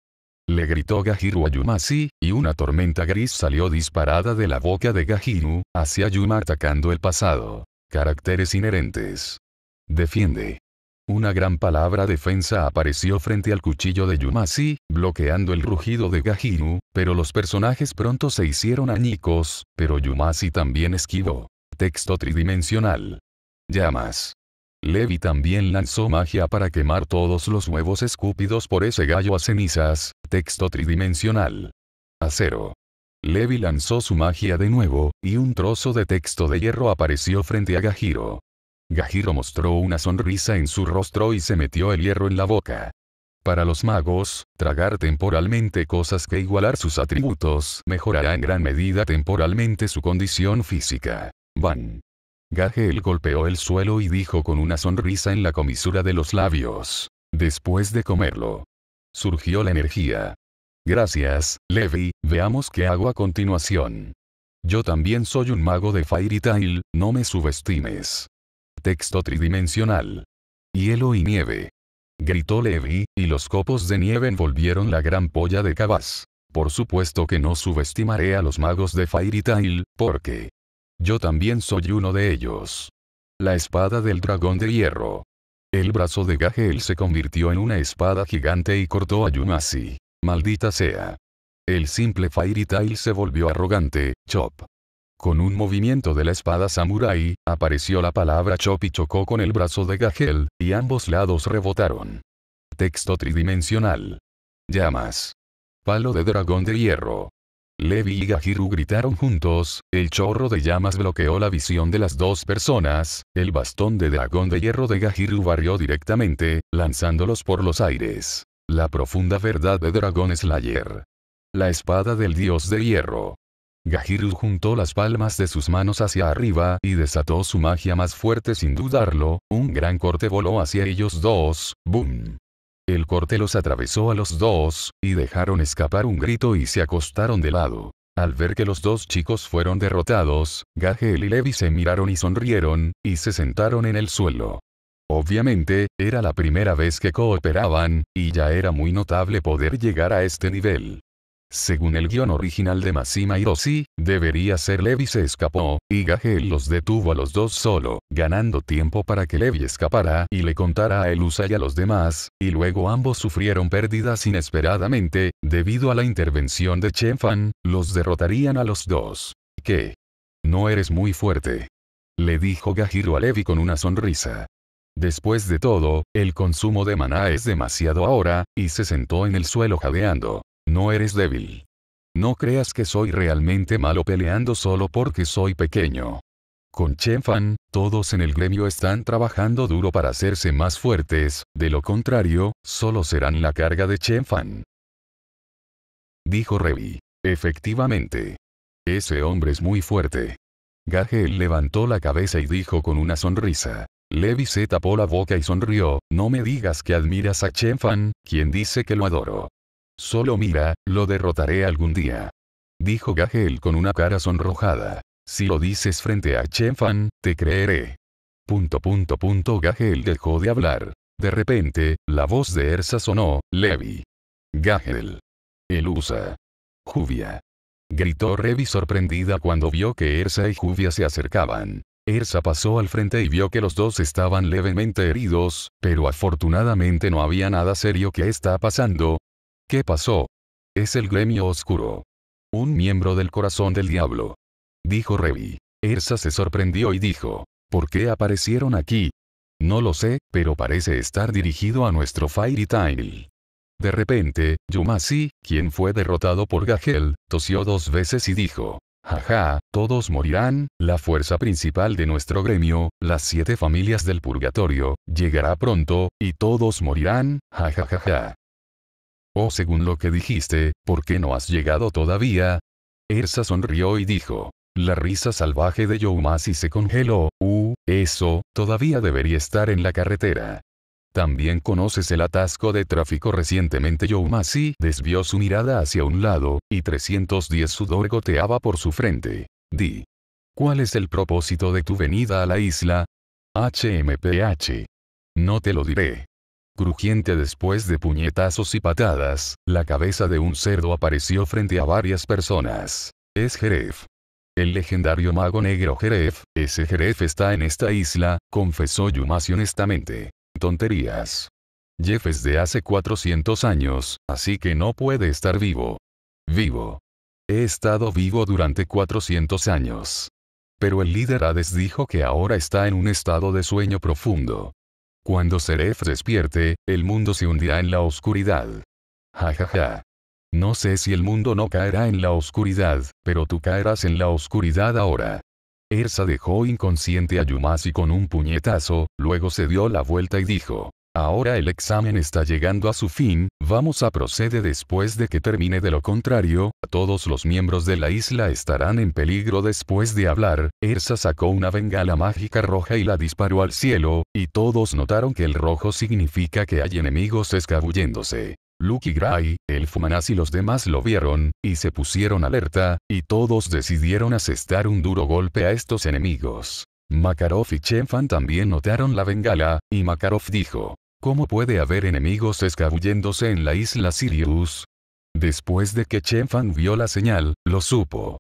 le gritó Gahiru a Yumasi, y una tormenta gris salió disparada de la boca de Gajiru, hacia Yuma atacando el pasado. Caracteres inherentes. Defiende. Una gran palabra defensa apareció frente al cuchillo de Yumasi, bloqueando el rugido de Gajiru, pero los personajes pronto se hicieron añicos, pero Yumasi también esquivó. Texto tridimensional. Llamas. Levi también lanzó magia para quemar todos los huevos escúpidos por ese gallo a cenizas, texto tridimensional. Acero. Levi lanzó su magia de nuevo, y un trozo de texto de hierro apareció frente a Gajiro. Gajiro mostró una sonrisa en su rostro y se metió el hierro en la boca. Para los magos, tragar temporalmente cosas que igualar sus atributos mejorará en gran medida temporalmente su condición física. Van. Gagel golpeó el suelo y dijo con una sonrisa en la comisura de los labios. Después de comerlo. Surgió la energía. Gracias, Levi, veamos qué hago a continuación. Yo también soy un mago de Fairy Tail, no me subestimes. Texto tridimensional. Hielo y nieve. Gritó Levi, y los copos de nieve envolvieron la gran polla de cabas. Por supuesto que no subestimaré a los magos de Fairy Tail, porque yo también soy uno de ellos. La espada del dragón de hierro. El brazo de Gahel se convirtió en una espada gigante y cortó a Yumasi. Maldita sea. El simple Fairy Tail se volvió arrogante, Chop. Con un movimiento de la espada samurai, apareció la palabra Chop y chocó con el brazo de Gahel, y ambos lados rebotaron. Texto tridimensional. Llamas. Palo de dragón de hierro. Levi y Gahiru gritaron juntos, el chorro de llamas bloqueó la visión de las dos personas, el bastón de dragón de hierro de Gahiru barrió directamente, lanzándolos por los aires. La profunda verdad de Dragon Slayer. La espada del dios de hierro. Gahiru juntó las palmas de sus manos hacia arriba y desató su magia más fuerte sin dudarlo, un gran corte voló hacia ellos dos, ¡boom! El corte los atravesó a los dos, y dejaron escapar un grito y se acostaron de lado. Al ver que los dos chicos fueron derrotados, Gagel y Levi se miraron y sonrieron, y se sentaron en el suelo. Obviamente, era la primera vez que cooperaban, y ya era muy notable poder llegar a este nivel. Según el guión original de Massima Hiroshi, debería ser Levi se escapó, y Gagel los detuvo a los dos solo, ganando tiempo para que Levi escapara y le contara a Elusa y a los demás, y luego ambos sufrieron pérdidas inesperadamente, debido a la intervención de Chen Fan, los derrotarían a los dos. ¿Qué? No eres muy fuerte. Le dijo Gajiro a Levi con una sonrisa. Después de todo, el consumo de maná es demasiado ahora, y se sentó en el suelo jadeando. No eres débil. No creas que soy realmente malo peleando solo porque soy pequeño. Con Chen Fan, todos en el gremio están trabajando duro para hacerse más fuertes, de lo contrario, solo serán la carga de Chen Fan. Dijo Revi. Efectivamente. Ese hombre es muy fuerte. Gahel levantó la cabeza y dijo con una sonrisa. Levi se tapó la boca y sonrió, no me digas que admiras a Chen Fan, quien dice que lo adoro. Solo mira, lo derrotaré algún día. Dijo Gagel con una cara sonrojada. Si lo dices frente a Chen te creeré. Punto punto punto Gagel dejó de hablar. De repente, la voz de Ersa sonó, Levi. Gagel. Elusa. Juvia. Gritó Revi sorprendida cuando vio que Ersa y Juvia se acercaban. Ersa pasó al frente y vio que los dos estaban levemente heridos, pero afortunadamente no había nada serio que está pasando, ¿Qué pasó? Es el gremio oscuro. Un miembro del corazón del diablo. Dijo Revi. Ersa se sorprendió y dijo, ¿por qué aparecieron aquí? No lo sé, pero parece estar dirigido a nuestro Fairy Tail. De repente, Yumasi, quien fue derrotado por Gahel, tosió dos veces y dijo, jaja, todos morirán, la fuerza principal de nuestro gremio, las siete familias del purgatorio, llegará pronto, y todos morirán, jajajaja. O según lo que dijiste, ¿por qué no has llegado todavía? Ersa sonrió y dijo. La risa salvaje de Yomasi se congeló. Uh, eso, todavía debería estar en la carretera. También conoces el atasco de tráfico recientemente Yomasi desvió su mirada hacia un lado, y 310 sudor goteaba por su frente. Di. ¿Cuál es el propósito de tu venida a la isla? HMPH. No te lo diré. Crujiente después de puñetazos y patadas, la cabeza de un cerdo apareció frente a varias personas. Es Jeref. El legendario mago negro Jeref, ese Jeref está en esta isla, confesó Yumasi honestamente. Tonterías. Jeff es de hace 400 años, así que no puede estar vivo. Vivo. He estado vivo durante 400 años. Pero el líder Hades dijo que ahora está en un estado de sueño profundo. Cuando Seref despierte, el mundo se hundirá en la oscuridad. Ja ja ja. No sé si el mundo no caerá en la oscuridad, pero tú caerás en la oscuridad ahora. Ersa dejó inconsciente a Yumasi con un puñetazo, luego se dio la vuelta y dijo. Ahora el examen está llegando a su fin, vamos a procede después de que termine de lo contrario, todos los miembros de la isla estarán en peligro después de hablar, Ersa sacó una bengala mágica roja y la disparó al cielo, y todos notaron que el rojo significa que hay enemigos escabulléndose. Lucky Gray, el Fumanás y los demás lo vieron, y se pusieron alerta, y todos decidieron asestar un duro golpe a estos enemigos. Makarov y Chenfan también notaron la bengala, y Makarov dijo, ¿Cómo puede haber enemigos escabulléndose en la isla Sirius? Después de que Chen vio la señal, lo supo.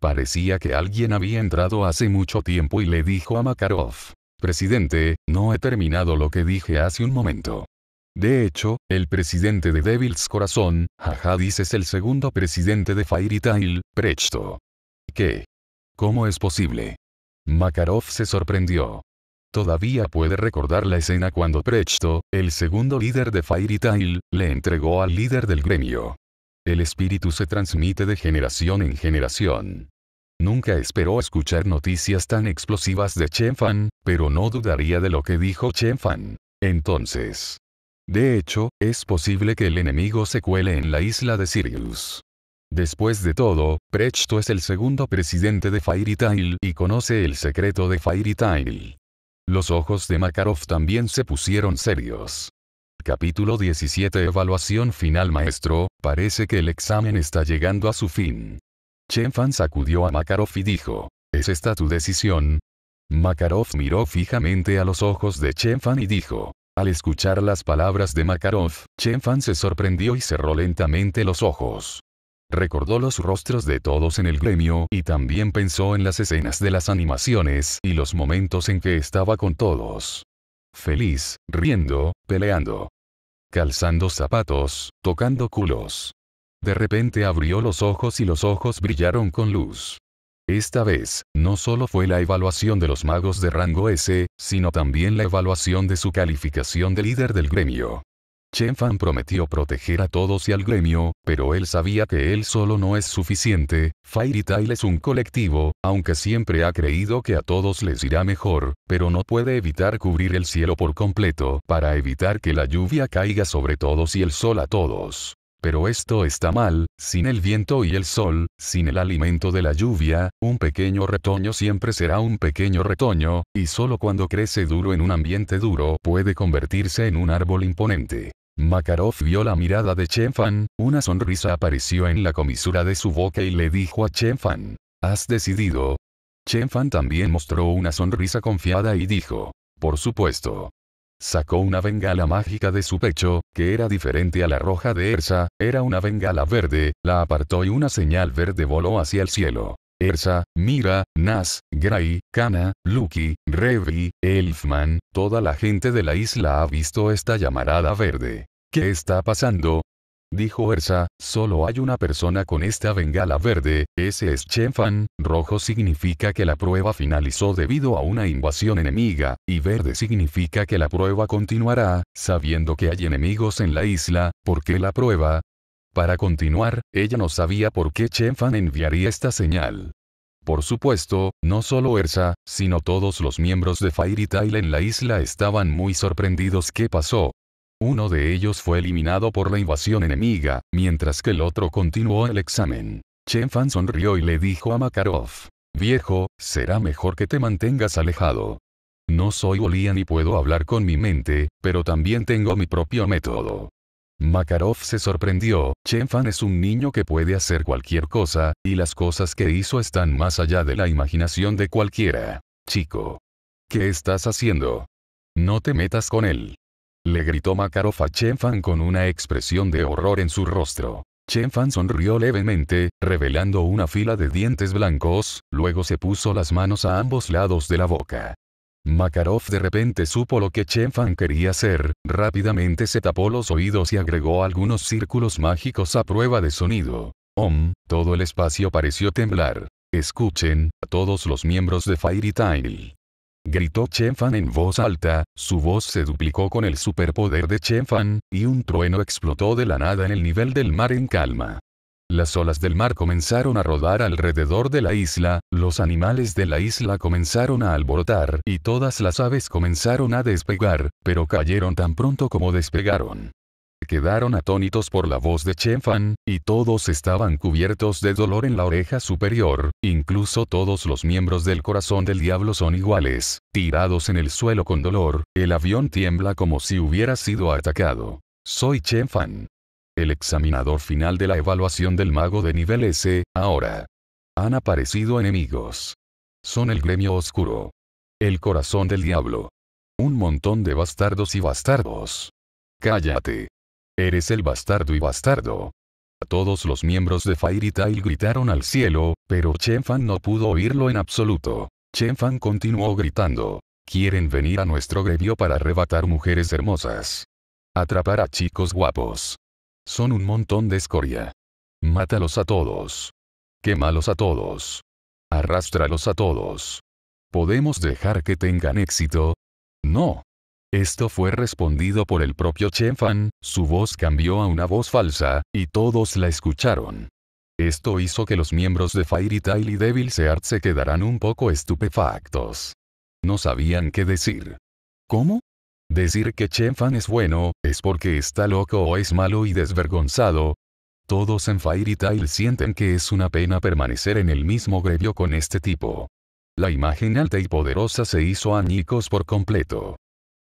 Parecía que alguien había entrado hace mucho tiempo y le dijo a Makarov. Presidente, no he terminado lo que dije hace un momento. De hecho, el presidente de Devil's Corazón, jaja es el segundo presidente de Fairy Tail, Prechto. ¿Qué? ¿Cómo es posible? Makarov se sorprendió. Todavía puede recordar la escena cuando Prechto, el segundo líder de Fairy Tail, le entregó al líder del gremio. El espíritu se transmite de generación en generación. Nunca esperó escuchar noticias tan explosivas de Chen Fan, pero no dudaría de lo que dijo Chen Fan. Entonces. De hecho, es posible que el enemigo se cuele en la isla de Sirius. Después de todo, Prechto es el segundo presidente de Fairy Tail y conoce el secreto de Fairy Tail. Los ojos de Makarov también se pusieron serios. Capítulo 17 Evaluación final Maestro, parece que el examen está llegando a su fin. Fan sacudió a Makarov y dijo, ¿es esta tu decisión? Makarov miró fijamente a los ojos de Fan y dijo, al escuchar las palabras de Makarov, Fan se sorprendió y cerró lentamente los ojos. Recordó los rostros de todos en el gremio y también pensó en las escenas de las animaciones y los momentos en que estaba con todos. Feliz, riendo, peleando. Calzando zapatos, tocando culos. De repente abrió los ojos y los ojos brillaron con luz. Esta vez, no solo fue la evaluación de los magos de rango S, sino también la evaluación de su calificación de líder del gremio. Chen Fan prometió proteger a todos y al gremio, pero él sabía que él solo no es suficiente, Fairy Tail es un colectivo, aunque siempre ha creído que a todos les irá mejor, pero no puede evitar cubrir el cielo por completo para evitar que la lluvia caiga sobre todos y el sol a todos. Pero esto está mal, sin el viento y el sol, sin el alimento de la lluvia, un pequeño retoño siempre será un pequeño retoño, y solo cuando crece duro en un ambiente duro puede convertirse en un árbol imponente. Makarov vio la mirada de Chen Fan, una sonrisa apareció en la comisura de su boca y le dijo a Chen Fan, ¿has decidido? Chen Fan también mostró una sonrisa confiada y dijo, por supuesto. Sacó una bengala mágica de su pecho, que era diferente a la roja de Ersa, era una bengala verde, la apartó y una señal verde voló hacia el cielo. Ersa, Mira, Nas, Gray, Kana, Lucky, Revi, Elfman, toda la gente de la isla ha visto esta llamarada verde. ¿Qué está pasando? Dijo Ersa, solo hay una persona con esta bengala verde, ese es Chenfan, rojo significa que la prueba finalizó debido a una invasión enemiga, y verde significa que la prueba continuará, sabiendo que hay enemigos en la isla, porque la prueba? Para continuar, ella no sabía por qué Chen Fan enviaría esta señal. Por supuesto, no solo Ersa, sino todos los miembros de Fairy Tail en la isla estaban muy sorprendidos qué pasó. Uno de ellos fue eliminado por la invasión enemiga, mientras que el otro continuó el examen. Chen Fan sonrió y le dijo a Makarov, Viejo, será mejor que te mantengas alejado. No soy Olian y puedo hablar con mi mente, pero también tengo mi propio método. Makarov se sorprendió, Chen Fan es un niño que puede hacer cualquier cosa, y las cosas que hizo están más allá de la imaginación de cualquiera. Chico. ¿Qué estás haciendo? No te metas con él. Le gritó Makarov a Chen Fan con una expresión de horror en su rostro. Chen Fan sonrió levemente, revelando una fila de dientes blancos, luego se puso las manos a ambos lados de la boca. Makarov de repente supo lo que Fan quería hacer, rápidamente se tapó los oídos y agregó algunos círculos mágicos a prueba de sonido. Om, todo el espacio pareció temblar. Escuchen, a todos los miembros de Fairy Tail. Gritó Fan en voz alta, su voz se duplicó con el superpoder de Fan, y un trueno explotó de la nada en el nivel del mar en calma. Las olas del mar comenzaron a rodar alrededor de la isla, los animales de la isla comenzaron a alborotar y todas las aves comenzaron a despegar, pero cayeron tan pronto como despegaron. Quedaron atónitos por la voz de Chen Fan, y todos estaban cubiertos de dolor en la oreja superior, incluso todos los miembros del corazón del diablo son iguales, tirados en el suelo con dolor, el avión tiembla como si hubiera sido atacado. Soy Chen Fan el examinador final de la evaluación del mago de nivel S, ahora. Han aparecido enemigos. Son el gremio oscuro. El corazón del diablo. Un montón de bastardos y bastardos. Cállate. Eres el bastardo y bastardo. Todos los miembros de Fairy Tail gritaron al cielo, pero Chen Fan no pudo oírlo en absoluto. Chen Fan continuó gritando. Quieren venir a nuestro gremio para arrebatar mujeres hermosas. Atrapar a chicos guapos. Son un montón de escoria. Mátalos a todos. Quémalos a todos. Arrástralos a todos. ¿Podemos dejar que tengan éxito? No. Esto fue respondido por el propio Chen Fan, su voz cambió a una voz falsa, y todos la escucharon. Esto hizo que los miembros de Fairy Tail y Devil Seart se quedaran un poco estupefactos. No sabían qué decir. ¿Cómo? Decir que Chen Fan es bueno, es porque está loco o es malo y desvergonzado. Todos en Fairy Tail sienten que es una pena permanecer en el mismo grevio con este tipo. La imagen alta y poderosa se hizo añicos por completo.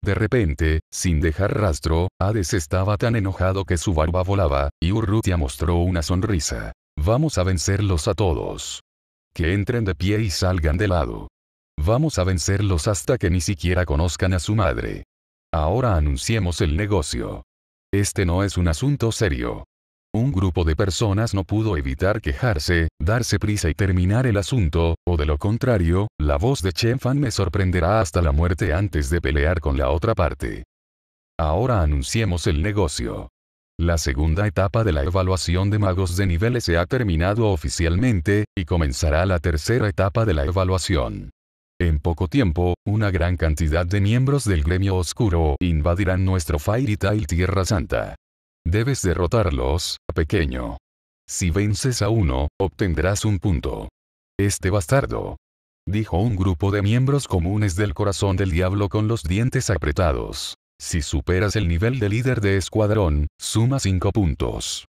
De repente, sin dejar rastro, Hades estaba tan enojado que su barba volaba, y Urrutia mostró una sonrisa. Vamos a vencerlos a todos. Que entren de pie y salgan de lado. Vamos a vencerlos hasta que ni siquiera conozcan a su madre. Ahora anunciemos el negocio. Este no es un asunto serio. Un grupo de personas no pudo evitar quejarse, darse prisa y terminar el asunto, o de lo contrario, la voz de Chen Fan me sorprenderá hasta la muerte antes de pelear con la otra parte. Ahora anunciemos el negocio. La segunda etapa de la evaluación de magos de niveles se ha terminado oficialmente, y comenzará la tercera etapa de la evaluación. En poco tiempo, una gran cantidad de miembros del gremio oscuro invadirán nuestro Fairy Tail Tierra Santa. Debes derrotarlos, pequeño. Si vences a uno, obtendrás un punto. Este bastardo. Dijo un grupo de miembros comunes del corazón del diablo con los dientes apretados. Si superas el nivel de líder de escuadrón, suma 5 puntos.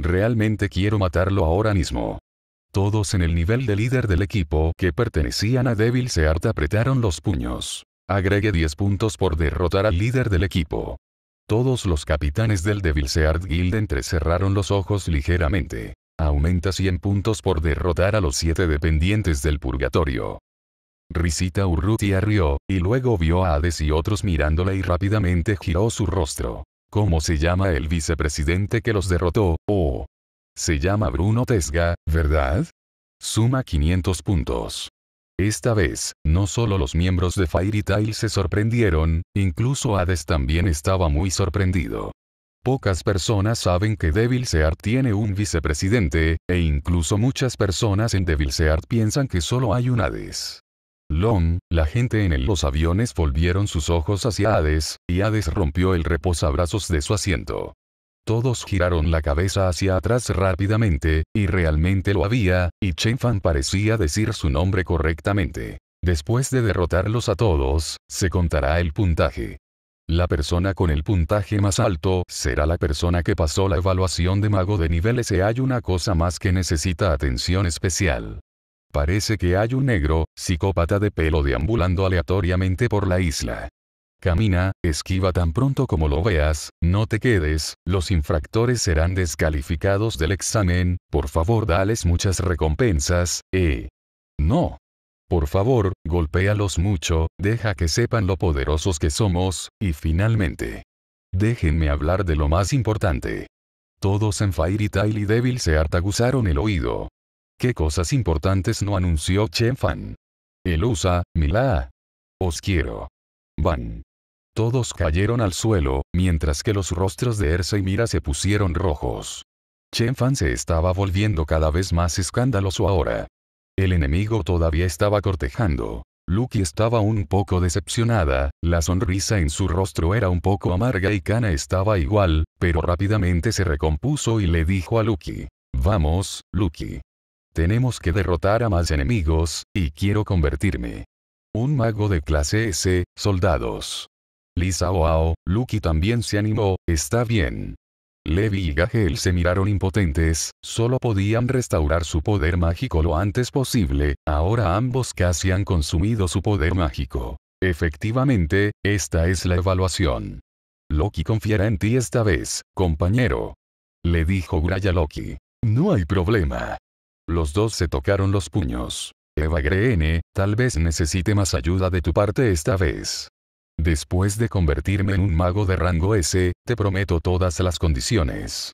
Realmente quiero matarlo ahora mismo todos en el nivel de líder del equipo que pertenecían a Devil Seart apretaron los puños. Agregue 10 puntos por derrotar al líder del equipo. Todos los capitanes del Devil Seart Guild entrecerraron los ojos ligeramente. Aumenta 100 puntos por derrotar a los 7 dependientes del purgatorio. Risita Urrutia rió, y luego vio a Hades y otros mirándola y rápidamente giró su rostro. ¿Cómo se llama el vicepresidente que los derrotó? Oh, se llama Bruno Tesga, ¿verdad? Suma 500 puntos. Esta vez, no solo los miembros de Fairy Tail se sorprendieron, incluso Hades también estaba muy sorprendido. Pocas personas saben que Devil Seart tiene un vicepresidente, e incluso muchas personas en Devil Seart piensan que solo hay un Hades. Long, la gente en el, los aviones volvieron sus ojos hacia Hades, y Hades rompió el reposabrazos de su asiento. Todos giraron la cabeza hacia atrás rápidamente, y realmente lo había, y Chen Fan parecía decir su nombre correctamente. Después de derrotarlos a todos, se contará el puntaje. La persona con el puntaje más alto será la persona que pasó la evaluación de mago de nivel S. Hay una cosa más que necesita atención especial. Parece que hay un negro, psicópata de pelo deambulando aleatoriamente por la isla. Camina, esquiva tan pronto como lo veas, no te quedes, los infractores serán descalificados del examen, por favor dales muchas recompensas, eh. No. Por favor, golpéalos mucho, deja que sepan lo poderosos que somos, y finalmente. Déjenme hablar de lo más importante. Todos en Fairy Tile y Devil se hartaguzaron el oído. ¿Qué cosas importantes no anunció Chen Fan? Elusa, Mila. Os quiero. Van. Todos cayeron al suelo, mientras que los rostros de Erza y Mira se pusieron rojos. Chen Fan se estaba volviendo cada vez más escandaloso ahora. El enemigo todavía estaba cortejando. Lucky estaba un poco decepcionada, la sonrisa en su rostro era un poco amarga y Kana estaba igual, pero rápidamente se recompuso y le dijo a Lucky. Vamos, Lucky. Tenemos que derrotar a más enemigos, y quiero convertirme. Un mago de clase S, soldados. Lisa Oao, Lucky también se animó, está bien. Levi y Gahel se miraron impotentes, solo podían restaurar su poder mágico lo antes posible, ahora ambos casi han consumido su poder mágico. Efectivamente, esta es la evaluación. Loki confiará en ti esta vez, compañero. Le dijo Gray Loki. No hay problema. Los dos se tocaron los puños. Eva Greene, tal vez necesite más ayuda de tu parte esta vez. Después de convertirme en un mago de rango S, te prometo todas las condiciones.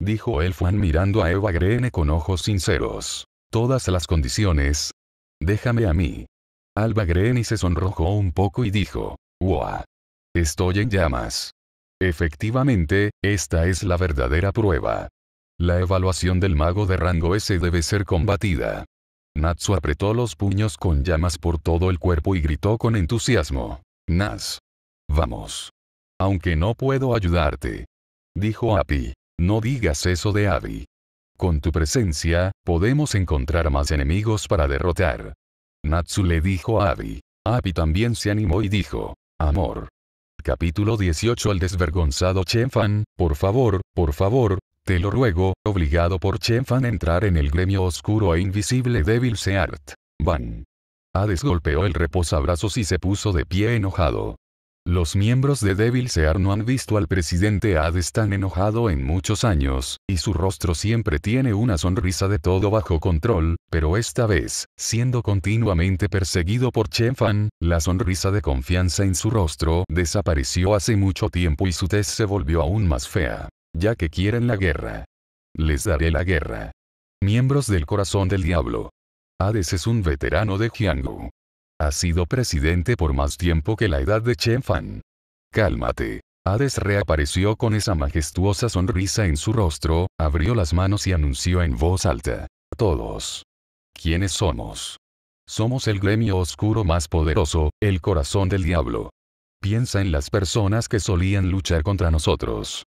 Dijo fuan mirando a Eva Greene con ojos sinceros. Todas las condiciones. Déjame a mí. Alba Greene se sonrojó un poco y dijo. ¡Wow! Estoy en llamas. Efectivamente, esta es la verdadera prueba. La evaluación del mago de rango S debe ser combatida. Natsu apretó los puños con llamas por todo el cuerpo y gritó con entusiasmo. Nas. Vamos. Aunque no puedo ayudarte. Dijo Api. No digas eso de Abby. Con tu presencia, podemos encontrar más enemigos para derrotar. Natsu le dijo a Api. Api también se animó y dijo. Amor. Capítulo 18 Al desvergonzado Chenfan, por favor, por favor, te lo ruego, obligado por Chenfan a entrar en el gremio oscuro e invisible débil Seart. Van. Hades ah, golpeó el reposabrazos y se puso de pie enojado. Los miembros de Devil Sear no han visto al presidente Ades tan enojado en muchos años, y su rostro siempre tiene una sonrisa de todo bajo control, pero esta vez, siendo continuamente perseguido por Chen Fan, la sonrisa de confianza en su rostro desapareció hace mucho tiempo y su tez se volvió aún más fea. Ya que quieren la guerra. Les daré la guerra. Miembros del corazón del diablo. Hades es un veterano de Jianghu. Ha sido presidente por más tiempo que la edad de Chen Fan. Cálmate. Hades reapareció con esa majestuosa sonrisa en su rostro, abrió las manos y anunció en voz alta. Todos. ¿Quiénes somos? Somos el gremio oscuro más poderoso, el corazón del diablo. Piensa en las personas que solían luchar contra nosotros.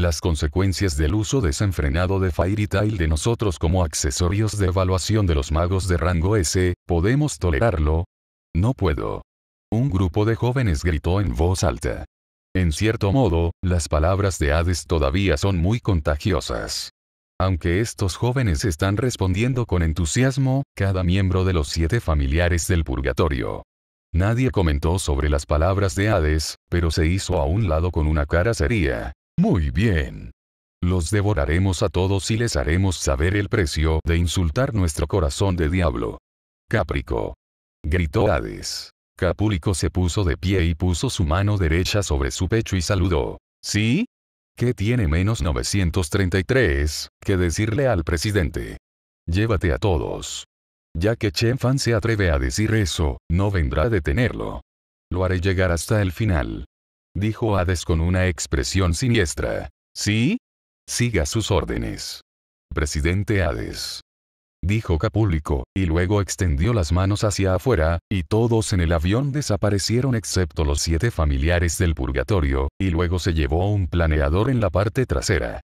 Las consecuencias del uso desenfrenado de Fairy Tail de nosotros como accesorios de evaluación de los magos de rango S, ¿podemos tolerarlo? No puedo. Un grupo de jóvenes gritó en voz alta. En cierto modo, las palabras de Hades todavía son muy contagiosas. Aunque estos jóvenes están respondiendo con entusiasmo, cada miembro de los siete familiares del purgatorio. Nadie comentó sobre las palabras de Hades, pero se hizo a un lado con una cara seria. Muy bien. Los devoraremos a todos y les haremos saber el precio de insultar nuestro corazón de diablo. Caprico. Gritó Hades. Capulico se puso de pie y puso su mano derecha sobre su pecho y saludó. ¿Sí? ¿Qué tiene menos 933 que decirle al presidente? Llévate a todos. Ya que Chen Fan se atreve a decir eso, no vendrá a detenerlo. Lo haré llegar hasta el final dijo Hades con una expresión siniestra. ¿Sí? Siga sus órdenes. Presidente Hades. Dijo Capúlico, y luego extendió las manos hacia afuera, y todos en el avión desaparecieron excepto los siete familiares del purgatorio, y luego se llevó un planeador en la parte trasera.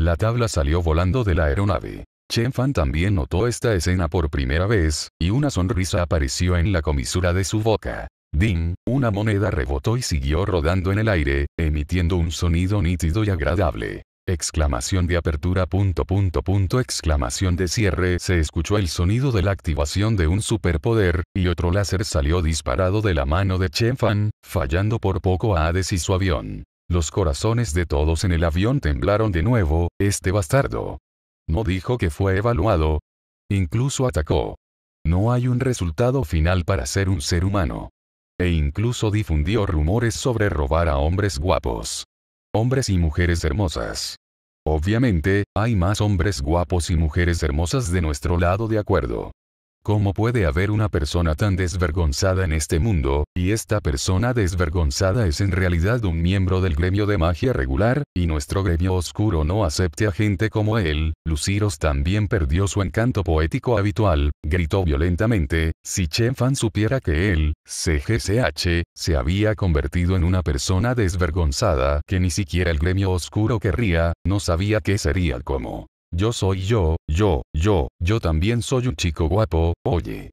La tabla salió volando de la aeronave. Chen Fan también notó esta escena por primera vez, y una sonrisa apareció en la comisura de su boca. Din, una moneda rebotó y siguió rodando en el aire, emitiendo un sonido nítido y agradable. Exclamación de apertura punto punto exclamación de cierre se escuchó el sonido de la activación de un superpoder, y otro láser salió disparado de la mano de Chen Fan, fallando por poco a Hades y su avión. Los corazones de todos en el avión temblaron de nuevo, este bastardo. No dijo que fue evaluado. Incluso atacó. No hay un resultado final para ser un ser humano e incluso difundió rumores sobre robar a hombres guapos. Hombres y mujeres hermosas. Obviamente, hay más hombres guapos y mujeres hermosas de nuestro lado de acuerdo. ¿Cómo puede haber una persona tan desvergonzada en este mundo, y esta persona desvergonzada es en realidad un miembro del gremio de magia regular, y nuestro gremio oscuro no acepte a gente como él? Luciros también perdió su encanto poético habitual, gritó violentamente, si Chen Fan supiera que él, CGCH, se había convertido en una persona desvergonzada que ni siquiera el gremio oscuro querría, no sabía qué sería como. Yo soy yo, yo, yo, yo también soy un chico guapo, oye.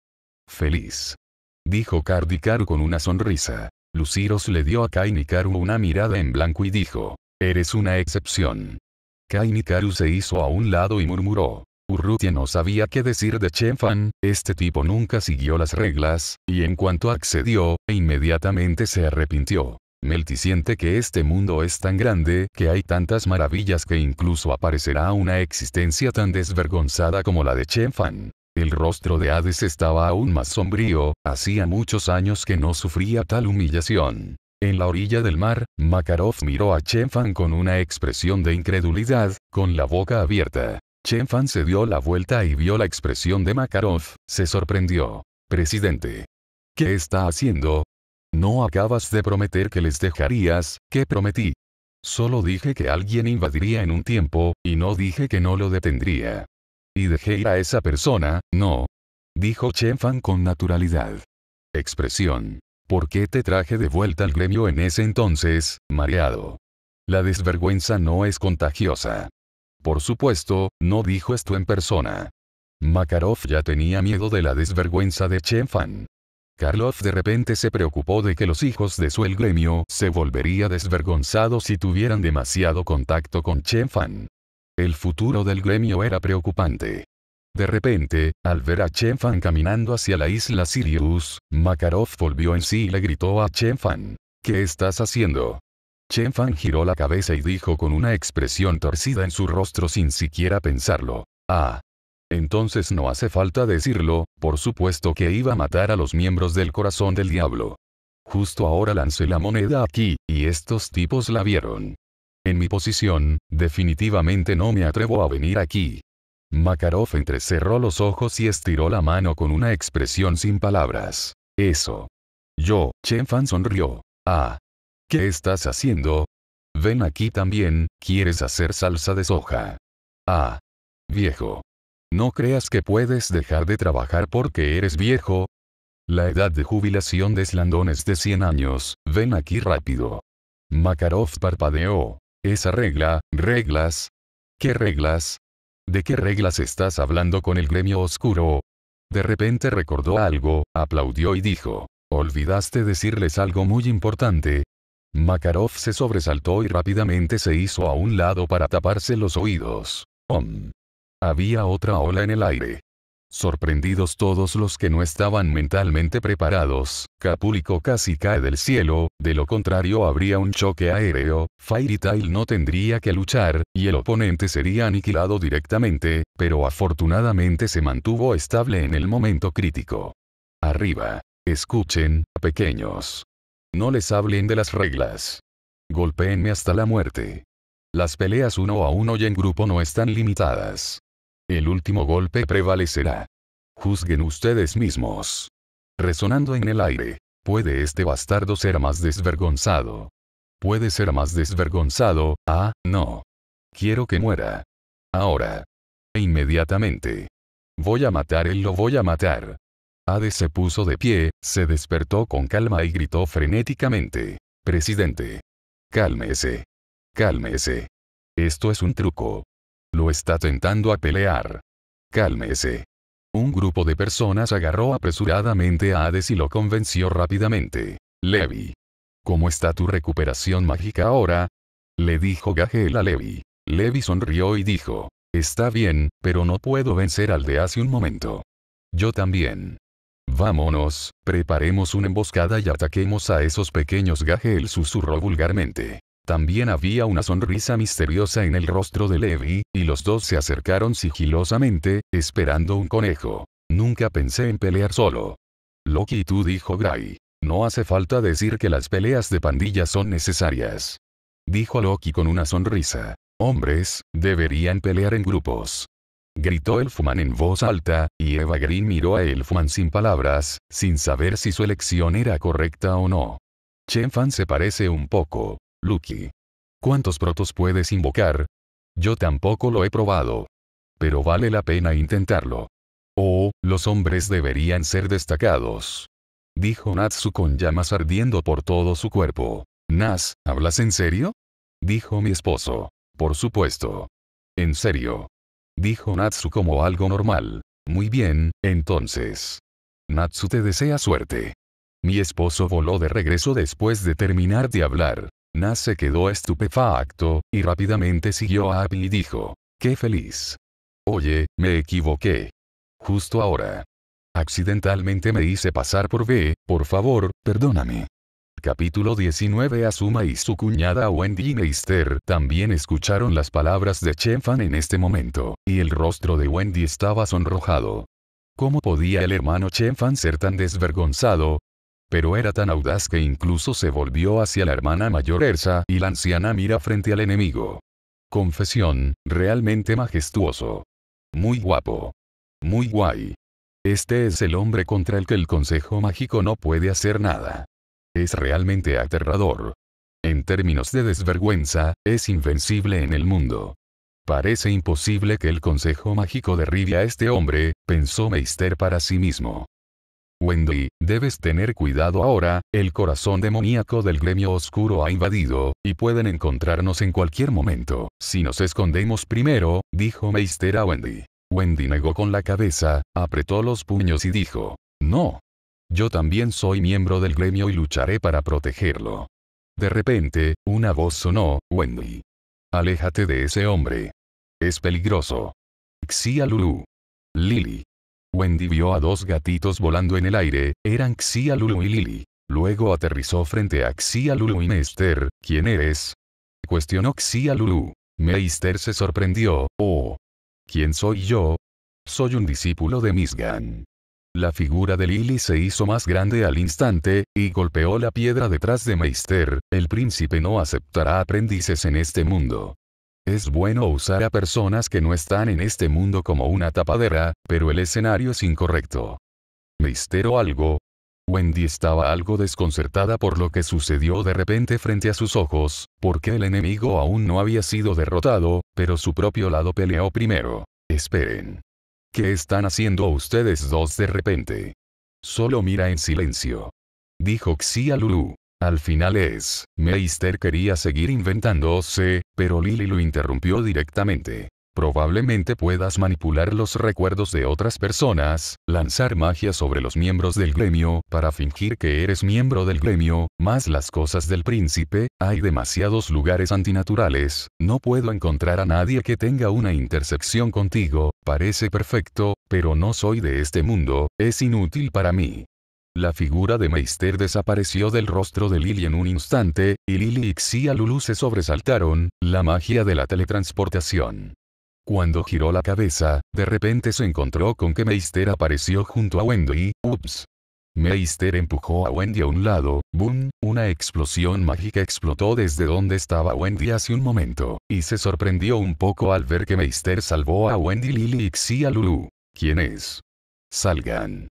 Feliz. Dijo Cardicaru con una sonrisa. Luciros le dio a Kainikaru una mirada en blanco y dijo, Eres una excepción. Kainikaru se hizo a un lado y murmuró. Urrutia no sabía qué decir de Chenfan, este tipo nunca siguió las reglas, y en cuanto accedió, inmediatamente se arrepintió. Melty siente que este mundo es tan grande que hay tantas maravillas que incluso aparecerá una existencia tan desvergonzada como la de Chen Fan. El rostro de Hades estaba aún más sombrío, hacía muchos años que no sufría tal humillación. En la orilla del mar, Makarov miró a Chen Fan con una expresión de incredulidad, con la boca abierta. Chen Fan se dio la vuelta y vio la expresión de Makarov, se sorprendió. Presidente. ¿Qué está haciendo? No acabas de prometer que les dejarías, ¿qué prometí? Solo dije que alguien invadiría en un tiempo, y no dije que no lo detendría. Y dejé ir a esa persona, no. Dijo Chen Fan con naturalidad. Expresión. ¿Por qué te traje de vuelta al gremio en ese entonces, mareado? La desvergüenza no es contagiosa. Por supuesto, no dijo esto en persona. Makarov ya tenía miedo de la desvergüenza de Chen Fan. Karloff de repente se preocupó de que los hijos de su el gremio se volvería desvergonzados si tuvieran demasiado contacto con Chen Fan. El futuro del gremio era preocupante. De repente, al ver a Chen Fan caminando hacia la isla Sirius, Makarov volvió en sí y le gritó a Chen Fan. ¿Qué estás haciendo? Chen Fan giró la cabeza y dijo con una expresión torcida en su rostro sin siquiera pensarlo. Ah, entonces no hace falta decirlo, por supuesto que iba a matar a los miembros del corazón del diablo. Justo ahora lancé la moneda aquí, y estos tipos la vieron. En mi posición, definitivamente no me atrevo a venir aquí. Makarov entrecerró los ojos y estiró la mano con una expresión sin palabras. Eso. Yo, Chen Fan sonrió. Ah. ¿Qué estás haciendo? Ven aquí también, ¿quieres hacer salsa de soja? Ah. Viejo. No creas que puedes dejar de trabajar porque eres viejo. La edad de jubilación de Slandón es de 100 años, ven aquí rápido. Makarov parpadeó. Esa regla, reglas. ¿Qué reglas? ¿De qué reglas estás hablando con el gremio oscuro? De repente recordó algo, aplaudió y dijo, olvidaste decirles algo muy importante. Makarov se sobresaltó y rápidamente se hizo a un lado para taparse los oídos. Había otra ola en el aire. Sorprendidos todos los que no estaban mentalmente preparados, Capulico casi cae del cielo, de lo contrario habría un choque aéreo, Fairy Tail no tendría que luchar, y el oponente sería aniquilado directamente, pero afortunadamente se mantuvo estable en el momento crítico. Arriba. Escuchen, pequeños. No les hablen de las reglas. Golpéenme hasta la muerte. Las peleas uno a uno y en grupo no están limitadas. El último golpe prevalecerá. Juzguen ustedes mismos. Resonando en el aire. ¿Puede este bastardo ser más desvergonzado? ¿Puede ser más desvergonzado? Ah, no. Quiero que muera. Ahora. E inmediatamente. Voy a matar, él lo voy a matar. Ade se puso de pie, se despertó con calma y gritó frenéticamente. Presidente. Cálmese. Cálmese. Esto es un truco. Lo está tentando a pelear. Cálmese. Un grupo de personas agarró apresuradamente a Hades y lo convenció rápidamente. Levi. ¿Cómo está tu recuperación mágica ahora? Le dijo Gagel a Levi. Levi sonrió y dijo. Está bien, pero no puedo vencer al de hace un momento. Yo también. Vámonos, preparemos una emboscada y ataquemos a esos pequeños Gagel susurró vulgarmente. También había una sonrisa misteriosa en el rostro de Levi, y los dos se acercaron sigilosamente, esperando un conejo. Nunca pensé en pelear solo. Loki tú dijo Gray. No hace falta decir que las peleas de pandillas son necesarias. Dijo Loki con una sonrisa. Hombres, deberían pelear en grupos. Gritó Elfman en voz alta, y Eva Green miró a Elfman sin palabras, sin saber si su elección era correcta o no. Chen Fan se parece un poco, Lucky. ¿Cuántos protos puedes invocar? Yo tampoco lo he probado. Pero vale la pena intentarlo. Oh, los hombres deberían ser destacados. Dijo Natsu con llamas ardiendo por todo su cuerpo. Nas, ¿hablas en serio? Dijo mi esposo. Por supuesto. En serio. Dijo Natsu como algo normal. Muy bien, entonces. Natsu te desea suerte. Mi esposo voló de regreso después de terminar de hablar. Nas se quedó estupefacto, y rápidamente siguió a Abby y dijo, ¡Qué feliz! Oye, me equivoqué. Justo ahora. Accidentalmente me hice pasar por B, por favor, perdóname. Capítulo 19 Asuma y su cuñada Wendy y Meister también escucharon las palabras de Fan en este momento, y el rostro de Wendy estaba sonrojado. ¿Cómo podía el hermano Fan ser tan desvergonzado? Pero era tan audaz que incluso se volvió hacia la hermana mayor Ersa y la anciana mira frente al enemigo. Confesión, realmente majestuoso. Muy guapo. Muy guay. Este es el hombre contra el que el Consejo Mágico no puede hacer nada. Es realmente aterrador. En términos de desvergüenza, es invencible en el mundo. Parece imposible que el Consejo Mágico derribe a este hombre, pensó Meister para sí mismo. Wendy, debes tener cuidado ahora, el corazón demoníaco del gremio oscuro ha invadido, y pueden encontrarnos en cualquier momento, si nos escondemos primero, dijo Meister a Wendy. Wendy negó con la cabeza, apretó los puños y dijo, no. Yo también soy miembro del gremio y lucharé para protegerlo. De repente, una voz sonó, Wendy. Aléjate de ese hombre. Es peligroso. Xia Lulu. Lily. Wendy vio a dos gatitos volando en el aire, eran Xia Lulu y Lily. Luego aterrizó frente a Xia Lulu y Meister, ¿quién eres? Cuestionó Xia Lulu. Meister se sorprendió, oh. ¿Quién soy yo? Soy un discípulo de Misgan. La figura de Lili se hizo más grande al instante, y golpeó la piedra detrás de Meister, el príncipe no aceptará aprendices en este mundo. Es bueno usar a personas que no están en este mundo como una tapadera, pero el escenario es incorrecto. Mistero algo. Wendy estaba algo desconcertada por lo que sucedió de repente frente a sus ojos, porque el enemigo aún no había sido derrotado, pero su propio lado peleó primero. Esperen. ¿Qué están haciendo ustedes dos de repente? Solo mira en silencio. Dijo Xia Lulu. Al final es, Meister quería seguir inventándose, pero Lily lo interrumpió directamente. Probablemente puedas manipular los recuerdos de otras personas, lanzar magia sobre los miembros del gremio, para fingir que eres miembro del gremio, más las cosas del príncipe, hay demasiados lugares antinaturales, no puedo encontrar a nadie que tenga una intersección contigo, parece perfecto, pero no soy de este mundo, es inútil para mí. La figura de Meister desapareció del rostro de Lily en un instante, y Lily y Xia Lulu se sobresaltaron, la magia de la teletransportación. Cuando giró la cabeza, de repente se encontró con que Meister apareció junto a Wendy, ups. Meister empujó a Wendy a un lado, boom, una explosión mágica explotó desde donde estaba Wendy hace un momento, y se sorprendió un poco al ver que Meister salvó a Wendy Lily y Xia Lulu. ¿Quién es? Salgan.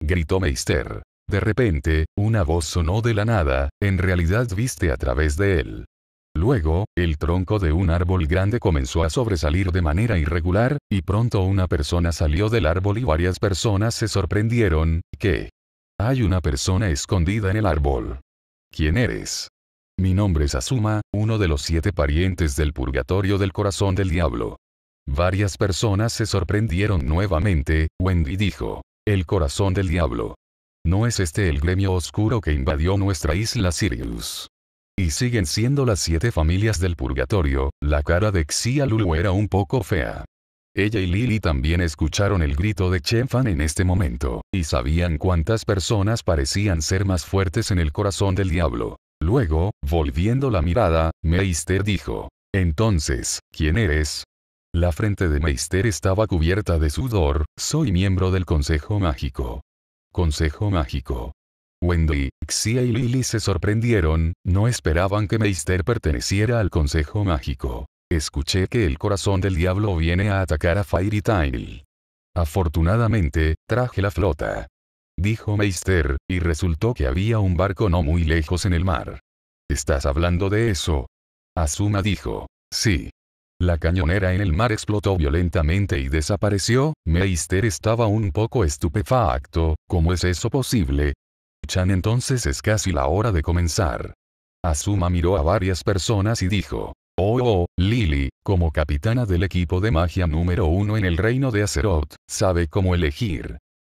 Gritó Meister. De repente, una voz sonó de la nada, en realidad viste a través de él. Luego, el tronco de un árbol grande comenzó a sobresalir de manera irregular, y pronto una persona salió del árbol y varias personas se sorprendieron, que hay una persona escondida en el árbol. ¿Quién eres? Mi nombre es Asuma, uno de los siete parientes del purgatorio del corazón del diablo. Varias personas se sorprendieron nuevamente, Wendy dijo. El corazón del diablo. No es este el gremio oscuro que invadió nuestra isla Sirius. Y siguen siendo las siete familias del purgatorio, la cara de Xia Lulu era un poco fea. Ella y Lily también escucharon el grito de Chenfan en este momento, y sabían cuántas personas parecían ser más fuertes en el corazón del diablo. Luego, volviendo la mirada, Meister dijo, Entonces, ¿quién eres? La frente de Meister estaba cubierta de sudor, soy miembro del Consejo Mágico. Consejo mágico. Wendy, Xia y Lily se sorprendieron, no esperaban que Meister perteneciera al Consejo Mágico. Escuché que el corazón del diablo viene a atacar a Fairy Tail. Afortunadamente, traje la flota. Dijo Meister, y resultó que había un barco no muy lejos en el mar. ¿Estás hablando de eso? Asuma dijo. Sí. La cañonera en el mar explotó violentamente y desapareció, Meister estaba un poco estupefacto, ¿cómo es eso posible? Chan entonces es casi la hora de comenzar. Asuma miró a varias personas y dijo, Oh, oh, Lily, como capitana del equipo de magia número uno en el reino de Azeroth, sabe cómo elegir.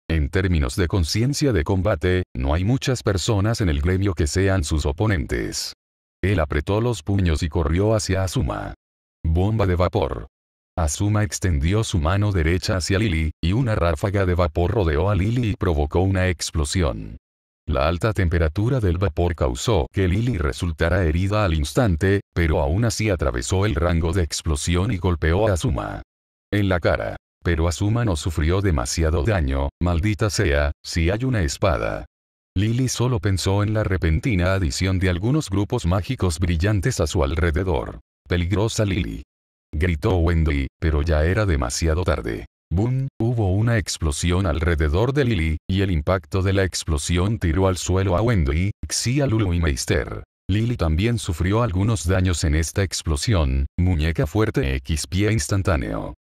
En términos de conciencia de combate, no hay muchas personas en el gremio que sean sus oponentes. Él apretó los puños y corrió hacia Asuma. Bomba de vapor. Asuma extendió su mano derecha hacia Lily, y una ráfaga de vapor rodeó a Lily y provocó una explosión. La alta temperatura del vapor causó que Lily resultara herida al instante, pero aún así atravesó el rango de explosión y golpeó a Azuma En la cara. Pero Asuma no sufrió demasiado daño, maldita sea, si hay una espada. Lily solo pensó en la repentina adición de algunos grupos mágicos brillantes a su alrededor. Peligrosa Lily. Gritó Wendy, pero ya era demasiado tarde. Boom, hubo una explosión alrededor de Lily, y el impacto de la explosión tiró al suelo a Wendy, Xia Lulu y Meister. Lily también sufrió algunos daños en esta explosión, muñeca fuerte x pie instantáneo.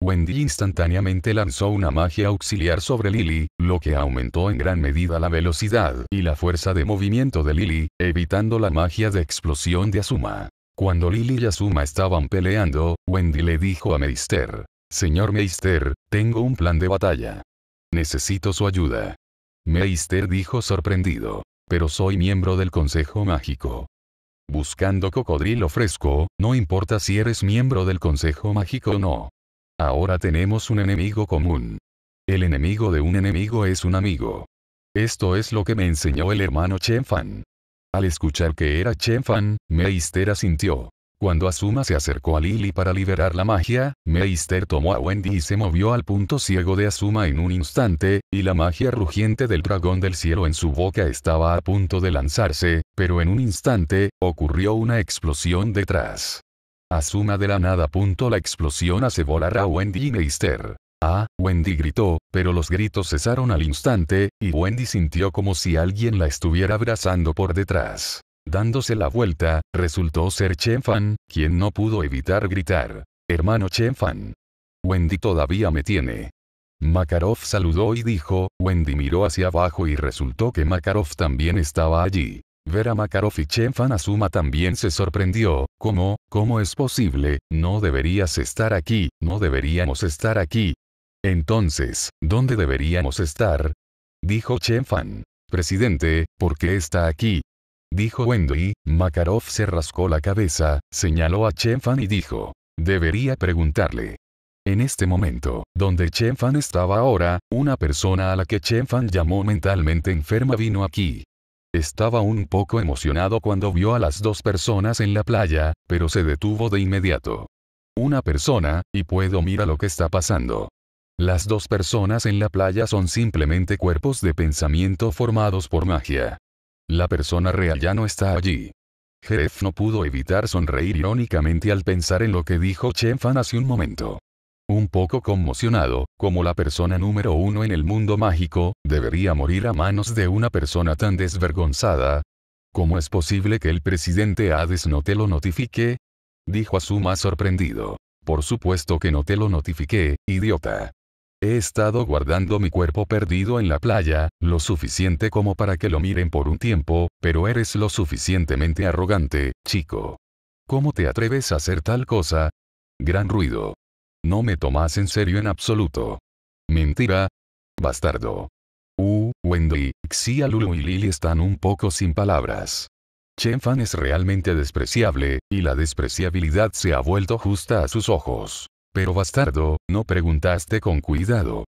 Wendy instantáneamente lanzó una magia auxiliar sobre Lily, lo que aumentó en gran medida la velocidad y la fuerza de movimiento de Lily, evitando la magia de explosión de Asuma. Cuando Lily y Asuma estaban peleando, Wendy le dijo a Meister. Señor Meister, tengo un plan de batalla. Necesito su ayuda. Meister dijo sorprendido. Pero soy miembro del Consejo Mágico. Buscando cocodrilo fresco, no importa si eres miembro del Consejo Mágico o no. Ahora tenemos un enemigo común. El enemigo de un enemigo es un amigo. Esto es lo que me enseñó el hermano Chen Fan. Al escuchar que era Chen Fan, Meister asintió. Cuando Asuma se acercó a Lily para liberar la magia, Meister tomó a Wendy y se movió al punto ciego de Asuma en un instante, y la magia rugiente del dragón del cielo en su boca estaba a punto de lanzarse, pero en un instante, ocurrió una explosión detrás. Asuma de la nada. Punto la explosión hace volar a Wendy y Meister. Ah, Wendy gritó, pero los gritos cesaron al instante, y Wendy sintió como si alguien la estuviera abrazando por detrás. Dándose la vuelta, resultó ser Chen Fan, quien no pudo evitar gritar. Hermano Chen Fan. Wendy todavía me tiene. Makarov saludó y dijo, Wendy miró hacia abajo y resultó que Makarov también estaba allí. Ver a Makarov y Chen Fan Asuma también se sorprendió, ¿cómo, cómo es posible, no deberías estar aquí, no deberíamos estar aquí, entonces, ¿dónde deberíamos estar? Dijo Chen Fan. Presidente, ¿por qué está aquí? Dijo Wendy, Makarov se rascó la cabeza, señaló a Chen Fan y dijo, debería preguntarle. En este momento, donde Chen Fan estaba ahora, una persona a la que Chen Fan llamó mentalmente enferma vino aquí. Estaba un poco emocionado cuando vio a las dos personas en la playa, pero se detuvo de inmediato. Una persona, y puedo mira lo que está pasando. Las dos personas en la playa son simplemente cuerpos de pensamiento formados por magia. La persona real ya no está allí. Jeref no pudo evitar sonreír irónicamente al pensar en lo que dijo Fan hace un momento. Un poco conmocionado, como la persona número uno en el mundo mágico, debería morir a manos de una persona tan desvergonzada. ¿Cómo es posible que el presidente Hades no te lo notifique? Dijo más sorprendido. Por supuesto que no te lo notifique, idiota. He estado guardando mi cuerpo perdido en la playa, lo suficiente como para que lo miren por un tiempo, pero eres lo suficientemente arrogante, chico. ¿Cómo te atreves a hacer tal cosa? Gran ruido. No me tomas en serio en absoluto. Mentira. Bastardo. Uh, Wendy, Xia Lulu y Lily están un poco sin palabras. Chen Fan es realmente despreciable, y la despreciabilidad se ha vuelto justa a sus ojos. Pero bastardo, no preguntaste con cuidado.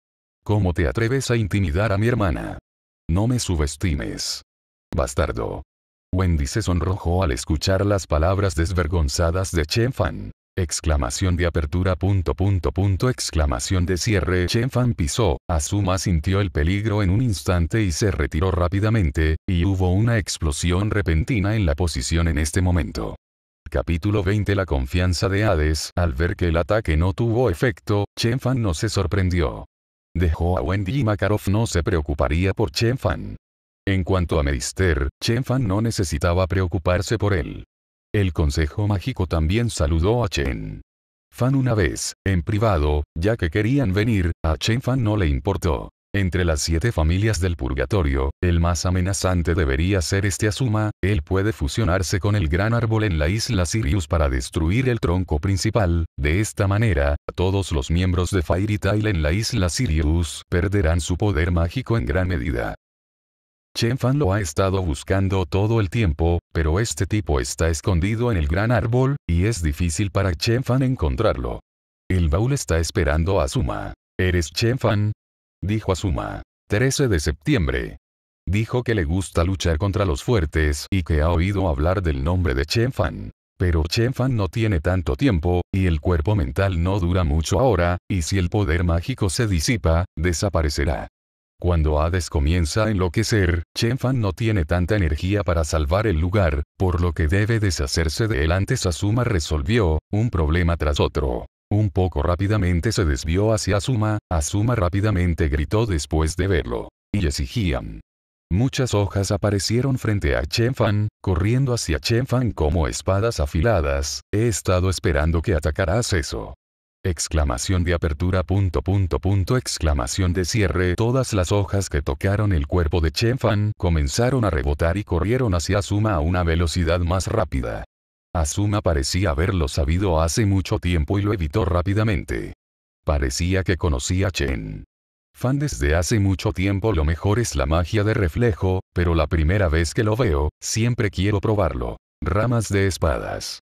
¿Cómo te atreves a intimidar a mi hermana? No me subestimes. Bastardo. Wendy se sonrojó al escuchar las palabras desvergonzadas de Chen Fan. Exclamación de apertura punto punto punto exclamación de cierre Chen Fan pisó, Asuma sintió el peligro en un instante y se retiró rápidamente, y hubo una explosión repentina en la posición en este momento. Capítulo 20 La confianza de Hades Al ver que el ataque no tuvo efecto, Chen Fan no se sorprendió. Dejó a Wendy y Makarov no se preocuparía por Chen Fan. En cuanto a Medister, Chen Fan no necesitaba preocuparse por él. El Consejo Mágico también saludó a Chen. Fan una vez, en privado, ya que querían venir, a Chen Fan no le importó. Entre las siete familias del purgatorio, el más amenazante debería ser este Asuma, él puede fusionarse con el gran árbol en la isla Sirius para destruir el tronco principal, de esta manera, todos los miembros de Fairy Tail en la isla Sirius perderán su poder mágico en gran medida. Chen Fan lo ha estado buscando todo el tiempo, pero este tipo está escondido en el gran árbol, y es difícil para Chen Fan encontrarlo. El baúl está esperando a Asuma. ¿Eres Chen Fan? dijo Asuma. 13 de septiembre. Dijo que le gusta luchar contra los fuertes y que ha oído hablar del nombre de Chen Fan. Pero Chen Fan no tiene tanto tiempo, y el cuerpo mental no dura mucho ahora, y si el poder mágico se disipa, desaparecerá. Cuando Hades comienza a enloquecer, Chen Fan no tiene tanta energía para salvar el lugar, por lo que debe deshacerse de él antes Asuma resolvió, un problema tras otro. Un poco rápidamente se desvió hacia Asuma, Asuma rápidamente gritó después de verlo. Y exigían. Muchas hojas aparecieron frente a Chen Fan, corriendo hacia Chen Fan como espadas afiladas, he estado esperando que atacarás eso. Exclamación de apertura punto punto punto exclamación de cierre Todas las hojas que tocaron el cuerpo de Chen Fan comenzaron a rebotar y corrieron hacia Asuma a una velocidad más rápida. Asuma parecía haberlo sabido hace mucho tiempo y lo evitó rápidamente. Parecía que conocía a Chen. Fan desde hace mucho tiempo lo mejor es la magia de reflejo, pero la primera vez que lo veo, siempre quiero probarlo. Ramas de espadas.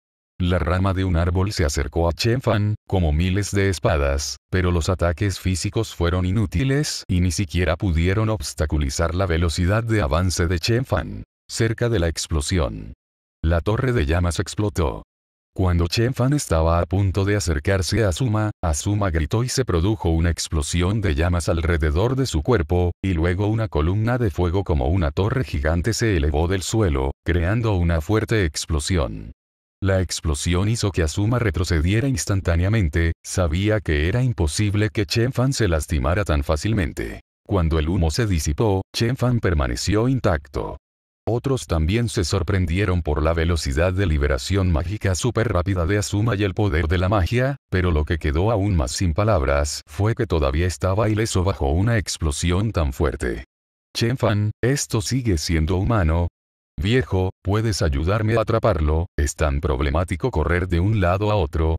La rama de un árbol se acercó a Chen Fan, como miles de espadas, pero los ataques físicos fueron inútiles y ni siquiera pudieron obstaculizar la velocidad de avance de Chen Fan. Cerca de la explosión, la torre de llamas explotó. Cuando Chen Fan estaba a punto de acercarse a Asuma, Asuma gritó y se produjo una explosión de llamas alrededor de su cuerpo, y luego una columna de fuego como una torre gigante se elevó del suelo, creando una fuerte explosión. La explosión hizo que Asuma retrocediera instantáneamente, sabía que era imposible que Chen Fan se lastimara tan fácilmente. Cuando el humo se disipó, Chen Fan permaneció intacto otros también se sorprendieron por la velocidad de liberación mágica súper rápida de Asuma y el poder de la magia, pero lo que quedó aún más sin palabras fue que todavía estaba ileso bajo una explosión tan fuerte. Chen Fan, esto sigue siendo humano, Viejo, ¿puedes ayudarme a atraparlo? Es tan problemático correr de un lado a otro.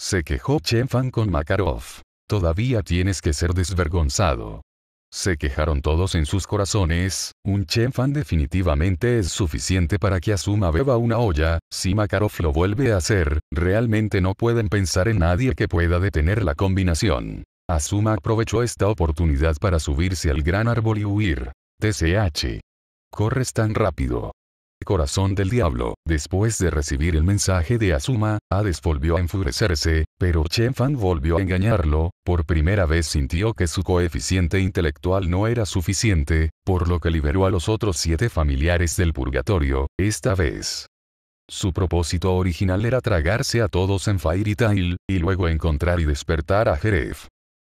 Se quejó Chen Fan con Makarov. Todavía tienes que ser desvergonzado. Se quejaron todos en sus corazones, un fan definitivamente es suficiente para que Asuma beba una olla, si Makarov lo vuelve a hacer, realmente no pueden pensar en nadie que pueda detener la combinación. Asuma aprovechó esta oportunidad para subirse al gran árbol y huir. TCH. Corres tan rápido corazón del diablo. Después de recibir el mensaje de Asuma, Hades volvió a enfurecerse, pero Chen Fan volvió a engañarlo, por primera vez sintió que su coeficiente intelectual no era suficiente, por lo que liberó a los otros siete familiares del purgatorio, esta vez. Su propósito original era tragarse a todos en Fairy Tail, y luego encontrar y despertar a Jeref.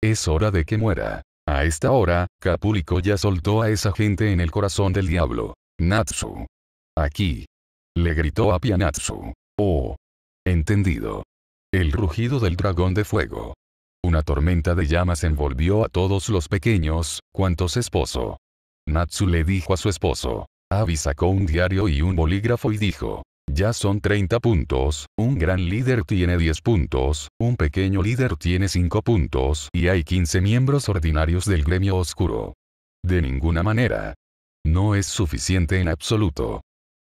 Es hora de que muera. A esta hora, Capulico ya soltó a esa gente en el corazón del diablo. Natsu, Aquí. Le gritó a Pianatsu. Oh. Entendido. El rugido del dragón de fuego. Una tormenta de llamas envolvió a todos los pequeños, cuantos esposo. Natsu le dijo a su esposo. Abby sacó un diario y un bolígrafo y dijo. Ya son 30 puntos, un gran líder tiene 10 puntos, un pequeño líder tiene 5 puntos y hay 15 miembros ordinarios del gremio oscuro. De ninguna manera. No es suficiente en absoluto.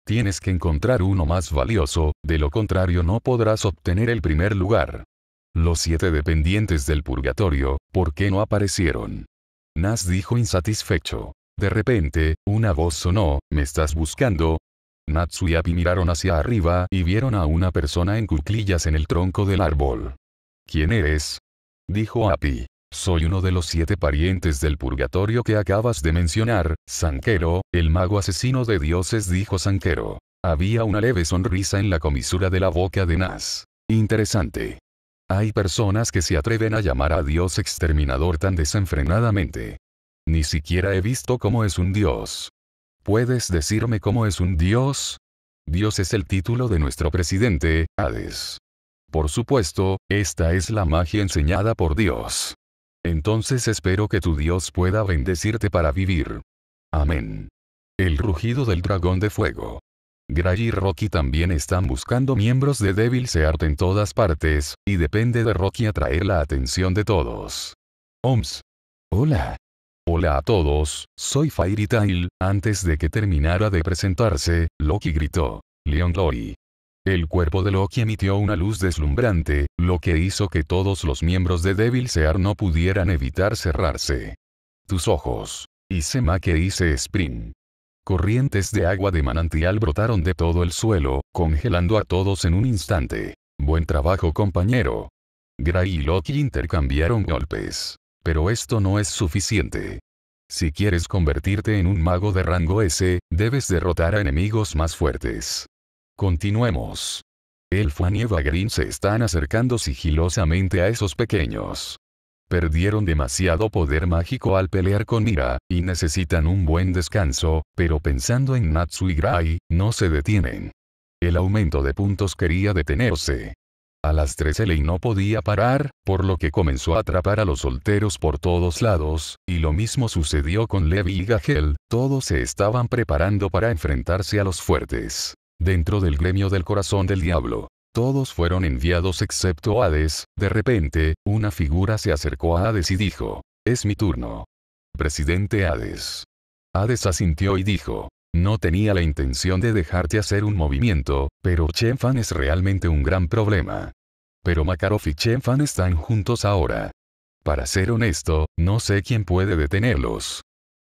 Tienes que encontrar uno más valioso, de lo contrario no podrás obtener el primer lugar. Los siete dependientes del purgatorio, ¿por qué no aparecieron? Nas dijo insatisfecho. De repente, una voz sonó, ¿me estás buscando? Natsu y Api miraron hacia arriba y vieron a una persona en cuclillas en el tronco del árbol. ¿Quién eres? Dijo Api. Soy uno de los siete parientes del purgatorio que acabas de mencionar, Sanquero, el mago asesino de dioses dijo Sanquero. Había una leve sonrisa en la comisura de la boca de Nas. Interesante. Hay personas que se atreven a llamar a Dios exterminador tan desenfrenadamente. Ni siquiera he visto cómo es un Dios. ¿Puedes decirme cómo es un Dios? Dios es el título de nuestro presidente, Hades. Por supuesto, esta es la magia enseñada por Dios. Entonces espero que tu Dios pueda bendecirte para vivir. Amén. El rugido del dragón de fuego. Gray y Rocky también están buscando miembros de Devil Seart en todas partes, y depende de Rocky atraer la atención de todos. OMS. Hola. Hola a todos, soy Fairy Tail. Antes de que terminara de presentarse, Loki gritó. Leon Glory. El cuerpo de Loki emitió una luz deslumbrante, lo que hizo que todos los miembros de Devil Sear no pudieran evitar cerrarse. Tus ojos. Sema que hice sprint. Corrientes de agua de manantial brotaron de todo el suelo, congelando a todos en un instante. Buen trabajo compañero. Gray y Loki intercambiaron golpes. Pero esto no es suficiente. Si quieres convertirte en un mago de rango S, debes derrotar a enemigos más fuertes. Continuemos. Elfan y Eva Green se están acercando sigilosamente a esos pequeños. Perdieron demasiado poder mágico al pelear con Ira, y necesitan un buen descanso, pero pensando en Natsu y Gray, no se detienen. El aumento de puntos quería detenerse. A las 13 Elei no podía parar, por lo que comenzó a atrapar a los solteros por todos lados, y lo mismo sucedió con Levi y Gagel, todos se estaban preparando para enfrentarse a los fuertes dentro del gremio del corazón del diablo. Todos fueron enviados excepto Hades, de repente, una figura se acercó a Hades y dijo, es mi turno. Presidente Hades. Hades asintió y dijo, no tenía la intención de dejarte hacer un movimiento, pero Chenfan es realmente un gran problema. Pero Makarov y Chenfan están juntos ahora. Para ser honesto, no sé quién puede detenerlos.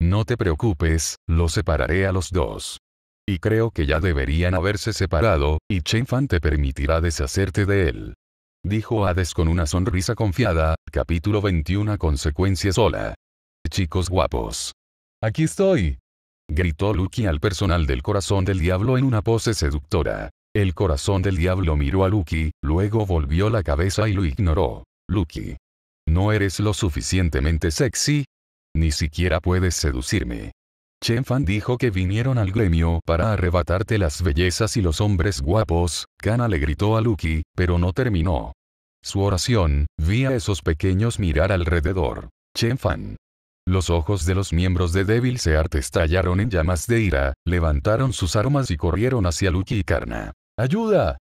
No te preocupes, los separaré a los dos. Y creo que ya deberían haberse separado, y Chen Fan te permitirá deshacerte de él. Dijo Hades con una sonrisa confiada, capítulo 21 Consecuencias sola. Chicos guapos. Aquí estoy. Gritó Lucky al personal del corazón del diablo en una pose seductora. El corazón del diablo miró a Lucky, luego volvió la cabeza y lo ignoró. Lucky. No eres lo suficientemente sexy. Ni siquiera puedes seducirme. Chen Fan dijo que vinieron al gremio para arrebatarte las bellezas y los hombres guapos, Kana le gritó a Lucky, pero no terminó. Su oración, vi a esos pequeños mirar alrededor. Chen Fan. Los ojos de los miembros de Devil Seart estallaron en llamas de ira, levantaron sus armas y corrieron hacia Lucky y Karna. ¡Ayuda!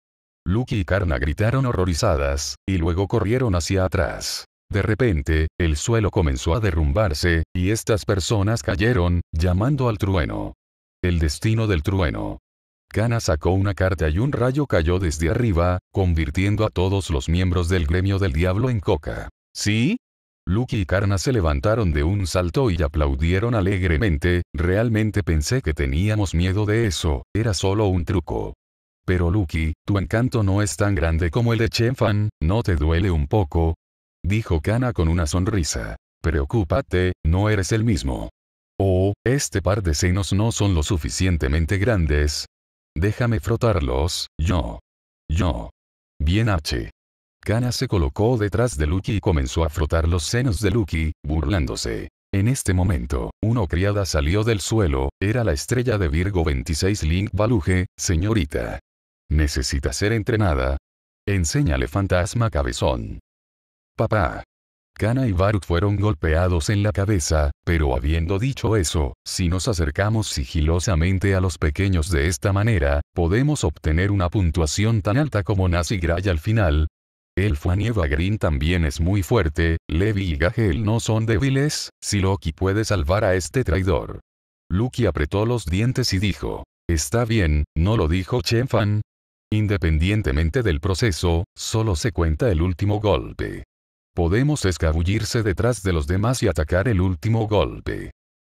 Lucky y Karna gritaron horrorizadas, y luego corrieron hacia atrás. De repente, el suelo comenzó a derrumbarse, y estas personas cayeron, llamando al trueno. El destino del trueno. Kana sacó una carta y un rayo cayó desde arriba, convirtiendo a todos los miembros del gremio del diablo en coca. ¿Sí? Lucky y Kana se levantaron de un salto y aplaudieron alegremente, realmente pensé que teníamos miedo de eso, era solo un truco. Pero Lucky, tu encanto no es tan grande como el de Chenfan, ¿no te duele un poco? dijo Kana con una sonrisa. Preocúpate, no eres el mismo. Oh, este par de senos no son lo suficientemente grandes. Déjame frotarlos, yo. Yo. Bien H. Kana se colocó detrás de Lucky y comenzó a frotar los senos de Lucky, burlándose. En este momento, una criada salió del suelo, era la estrella de Virgo 26 Link Baluje, señorita. Necesita ser entrenada. Enséñale fantasma cabezón. Papá. Kana y Baruk fueron golpeados en la cabeza, pero habiendo dicho eso, si nos acercamos sigilosamente a los pequeños de esta manera, podemos obtener una puntuación tan alta como Nazi Gray al final. El Fuanieva Green también es muy fuerte, Levi y Gahel no son débiles, si Loki puede salvar a este traidor. Luki apretó los dientes y dijo, Está bien, no lo dijo Chen Fan. Independientemente del proceso, solo se cuenta el último golpe. Podemos escabullirse detrás de los demás y atacar el último golpe.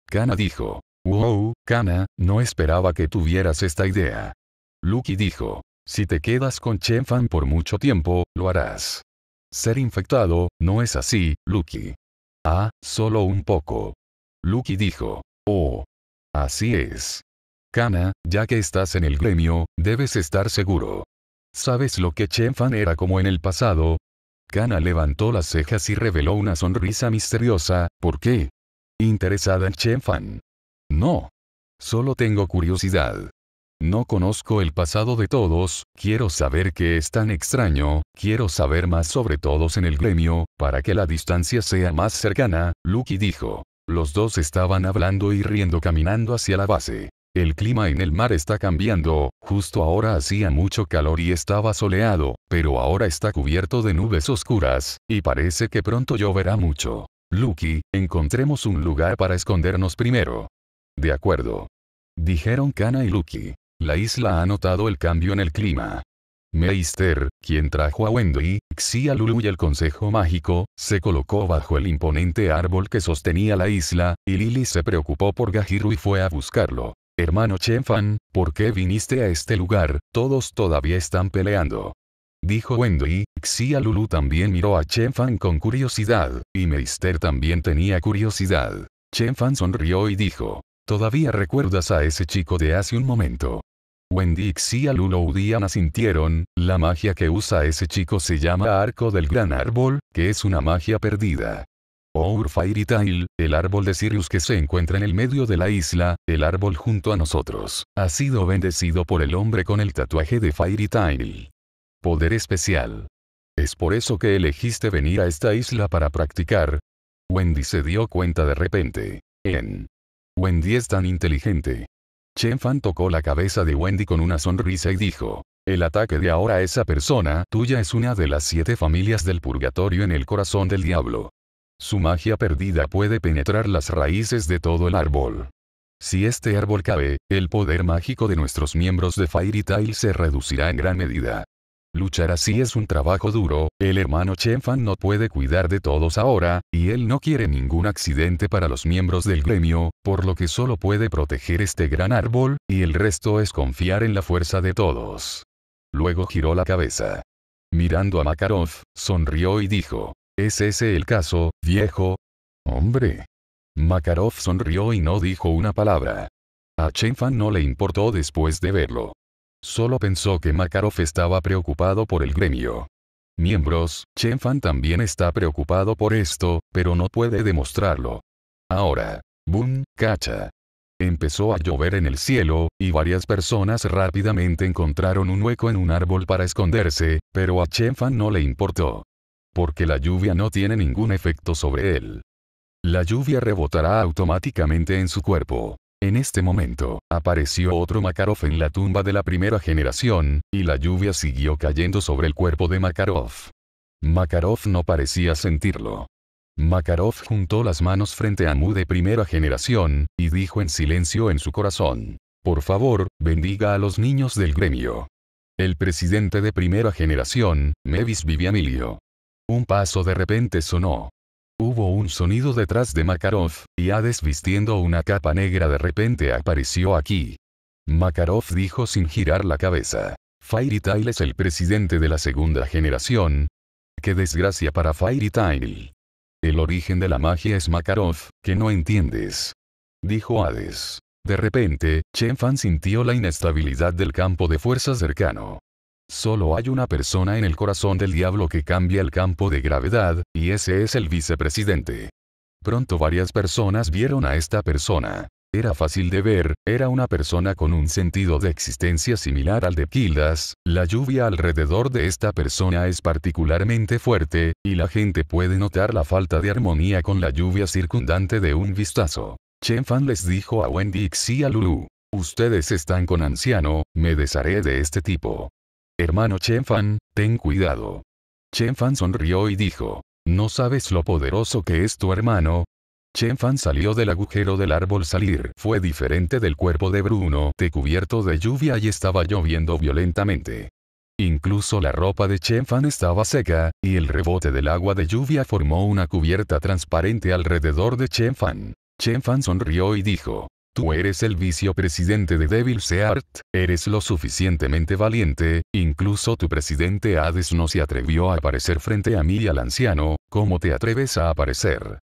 Kana dijo. Wow, Kana, no esperaba que tuvieras esta idea. Lucky dijo. Si te quedas con Chen Fan por mucho tiempo, lo harás. Ser infectado, no es así, Lucky. Ah, solo un poco. Lucky dijo. Oh. Así es. Kana, ya que estás en el gremio, debes estar seguro. ¿Sabes lo que Chen Fan era como en el pasado? Kana levantó las cejas y reveló una sonrisa misteriosa, ¿por qué? Interesada en Chen Fan. No. Solo tengo curiosidad. No conozco el pasado de todos, quiero saber qué es tan extraño, quiero saber más sobre todos en el gremio, para que la distancia sea más cercana, Lucky dijo. Los dos estaban hablando y riendo caminando hacia la base. El clima en el mar está cambiando, justo ahora hacía mucho calor y estaba soleado, pero ahora está cubierto de nubes oscuras, y parece que pronto lloverá mucho. Lucky, encontremos un lugar para escondernos primero. De acuerdo. Dijeron Kana y Lucky. La isla ha notado el cambio en el clima. Meister, quien trajo a Wendy, Xia Lulu y el Consejo Mágico, se colocó bajo el imponente árbol que sostenía la isla, y Lily se preocupó por Gahiru y fue a buscarlo. Hermano Chen Fan, ¿por qué viniste a este lugar? Todos todavía están peleando. Dijo Wendy, Xia Lulu también miró a Chen Fan con curiosidad, y Meister también tenía curiosidad. Chen Fan sonrió y dijo, ¿todavía recuerdas a ese chico de hace un momento? Wendy y Xia Lulu asintieron, la magia que usa ese chico se llama Arco del Gran Árbol, que es una magia perdida. Our Fairy Tail, el árbol de Sirius que se encuentra en el medio de la isla, el árbol junto a nosotros, ha sido bendecido por el hombre con el tatuaje de Fairy Tail. Poder especial. Es por eso que elegiste venir a esta isla para practicar. Wendy se dio cuenta de repente. En. Wendy es tan inteligente. Chen Fan tocó la cabeza de Wendy con una sonrisa y dijo, el ataque de ahora a esa persona tuya es una de las siete familias del purgatorio en el corazón del diablo. Su magia perdida puede penetrar las raíces de todo el árbol. Si este árbol cabe, el poder mágico de nuestros miembros de Fairy Tail se reducirá en gran medida. Luchar así es un trabajo duro, el hermano Chenfan no puede cuidar de todos ahora, y él no quiere ningún accidente para los miembros del gremio, por lo que solo puede proteger este gran árbol, y el resto es confiar en la fuerza de todos. Luego giró la cabeza. Mirando a Makarov, sonrió y dijo, ¿Es ese el caso, viejo? Hombre. Makarov sonrió y no dijo una palabra. A Chen Fan no le importó después de verlo. Solo pensó que Makarov estaba preocupado por el gremio. Miembros, Chen Fan también está preocupado por esto, pero no puede demostrarlo. Ahora. Boom, cacha. Empezó a llover en el cielo, y varias personas rápidamente encontraron un hueco en un árbol para esconderse, pero a Chen Fan no le importó porque la lluvia no tiene ningún efecto sobre él. La lluvia rebotará automáticamente en su cuerpo. En este momento, apareció otro Makarov en la tumba de la primera generación, y la lluvia siguió cayendo sobre el cuerpo de Makarov. Makarov no parecía sentirlo. Makarov juntó las manos frente a Mu de primera generación, y dijo en silencio en su corazón, Por favor, bendiga a los niños del gremio. El presidente de primera generación, Mevis Viviamilio. Un paso de repente sonó. Hubo un sonido detrás de Makarov, y Hades vistiendo una capa negra de repente apareció aquí. Makarov dijo sin girar la cabeza. Fairy Tail es el presidente de la segunda generación. ¡Qué desgracia para Fairy Tail! El origen de la magia es Makarov, que no entiendes. Dijo Hades. De repente, Chen Fan sintió la inestabilidad del campo de fuerza cercano. Solo hay una persona en el corazón del diablo que cambia el campo de gravedad, y ese es el vicepresidente. Pronto varias personas vieron a esta persona. Era fácil de ver, era una persona con un sentido de existencia similar al de Kildas, la lluvia alrededor de esta persona es particularmente fuerte, y la gente puede notar la falta de armonía con la lluvia circundante de un vistazo. Chen Fan les dijo a Wendy y a Lulu. Ustedes están con anciano, me desharé de este tipo. Hermano Chen Fan, ten cuidado. Chen Fan sonrió y dijo, ¿no sabes lo poderoso que es tu hermano? Chen Fan salió del agujero del árbol salir. Fue diferente del cuerpo de Bruno, de cubierto de lluvia y estaba lloviendo violentamente. Incluso la ropa de Chen Fan estaba seca, y el rebote del agua de lluvia formó una cubierta transparente alrededor de Chen Fan. Chen Fan sonrió y dijo, Tú eres el vicepresidente de Devil's Heart, eres lo suficientemente valiente, incluso tu presidente Hades no se atrevió a aparecer frente a mí y al anciano, ¿cómo te atreves a aparecer?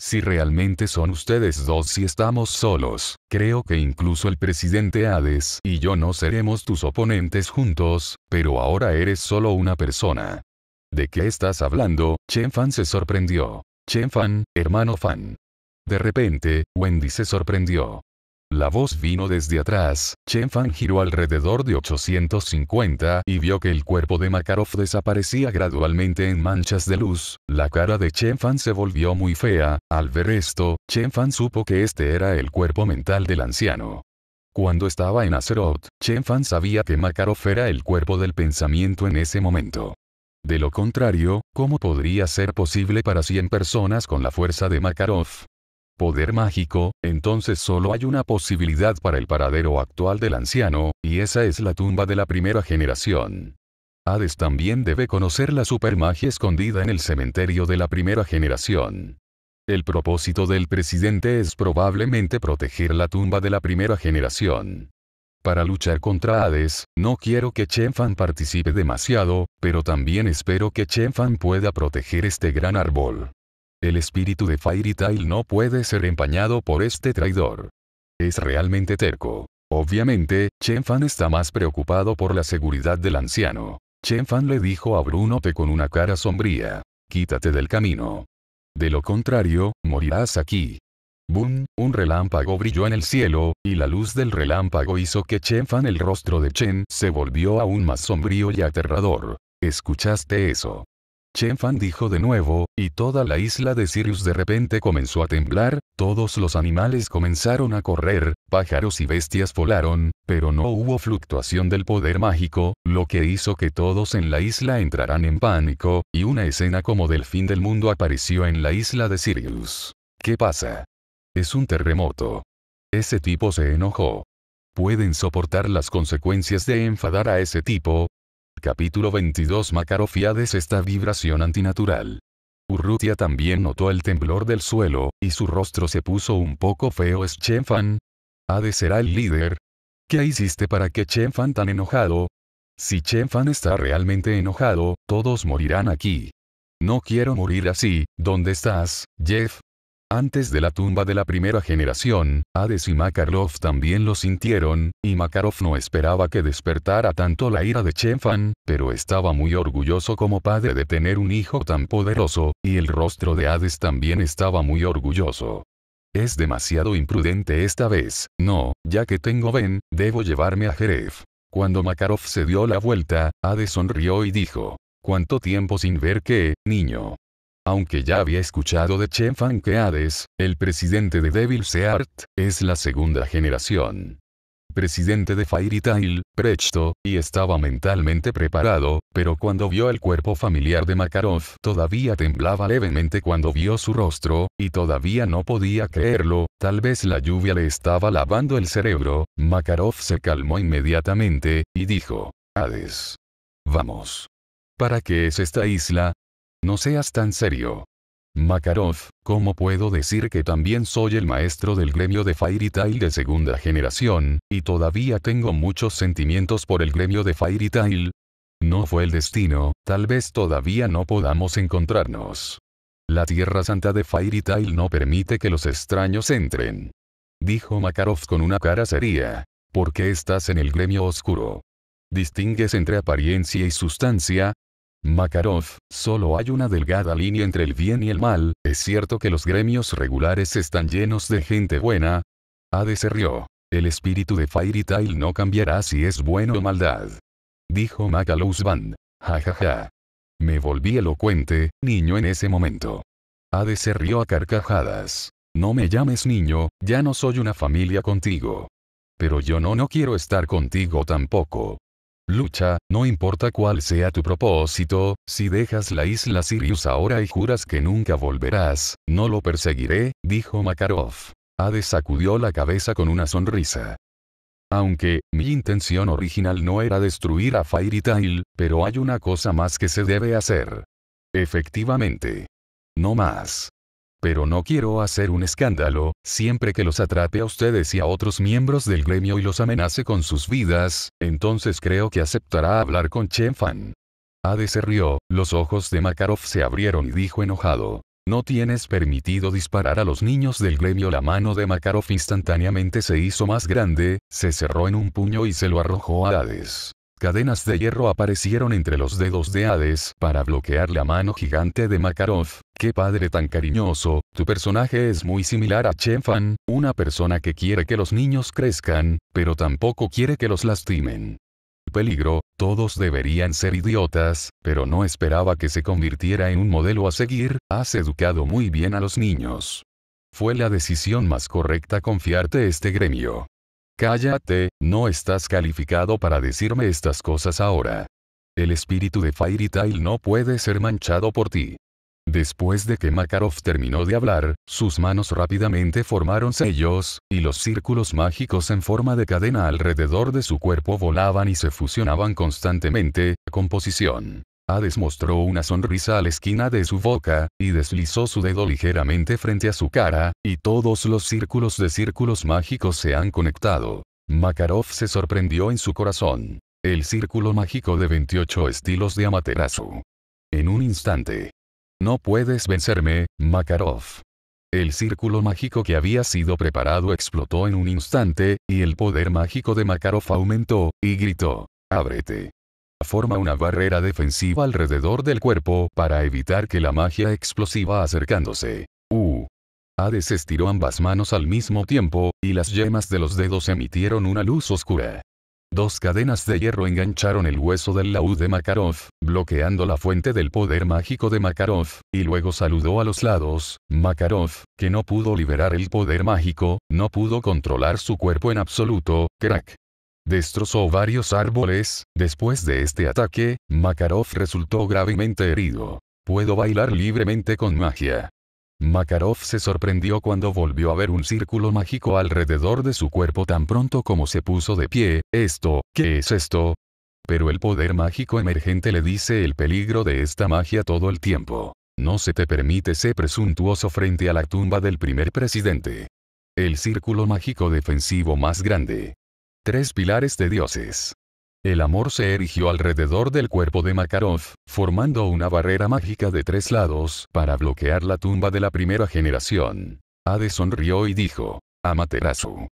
Si realmente son ustedes dos y estamos solos, creo que incluso el presidente Hades y yo no seremos tus oponentes juntos, pero ahora eres solo una persona. ¿De qué estás hablando? Chen Fan se sorprendió. Chen Fan, hermano Fan. De repente, Wendy se sorprendió. La voz vino desde atrás, Chen Fan giró alrededor de 850 y vio que el cuerpo de Makarov desaparecía gradualmente en manchas de luz, la cara de Chen Fan se volvió muy fea, al ver esto, Chen Fan supo que este era el cuerpo mental del anciano. Cuando estaba en Azeroth, Chen Fan sabía que Makarov era el cuerpo del pensamiento en ese momento. De lo contrario, ¿cómo podría ser posible para 100 personas con la fuerza de Makarov, poder mágico, entonces solo hay una posibilidad para el paradero actual del anciano, y esa es la tumba de la primera generación. Hades también debe conocer la supermagia escondida en el cementerio de la primera generación. El propósito del presidente es probablemente proteger la tumba de la primera generación. Para luchar contra Hades, no quiero que Chen Fan participe demasiado, pero también espero que Chen Fan pueda proteger este gran árbol. El espíritu de Fairy Tail no puede ser empañado por este traidor. Es realmente terco. Obviamente, Chen Fan está más preocupado por la seguridad del anciano. Chen Fan le dijo a Bruno T con una cara sombría. Quítate del camino. De lo contrario, morirás aquí. Boom, un relámpago brilló en el cielo, y la luz del relámpago hizo que Chen Fan el rostro de Chen se volvió aún más sombrío y aterrador. ¿Escuchaste eso? Chen Fan dijo de nuevo, y toda la isla de Sirius de repente comenzó a temblar, todos los animales comenzaron a correr, pájaros y bestias volaron, pero no hubo fluctuación del poder mágico, lo que hizo que todos en la isla entraran en pánico, y una escena como del fin del mundo apareció en la isla de Sirius. ¿Qué pasa? Es un terremoto. Ese tipo se enojó. Pueden soportar las consecuencias de enfadar a ese tipo, Capítulo 22 Macarofiades esta vibración antinatural. Urrutia también notó el temblor del suelo, y su rostro se puso un poco feo. ¿Es Chenfan? de será el líder. ¿Qué hiciste para que Chenfan tan enojado? Si Chenfan está realmente enojado, todos morirán aquí. No quiero morir así, ¿dónde estás, Jeff? Antes de la tumba de la primera generación, Hades y Makarov también lo sintieron, y Makarov no esperaba que despertara tanto la ira de Chenfan, pero estaba muy orgulloso como padre de tener un hijo tan poderoso, y el rostro de Hades también estaba muy orgulloso. Es demasiado imprudente esta vez, no, ya que tengo Ben, debo llevarme a Jeref. Cuando Makarov se dio la vuelta, Hades sonrió y dijo, ¿Cuánto tiempo sin ver qué, niño? Aunque ya había escuchado de Chen Fan que Hades, el presidente de Devil Art, es la segunda generación presidente de Fairy Tail, Prechto, y estaba mentalmente preparado, pero cuando vio el cuerpo familiar de Makarov todavía temblaba levemente cuando vio su rostro, y todavía no podía creerlo, tal vez la lluvia le estaba lavando el cerebro, Makarov se calmó inmediatamente, y dijo, Hades. Vamos. ¿Para qué es esta isla? No seas tan serio. Makarov, ¿cómo puedo decir que también soy el maestro del gremio de Fairy Tail de segunda generación, y todavía tengo muchos sentimientos por el gremio de Fairy Tail? No fue el destino, tal vez todavía no podamos encontrarnos. La Tierra Santa de Fairy Tail no permite que los extraños entren. Dijo Makarov con una cara seria. ¿Por qué estás en el gremio oscuro? ¿Distingues entre apariencia y sustancia? Makarov, solo hay una delgada línea entre el bien y el mal, es cierto que los gremios regulares están llenos de gente buena. Hades se rió. El espíritu de Fairy Tail no cambiará si es bueno o maldad. Dijo Makalous Band. Ja ja ja. Me volví elocuente, niño en ese momento. Hades se rió a carcajadas. No me llames niño, ya no soy una familia contigo. Pero yo no no quiero estar contigo tampoco. Lucha, no importa cuál sea tu propósito, si dejas la isla Sirius ahora y juras que nunca volverás, no lo perseguiré, dijo Makarov. Hades sacudió la cabeza con una sonrisa. Aunque, mi intención original no era destruir a Fairy Tail, pero hay una cosa más que se debe hacer. Efectivamente. No más. Pero no quiero hacer un escándalo, siempre que los atrape a ustedes y a otros miembros del gremio y los amenace con sus vidas, entonces creo que aceptará hablar con Chen Fan. Hades se rió, los ojos de Makarov se abrieron y dijo enojado. No tienes permitido disparar a los niños del gremio. La mano de Makarov instantáneamente se hizo más grande, se cerró en un puño y se lo arrojó a Hades. Cadenas de hierro aparecieron entre los dedos de Hades para bloquear la mano gigante de Makarov. ¡Qué padre tan cariñoso! Tu personaje es muy similar a Fan, una persona que quiere que los niños crezcan, pero tampoco quiere que los lastimen. Peligro, todos deberían ser idiotas, pero no esperaba que se convirtiera en un modelo a seguir, has educado muy bien a los niños. Fue la decisión más correcta confiarte este gremio. Cállate, no estás calificado para decirme estas cosas ahora. El espíritu de Fairy Tail no puede ser manchado por ti. Después de que Makarov terminó de hablar, sus manos rápidamente formaron sellos, y los círculos mágicos en forma de cadena alrededor de su cuerpo volaban y se fusionaban constantemente, composición. Hades mostró una sonrisa a la esquina de su boca, y deslizó su dedo ligeramente frente a su cara, y todos los círculos de círculos mágicos se han conectado. Makarov se sorprendió en su corazón. El círculo mágico de 28 estilos de Amaterasu. En un instante. No puedes vencerme, Makarov. El círculo mágico que había sido preparado explotó en un instante, y el poder mágico de Makarov aumentó, y gritó. Ábrete forma una barrera defensiva alrededor del cuerpo para evitar que la magia explosiva acercándose. U. Hades estiró ambas manos al mismo tiempo, y las yemas de los dedos emitieron una luz oscura. Dos cadenas de hierro engancharon el hueso del laúd de Makarov, bloqueando la fuente del poder mágico de Makarov, y luego saludó a los lados. Makarov, que no pudo liberar el poder mágico, no pudo controlar su cuerpo en absoluto, crack. Destrozó varios árboles, después de este ataque, Makarov resultó gravemente herido. Puedo bailar libremente con magia. Makarov se sorprendió cuando volvió a ver un círculo mágico alrededor de su cuerpo tan pronto como se puso de pie, esto, ¿qué es esto? Pero el poder mágico emergente le dice el peligro de esta magia todo el tiempo. No se te permite ser presuntuoso frente a la tumba del primer presidente. El círculo mágico defensivo más grande. Tres pilares de dioses. El amor se erigió alrededor del cuerpo de Makarov, formando una barrera mágica de tres lados para bloquear la tumba de la primera generación. Ade sonrió y dijo, Amaterasu.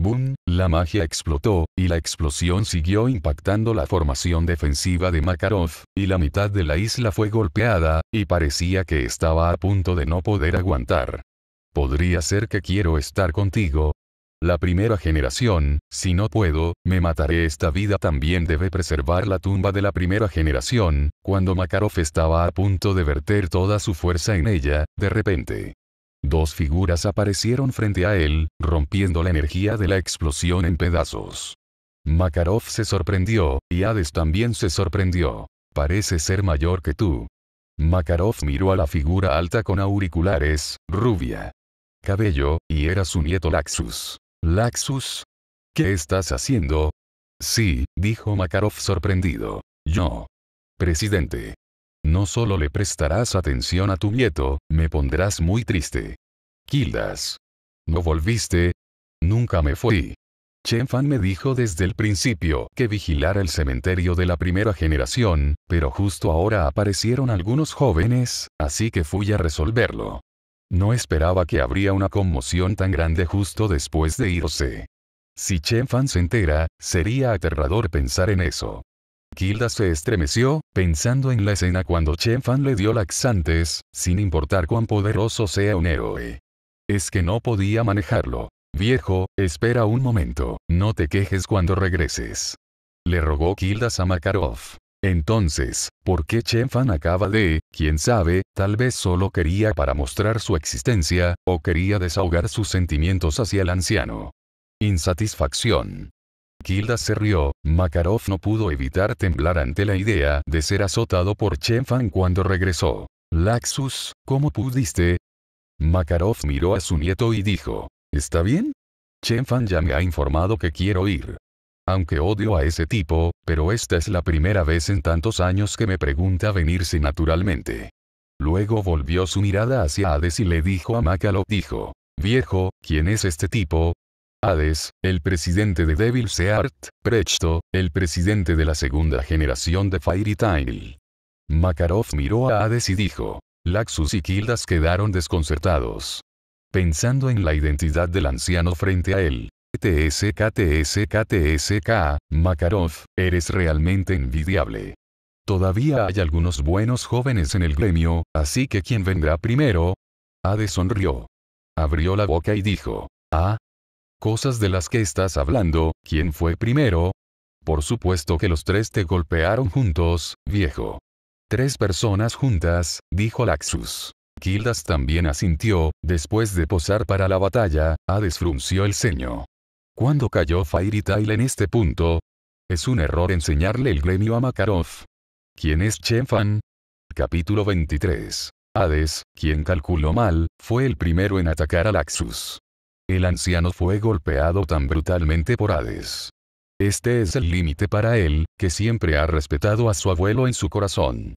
Boom, la magia explotó, y la explosión siguió impactando la formación defensiva de Makarov, y la mitad de la isla fue golpeada, y parecía que estaba a punto de no poder aguantar. Podría ser que quiero estar contigo, la primera generación, si no puedo, me mataré esta vida también debe preservar la tumba de la primera generación, cuando Makarov estaba a punto de verter toda su fuerza en ella, de repente. Dos figuras aparecieron frente a él, rompiendo la energía de la explosión en pedazos. Makarov se sorprendió, y Hades también se sorprendió. Parece ser mayor que tú. Makarov miró a la figura alta con auriculares, rubia. Cabello, y era su nieto Laxus. Laxus. ¿Qué estás haciendo? Sí, dijo Makarov sorprendido. Yo. Presidente. No solo le prestarás atención a tu nieto, me pondrás muy triste. Kildas. ¿No volviste? Nunca me fui. Chenfan me dijo desde el principio que vigilara el cementerio de la primera generación, pero justo ahora aparecieron algunos jóvenes, así que fui a resolverlo. No esperaba que habría una conmoción tan grande justo después de irse. Si Chen Fan se entera, sería aterrador pensar en eso. Kilda se estremeció, pensando en la escena cuando Chen Fan le dio laxantes, sin importar cuán poderoso sea un héroe. Es que no podía manejarlo. Viejo, espera un momento, no te quejes cuando regreses. Le rogó Kilda a Makarov. Entonces, ¿por qué Fan acaba de, quién sabe, tal vez solo quería para mostrar su existencia, o quería desahogar sus sentimientos hacia el anciano? Insatisfacción. Kilda se rió, Makarov no pudo evitar temblar ante la idea de ser azotado por Fan cuando regresó. Laxus, ¿cómo pudiste? Makarov miró a su nieto y dijo, ¿está bien? Fan ya me ha informado que quiero ir. Aunque odio a ese tipo, pero esta es la primera vez en tantos años que me pregunta venirse naturalmente. Luego volvió su mirada hacia Hades y le dijo a Makarov, dijo, viejo, ¿quién es este tipo? Hades, el presidente de Devil Seart, Prechto, el presidente de la segunda generación de Fairy Tail. Makarov miró a Hades y dijo, Laxus y Kildas quedaron desconcertados. Pensando en la identidad del anciano frente a él, KTSK-TSK-TSK, Makarov, eres realmente envidiable. Todavía hay algunos buenos jóvenes en el gremio, así que ¿quién vendrá primero? Ade sonrió. Abrió la boca y dijo, ah. Cosas de las que estás hablando, ¿quién fue primero? Por supuesto que los tres te golpearon juntos, viejo. Tres personas juntas, dijo Laxus. Kildas también asintió, después de posar para la batalla, Hades frunció el ceño. Cuando cayó Fairy Tail en este punto, es un error enseñarle el gremio a Makarov. ¿Quién es Chenfan? Capítulo 23. Hades, quien calculó mal, fue el primero en atacar a Laxus. El anciano fue golpeado tan brutalmente por Hades. Este es el límite para él, que siempre ha respetado a su abuelo en su corazón.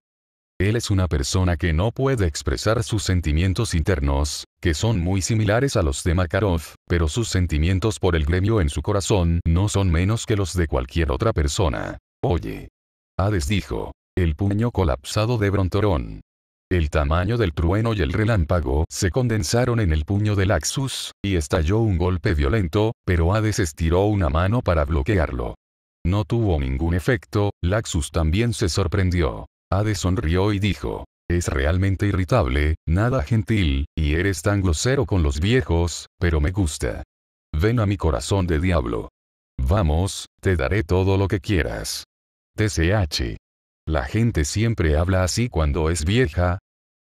Él es una persona que no puede expresar sus sentimientos internos, que son muy similares a los de Makarov, pero sus sentimientos por el gremio en su corazón no son menos que los de cualquier otra persona. Oye. Hades dijo. El puño colapsado de Brontorón. El tamaño del trueno y el relámpago se condensaron en el puño de Laxus, y estalló un golpe violento, pero Hades estiró una mano para bloquearlo. No tuvo ningún efecto, Laxus también se sorprendió. Hades sonrió y dijo, es realmente irritable, nada gentil, y eres tan grosero con los viejos, pero me gusta. Ven a mi corazón de diablo. Vamos, te daré todo lo que quieras. TCH. La gente siempre habla así cuando es vieja.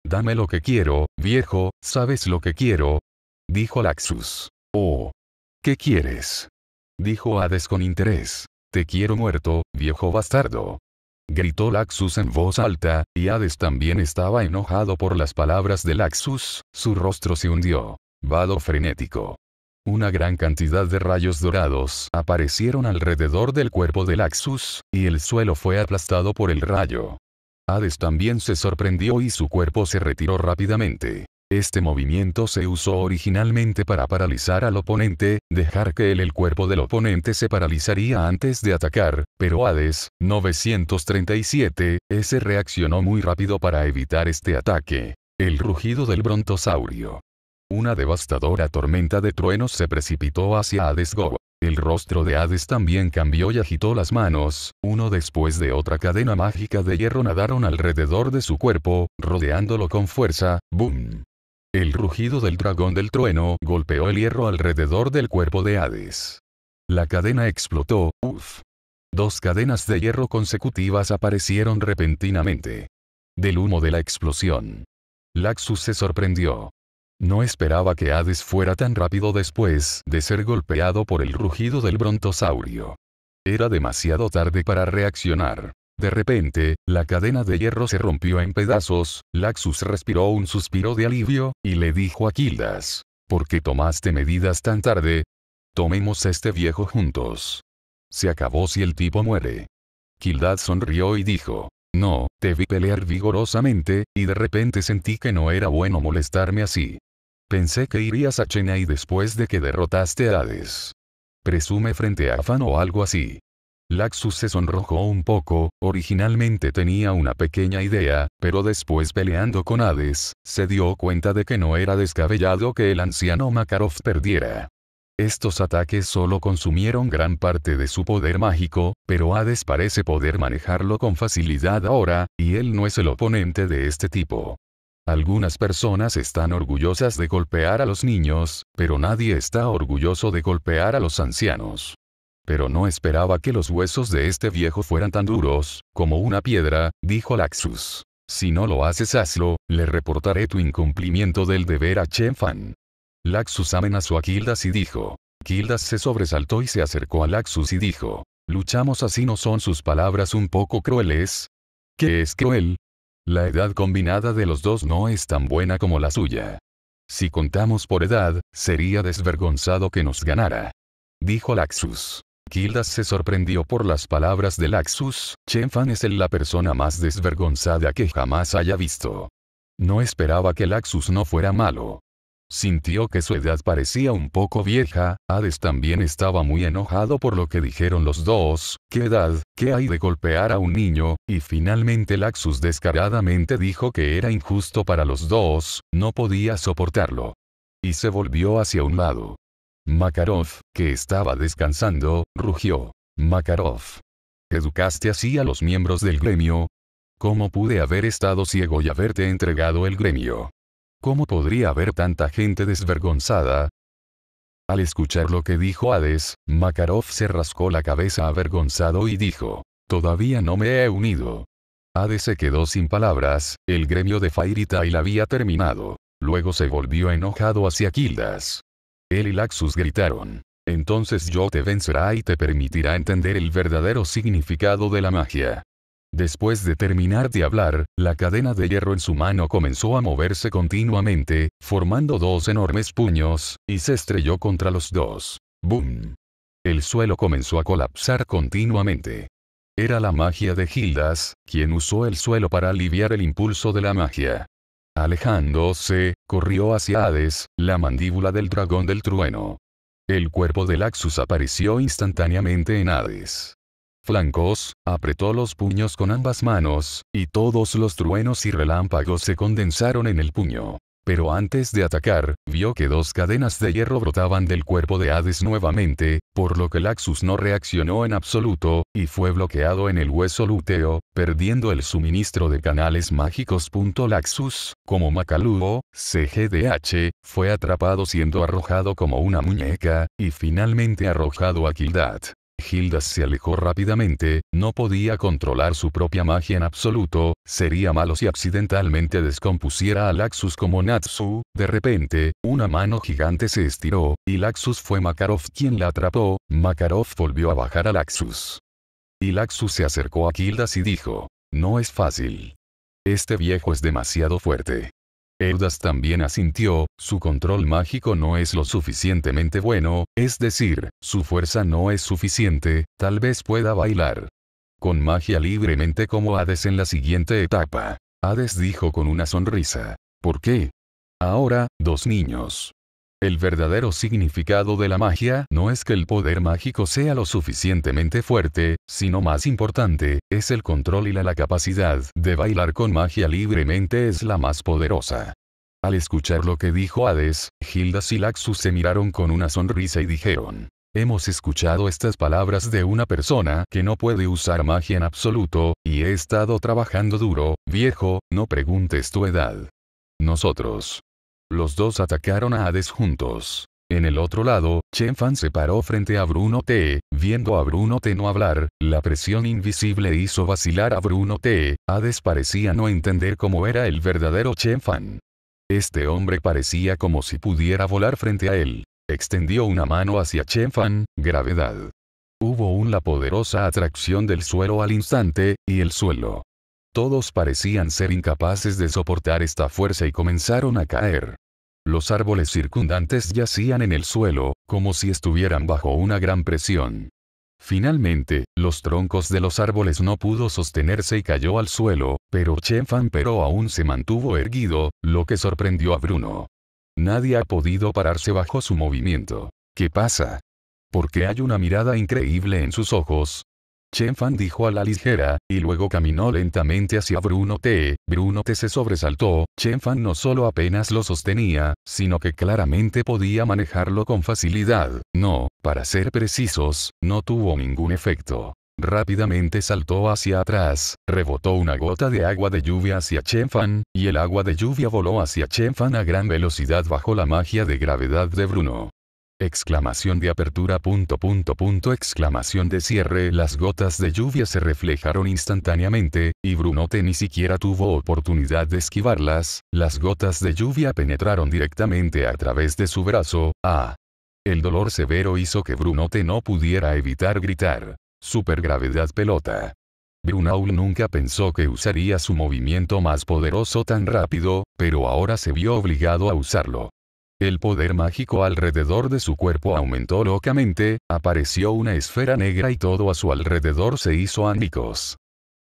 Dame lo que quiero, viejo, ¿sabes lo que quiero? Dijo Laxus. Oh. ¿Qué quieres? Dijo Hades con interés. Te quiero muerto, viejo bastardo gritó Laxus en voz alta, y Hades también estaba enojado por las palabras de Laxus, su rostro se hundió. Vado frenético. Una gran cantidad de rayos dorados aparecieron alrededor del cuerpo de Laxus, y el suelo fue aplastado por el rayo. Hades también se sorprendió y su cuerpo se retiró rápidamente. Este movimiento se usó originalmente para paralizar al oponente, dejar que el, el cuerpo del oponente se paralizaría antes de atacar, pero Hades, 937, ese reaccionó muy rápido para evitar este ataque. El rugido del brontosaurio. Una devastadora tormenta de truenos se precipitó hacia Hades Go. El rostro de Hades también cambió y agitó las manos, uno después de otra cadena mágica de hierro nadaron alrededor de su cuerpo, rodeándolo con fuerza, ¡boom! El rugido del dragón del trueno golpeó el hierro alrededor del cuerpo de Hades. La cadena explotó, uff. Dos cadenas de hierro consecutivas aparecieron repentinamente. Del humo de la explosión. Laxus se sorprendió. No esperaba que Hades fuera tan rápido después de ser golpeado por el rugido del brontosaurio. Era demasiado tarde para reaccionar. De repente, la cadena de hierro se rompió en pedazos, Laxus respiró un suspiro de alivio, y le dijo a Kildas. ¿Por qué tomaste medidas tan tarde? Tomemos este viejo juntos. Se acabó si el tipo muere. Kildas sonrió y dijo. No, te vi pelear vigorosamente, y de repente sentí que no era bueno molestarme así. Pensé que irías a Chennai después de que derrotaste a Hades. Presume frente a Afan o algo así. Laxus se sonrojó un poco, originalmente tenía una pequeña idea, pero después peleando con Hades, se dio cuenta de que no era descabellado que el anciano Makarov perdiera. Estos ataques solo consumieron gran parte de su poder mágico, pero Hades parece poder manejarlo con facilidad ahora, y él no es el oponente de este tipo. Algunas personas están orgullosas de golpear a los niños, pero nadie está orgulloso de golpear a los ancianos. Pero no esperaba que los huesos de este viejo fueran tan duros, como una piedra, dijo Laxus. Si no lo haces, hazlo, le reportaré tu incumplimiento del deber a Chen Fan. Laxus amenazó a Kildas y dijo. Kildas se sobresaltó y se acercó a Laxus y dijo. Luchamos así no son sus palabras un poco crueles. ¿Qué es cruel? La edad combinada de los dos no es tan buena como la suya. Si contamos por edad, sería desvergonzado que nos ganara. Dijo Laxus. Kildas se sorprendió por las palabras de Laxus, Chenfan es la persona más desvergonzada que jamás haya visto. No esperaba que Laxus no fuera malo. Sintió que su edad parecía un poco vieja, Hades también estaba muy enojado por lo que dijeron los dos, ¿qué edad, qué hay de golpear a un niño? Y finalmente Laxus descaradamente dijo que era injusto para los dos, no podía soportarlo. Y se volvió hacia un lado. Makarov, que estaba descansando, rugió. Makarov. ¿Educaste así a los miembros del gremio? ¿Cómo pude haber estado ciego y haberte entregado el gremio? ¿Cómo podría haber tanta gente desvergonzada? Al escuchar lo que dijo Hades, Makarov se rascó la cabeza avergonzado y dijo, Todavía no me he unido. Hades se quedó sin palabras, el gremio de Tail había terminado. Luego se volvió enojado hacia Kildas. Él y Laxus gritaron. Entonces yo te vencerá y te permitirá entender el verdadero significado de la magia. Después de terminar de hablar, la cadena de hierro en su mano comenzó a moverse continuamente, formando dos enormes puños, y se estrelló contra los dos. ¡Boom! El suelo comenzó a colapsar continuamente. Era la magia de Gildas, quien usó el suelo para aliviar el impulso de la magia. Alejándose, corrió hacia Hades, la mandíbula del dragón del trueno. El cuerpo de Laxus apareció instantáneamente en Hades. Flancos, apretó los puños con ambas manos, y todos los truenos y relámpagos se condensaron en el puño. Pero antes de atacar, vio que dos cadenas de hierro brotaban del cuerpo de Hades nuevamente, por lo que Laxus no reaccionó en absoluto, y fue bloqueado en el hueso lúteo, perdiendo el suministro de canales mágicos. Laxus, como Macalugo, CGDH, fue atrapado siendo arrojado como una muñeca, y finalmente arrojado a Kildat. Gildas se alejó rápidamente, no podía controlar su propia magia en absoluto, sería malo si accidentalmente descompusiera a Laxus como Natsu, de repente, una mano gigante se estiró, y Laxus fue Makarov quien la atrapó, Makarov volvió a bajar a Laxus. Y Laxus se acercó a Gildas y dijo, no es fácil. Este viejo es demasiado fuerte. Erdas también asintió, su control mágico no es lo suficientemente bueno, es decir, su fuerza no es suficiente, tal vez pueda bailar. Con magia libremente como Hades en la siguiente etapa. Hades dijo con una sonrisa. ¿Por qué? Ahora, dos niños. El verdadero significado de la magia no es que el poder mágico sea lo suficientemente fuerte, sino más importante, es el control y la, capacidad de bailar con magia libremente es la más poderosa. Al escuchar lo que dijo Hades, Gildas y Laxus se miraron con una sonrisa y dijeron, Hemos escuchado estas palabras de una persona que no puede usar magia en absoluto, y he estado trabajando duro, viejo, no preguntes tu edad. Nosotros los dos atacaron a Hades juntos. En el otro lado, Chen Fan se paró frente a Bruno T. Viendo a Bruno T no hablar, la presión invisible hizo vacilar a Bruno T. Hades parecía no entender cómo era el verdadero Chen Fan. Este hombre parecía como si pudiera volar frente a él. Extendió una mano hacia Chen Fan, gravedad. Hubo una poderosa atracción del suelo al instante, y el suelo. Todos parecían ser incapaces de soportar esta fuerza y comenzaron a caer. Los árboles circundantes yacían en el suelo, como si estuvieran bajo una gran presión. Finalmente, los troncos de los árboles no pudo sostenerse y cayó al suelo, pero Chen Fan Pero aún se mantuvo erguido, lo que sorprendió a Bruno. Nadie ha podido pararse bajo su movimiento. ¿Qué pasa? Porque hay una mirada increíble en sus ojos, Chen Fan dijo a la ligera, y luego caminó lentamente hacia Bruno T. Bruno T se sobresaltó, Chen Fan no solo apenas lo sostenía, sino que claramente podía manejarlo con facilidad. No, para ser precisos, no tuvo ningún efecto. Rápidamente saltó hacia atrás, rebotó una gota de agua de lluvia hacia Chen Fan, y el agua de lluvia voló hacia Chen Fan a gran velocidad bajo la magia de gravedad de Bruno. Exclamación de apertura punto punto punto exclamación de cierre Las gotas de lluvia se reflejaron instantáneamente, y Brunote ni siquiera tuvo oportunidad de esquivarlas, las gotas de lluvia penetraron directamente a través de su brazo, ah. El dolor severo hizo que Brunote no pudiera evitar gritar. Supergravedad pelota. Brunaul nunca pensó que usaría su movimiento más poderoso tan rápido, pero ahora se vio obligado a usarlo. El poder mágico alrededor de su cuerpo aumentó locamente, apareció una esfera negra y todo a su alrededor se hizo ánicos.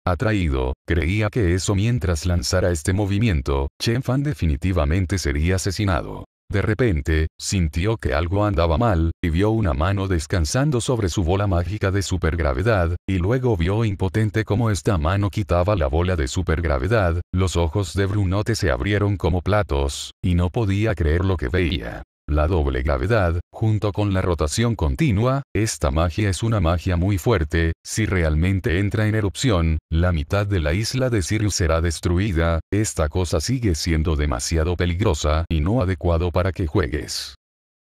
Atraído, creía que eso mientras lanzara este movimiento, Chen Fan definitivamente sería asesinado. De repente, sintió que algo andaba mal, y vio una mano descansando sobre su bola mágica de supergravedad, y luego vio impotente cómo esta mano quitaba la bola de supergravedad, los ojos de Brunote se abrieron como platos, y no podía creer lo que veía. La doble gravedad, junto con la rotación continua, esta magia es una magia muy fuerte, si realmente entra en erupción, la mitad de la isla de Sirius será destruida, esta cosa sigue siendo demasiado peligrosa y no adecuado para que juegues.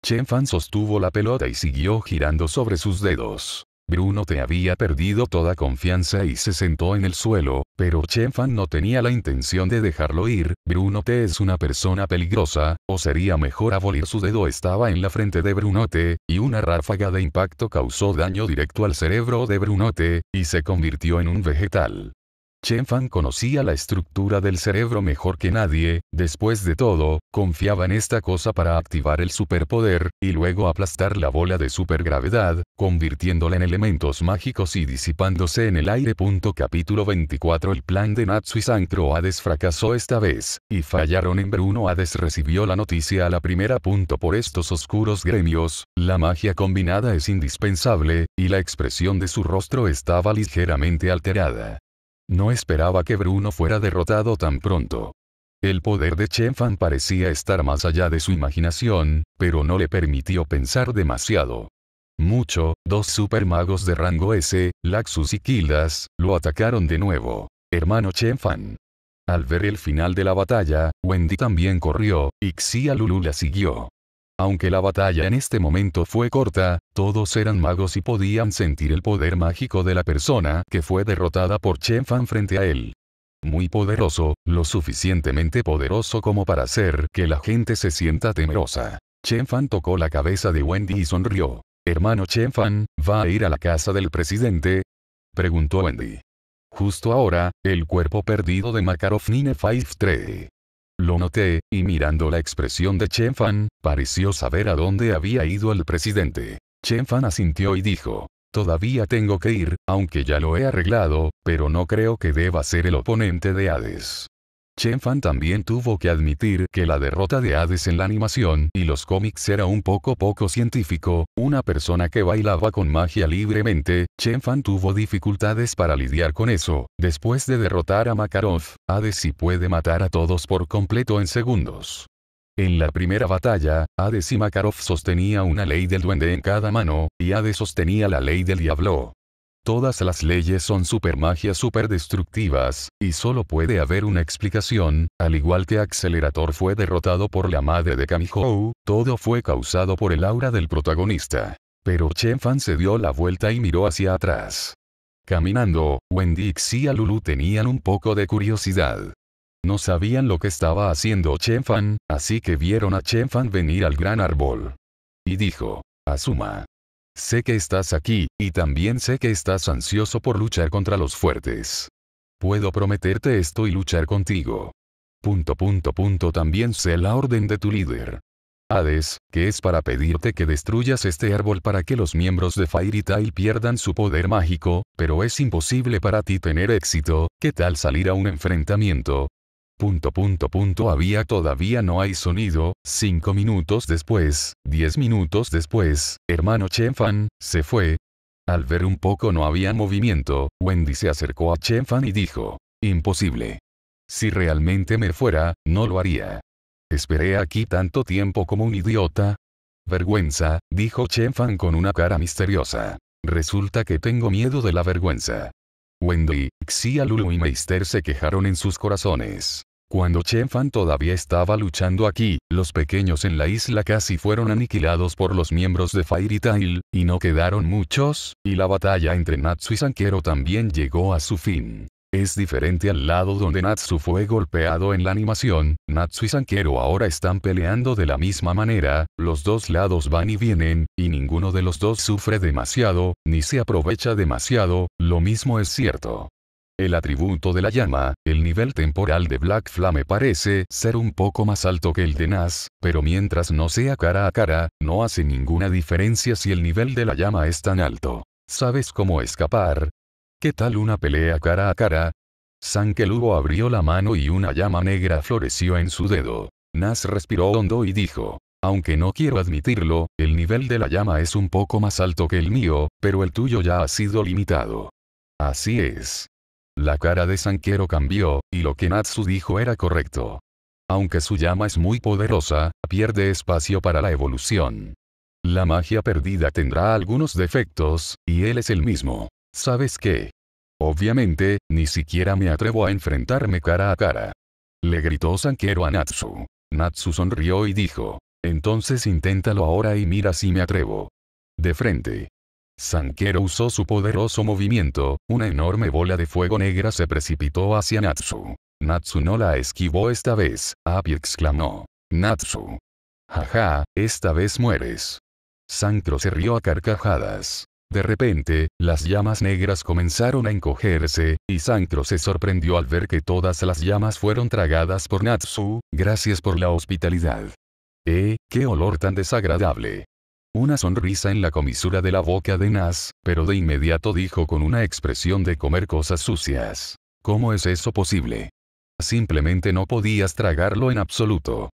Chen Fan sostuvo la pelota y siguió girando sobre sus dedos. Bruno te había perdido toda confianza y se sentó en el suelo, pero Chenfan no tenía la intención de dejarlo ir, Bruno te es una persona peligrosa, o sería mejor abolir su dedo estaba en la frente de Brunote, y una ráfaga de impacto causó daño directo al cerebro de Brunote, y se convirtió en un vegetal. Chen Fan conocía la estructura del cerebro mejor que nadie, después de todo, confiaba en esta cosa para activar el superpoder, y luego aplastar la bola de supergravedad, convirtiéndola en elementos mágicos y disipándose en el aire. Capítulo 24 El plan de Natsu y Sankro Hades fracasó esta vez, y fallaron en Bruno Hades recibió la noticia a la primera. Por estos oscuros gremios, la magia combinada es indispensable, y la expresión de su rostro estaba ligeramente alterada. No esperaba que Bruno fuera derrotado tan pronto. El poder de Chen Fan parecía estar más allá de su imaginación, pero no le permitió pensar demasiado. Mucho, dos supermagos de rango S, Laxus y Kildas, lo atacaron de nuevo. Hermano Chen Fan. Al ver el final de la batalla, Wendy también corrió, y Xia Lulu la siguió. Aunque la batalla en este momento fue corta, todos eran magos y podían sentir el poder mágico de la persona que fue derrotada por Chen Fan frente a él. Muy poderoso, lo suficientemente poderoso como para hacer que la gente se sienta temerosa. Chen Fan tocó la cabeza de Wendy y sonrió. Hermano Chen Fan, ¿va a ir a la casa del presidente? Preguntó Wendy. Justo ahora, el cuerpo perdido de Makarov Nine 53 lo noté, y mirando la expresión de Chen Fan, pareció saber a dónde había ido el presidente. Chen Fan asintió y dijo, Todavía tengo que ir, aunque ya lo he arreglado, pero no creo que deba ser el oponente de Hades. Chen Fan también tuvo que admitir que la derrota de Hades en la animación y los cómics era un poco poco científico, una persona que bailaba con magia libremente, Chen Fan tuvo dificultades para lidiar con eso, después de derrotar a Makarov, Hades sí puede matar a todos por completo en segundos. En la primera batalla, Hades y Makarov sostenía una ley del duende en cada mano, y Hades sostenía la ley del diablo. Todas las leyes son super super destructivas, y solo puede haber una explicación, al igual que Accelerator fue derrotado por la madre de Kamihou, todo fue causado por el aura del protagonista. Pero Chen Fan se dio la vuelta y miró hacia atrás. Caminando, Wendy y a Lulu tenían un poco de curiosidad. No sabían lo que estaba haciendo Chen Fan, así que vieron a Chen Fan venir al gran árbol. Y dijo, Asuma, Sé que estás aquí, y también sé que estás ansioso por luchar contra los fuertes. Puedo prometerte esto y luchar contigo. Punto punto punto también sé la orden de tu líder. Hades, que es para pedirte que destruyas este árbol para que los miembros de Fairy Tail pierdan su poder mágico, pero es imposible para ti tener éxito, ¿qué tal salir a un enfrentamiento? Punto punto punto había todavía no hay sonido, cinco minutos después, diez minutos después, hermano Chen Fan, se fue. Al ver un poco no había movimiento, Wendy se acercó a Chen Fan y dijo, imposible. Si realmente me fuera, no lo haría. Esperé aquí tanto tiempo como un idiota. Vergüenza, dijo Chen Fan con una cara misteriosa. Resulta que tengo miedo de la vergüenza. Wendy, Xia Lulu y Meister se quejaron en sus corazones. Cuando Chen Fan todavía estaba luchando aquí, los pequeños en la isla casi fueron aniquilados por los miembros de Fairy Tail, y no quedaron muchos, y la batalla entre Natsu y Sanquero también llegó a su fin. Es diferente al lado donde Natsu fue golpeado en la animación, Natsu y Sanquero ahora están peleando de la misma manera, los dos lados van y vienen, y ninguno de los dos sufre demasiado, ni se aprovecha demasiado, lo mismo es cierto el atributo de la llama, el nivel temporal de Black Flame parece ser un poco más alto que el de Nas, pero mientras no sea cara a cara, no hace ninguna diferencia si el nivel de la llama es tan alto. ¿Sabes cómo escapar? ¿Qué tal una pelea cara a cara? Lugo abrió la mano y una llama negra floreció en su dedo. Nas respiró hondo y dijo, aunque no quiero admitirlo, el nivel de la llama es un poco más alto que el mío, pero el tuyo ya ha sido limitado. Así es. La cara de Sanquero cambió, y lo que Natsu dijo era correcto. Aunque su llama es muy poderosa, pierde espacio para la evolución. La magia perdida tendrá algunos defectos, y él es el mismo. ¿Sabes qué? Obviamente, ni siquiera me atrevo a enfrentarme cara a cara. Le gritó Sanquero a Natsu. Natsu sonrió y dijo, entonces inténtalo ahora y mira si me atrevo. De frente. Sanquero usó su poderoso movimiento, una enorme bola de fuego negra se precipitó hacia Natsu. Natsu no la esquivó esta vez, Api exclamó. Natsu. Jaja, esta vez mueres. Sankro se rió a carcajadas. De repente, las llamas negras comenzaron a encogerse, y Sankro se sorprendió al ver que todas las llamas fueron tragadas por Natsu, gracias por la hospitalidad. Eh, qué olor tan desagradable. Una sonrisa en la comisura de la boca de Nas, pero de inmediato dijo con una expresión de comer cosas sucias. ¿Cómo es eso posible? Simplemente no podías tragarlo en absoluto.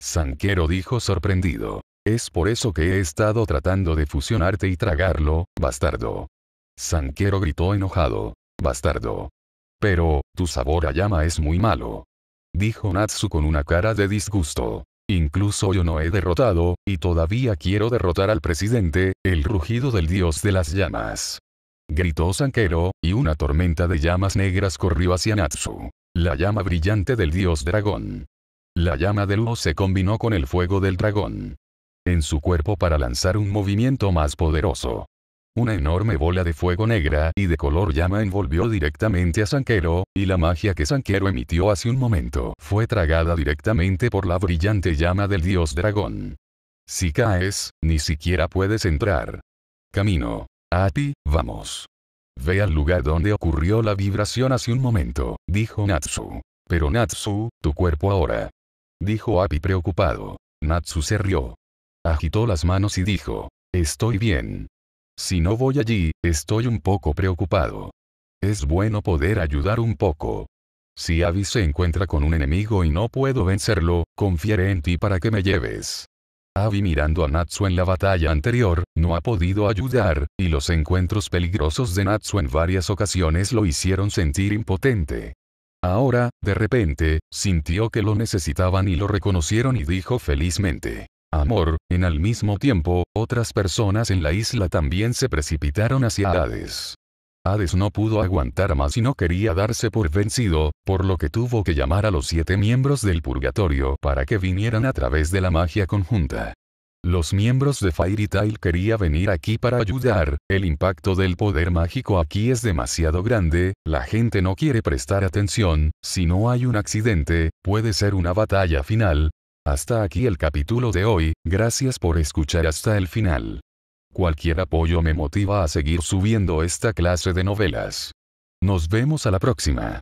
Sanquero dijo sorprendido. Es por eso que he estado tratando de fusionarte y tragarlo, bastardo. Sanquero gritó enojado. Bastardo. Pero, tu sabor a llama es muy malo. Dijo Natsu con una cara de disgusto. Incluso yo no he derrotado, y todavía quiero derrotar al presidente, el rugido del dios de las llamas. Gritó Sanquero y una tormenta de llamas negras corrió hacia Natsu. La llama brillante del dios dragón. La llama de luz se combinó con el fuego del dragón. En su cuerpo para lanzar un movimiento más poderoso. Una enorme bola de fuego negra y de color llama envolvió directamente a Sanquero, y la magia que Sanquero emitió hace un momento fue tragada directamente por la brillante llama del dios dragón. Si caes, ni siquiera puedes entrar. Camino. A ti, vamos. Ve al lugar donde ocurrió la vibración hace un momento, dijo Natsu. Pero Natsu, tu cuerpo ahora. Dijo Api preocupado. Natsu se rió. Agitó las manos y dijo. Estoy bien. Si no voy allí, estoy un poco preocupado. Es bueno poder ayudar un poco. Si Abby se encuentra con un enemigo y no puedo vencerlo, confiaré en ti para que me lleves. Avi mirando a Natsu en la batalla anterior, no ha podido ayudar, y los encuentros peligrosos de Natsu en varias ocasiones lo hicieron sentir impotente. Ahora, de repente, sintió que lo necesitaban y lo reconocieron y dijo felizmente amor, en al mismo tiempo, otras personas en la isla también se precipitaron hacia Hades. Hades no pudo aguantar más y no quería darse por vencido, por lo que tuvo que llamar a los siete miembros del purgatorio para que vinieran a través de la magia conjunta. Los miembros de Fairy Tail quería venir aquí para ayudar, el impacto del poder mágico aquí es demasiado grande, la gente no quiere prestar atención, si no hay un accidente, puede ser una batalla final, hasta aquí el capítulo de hoy, gracias por escuchar hasta el final. Cualquier apoyo me motiva a seguir subiendo esta clase de novelas. Nos vemos a la próxima.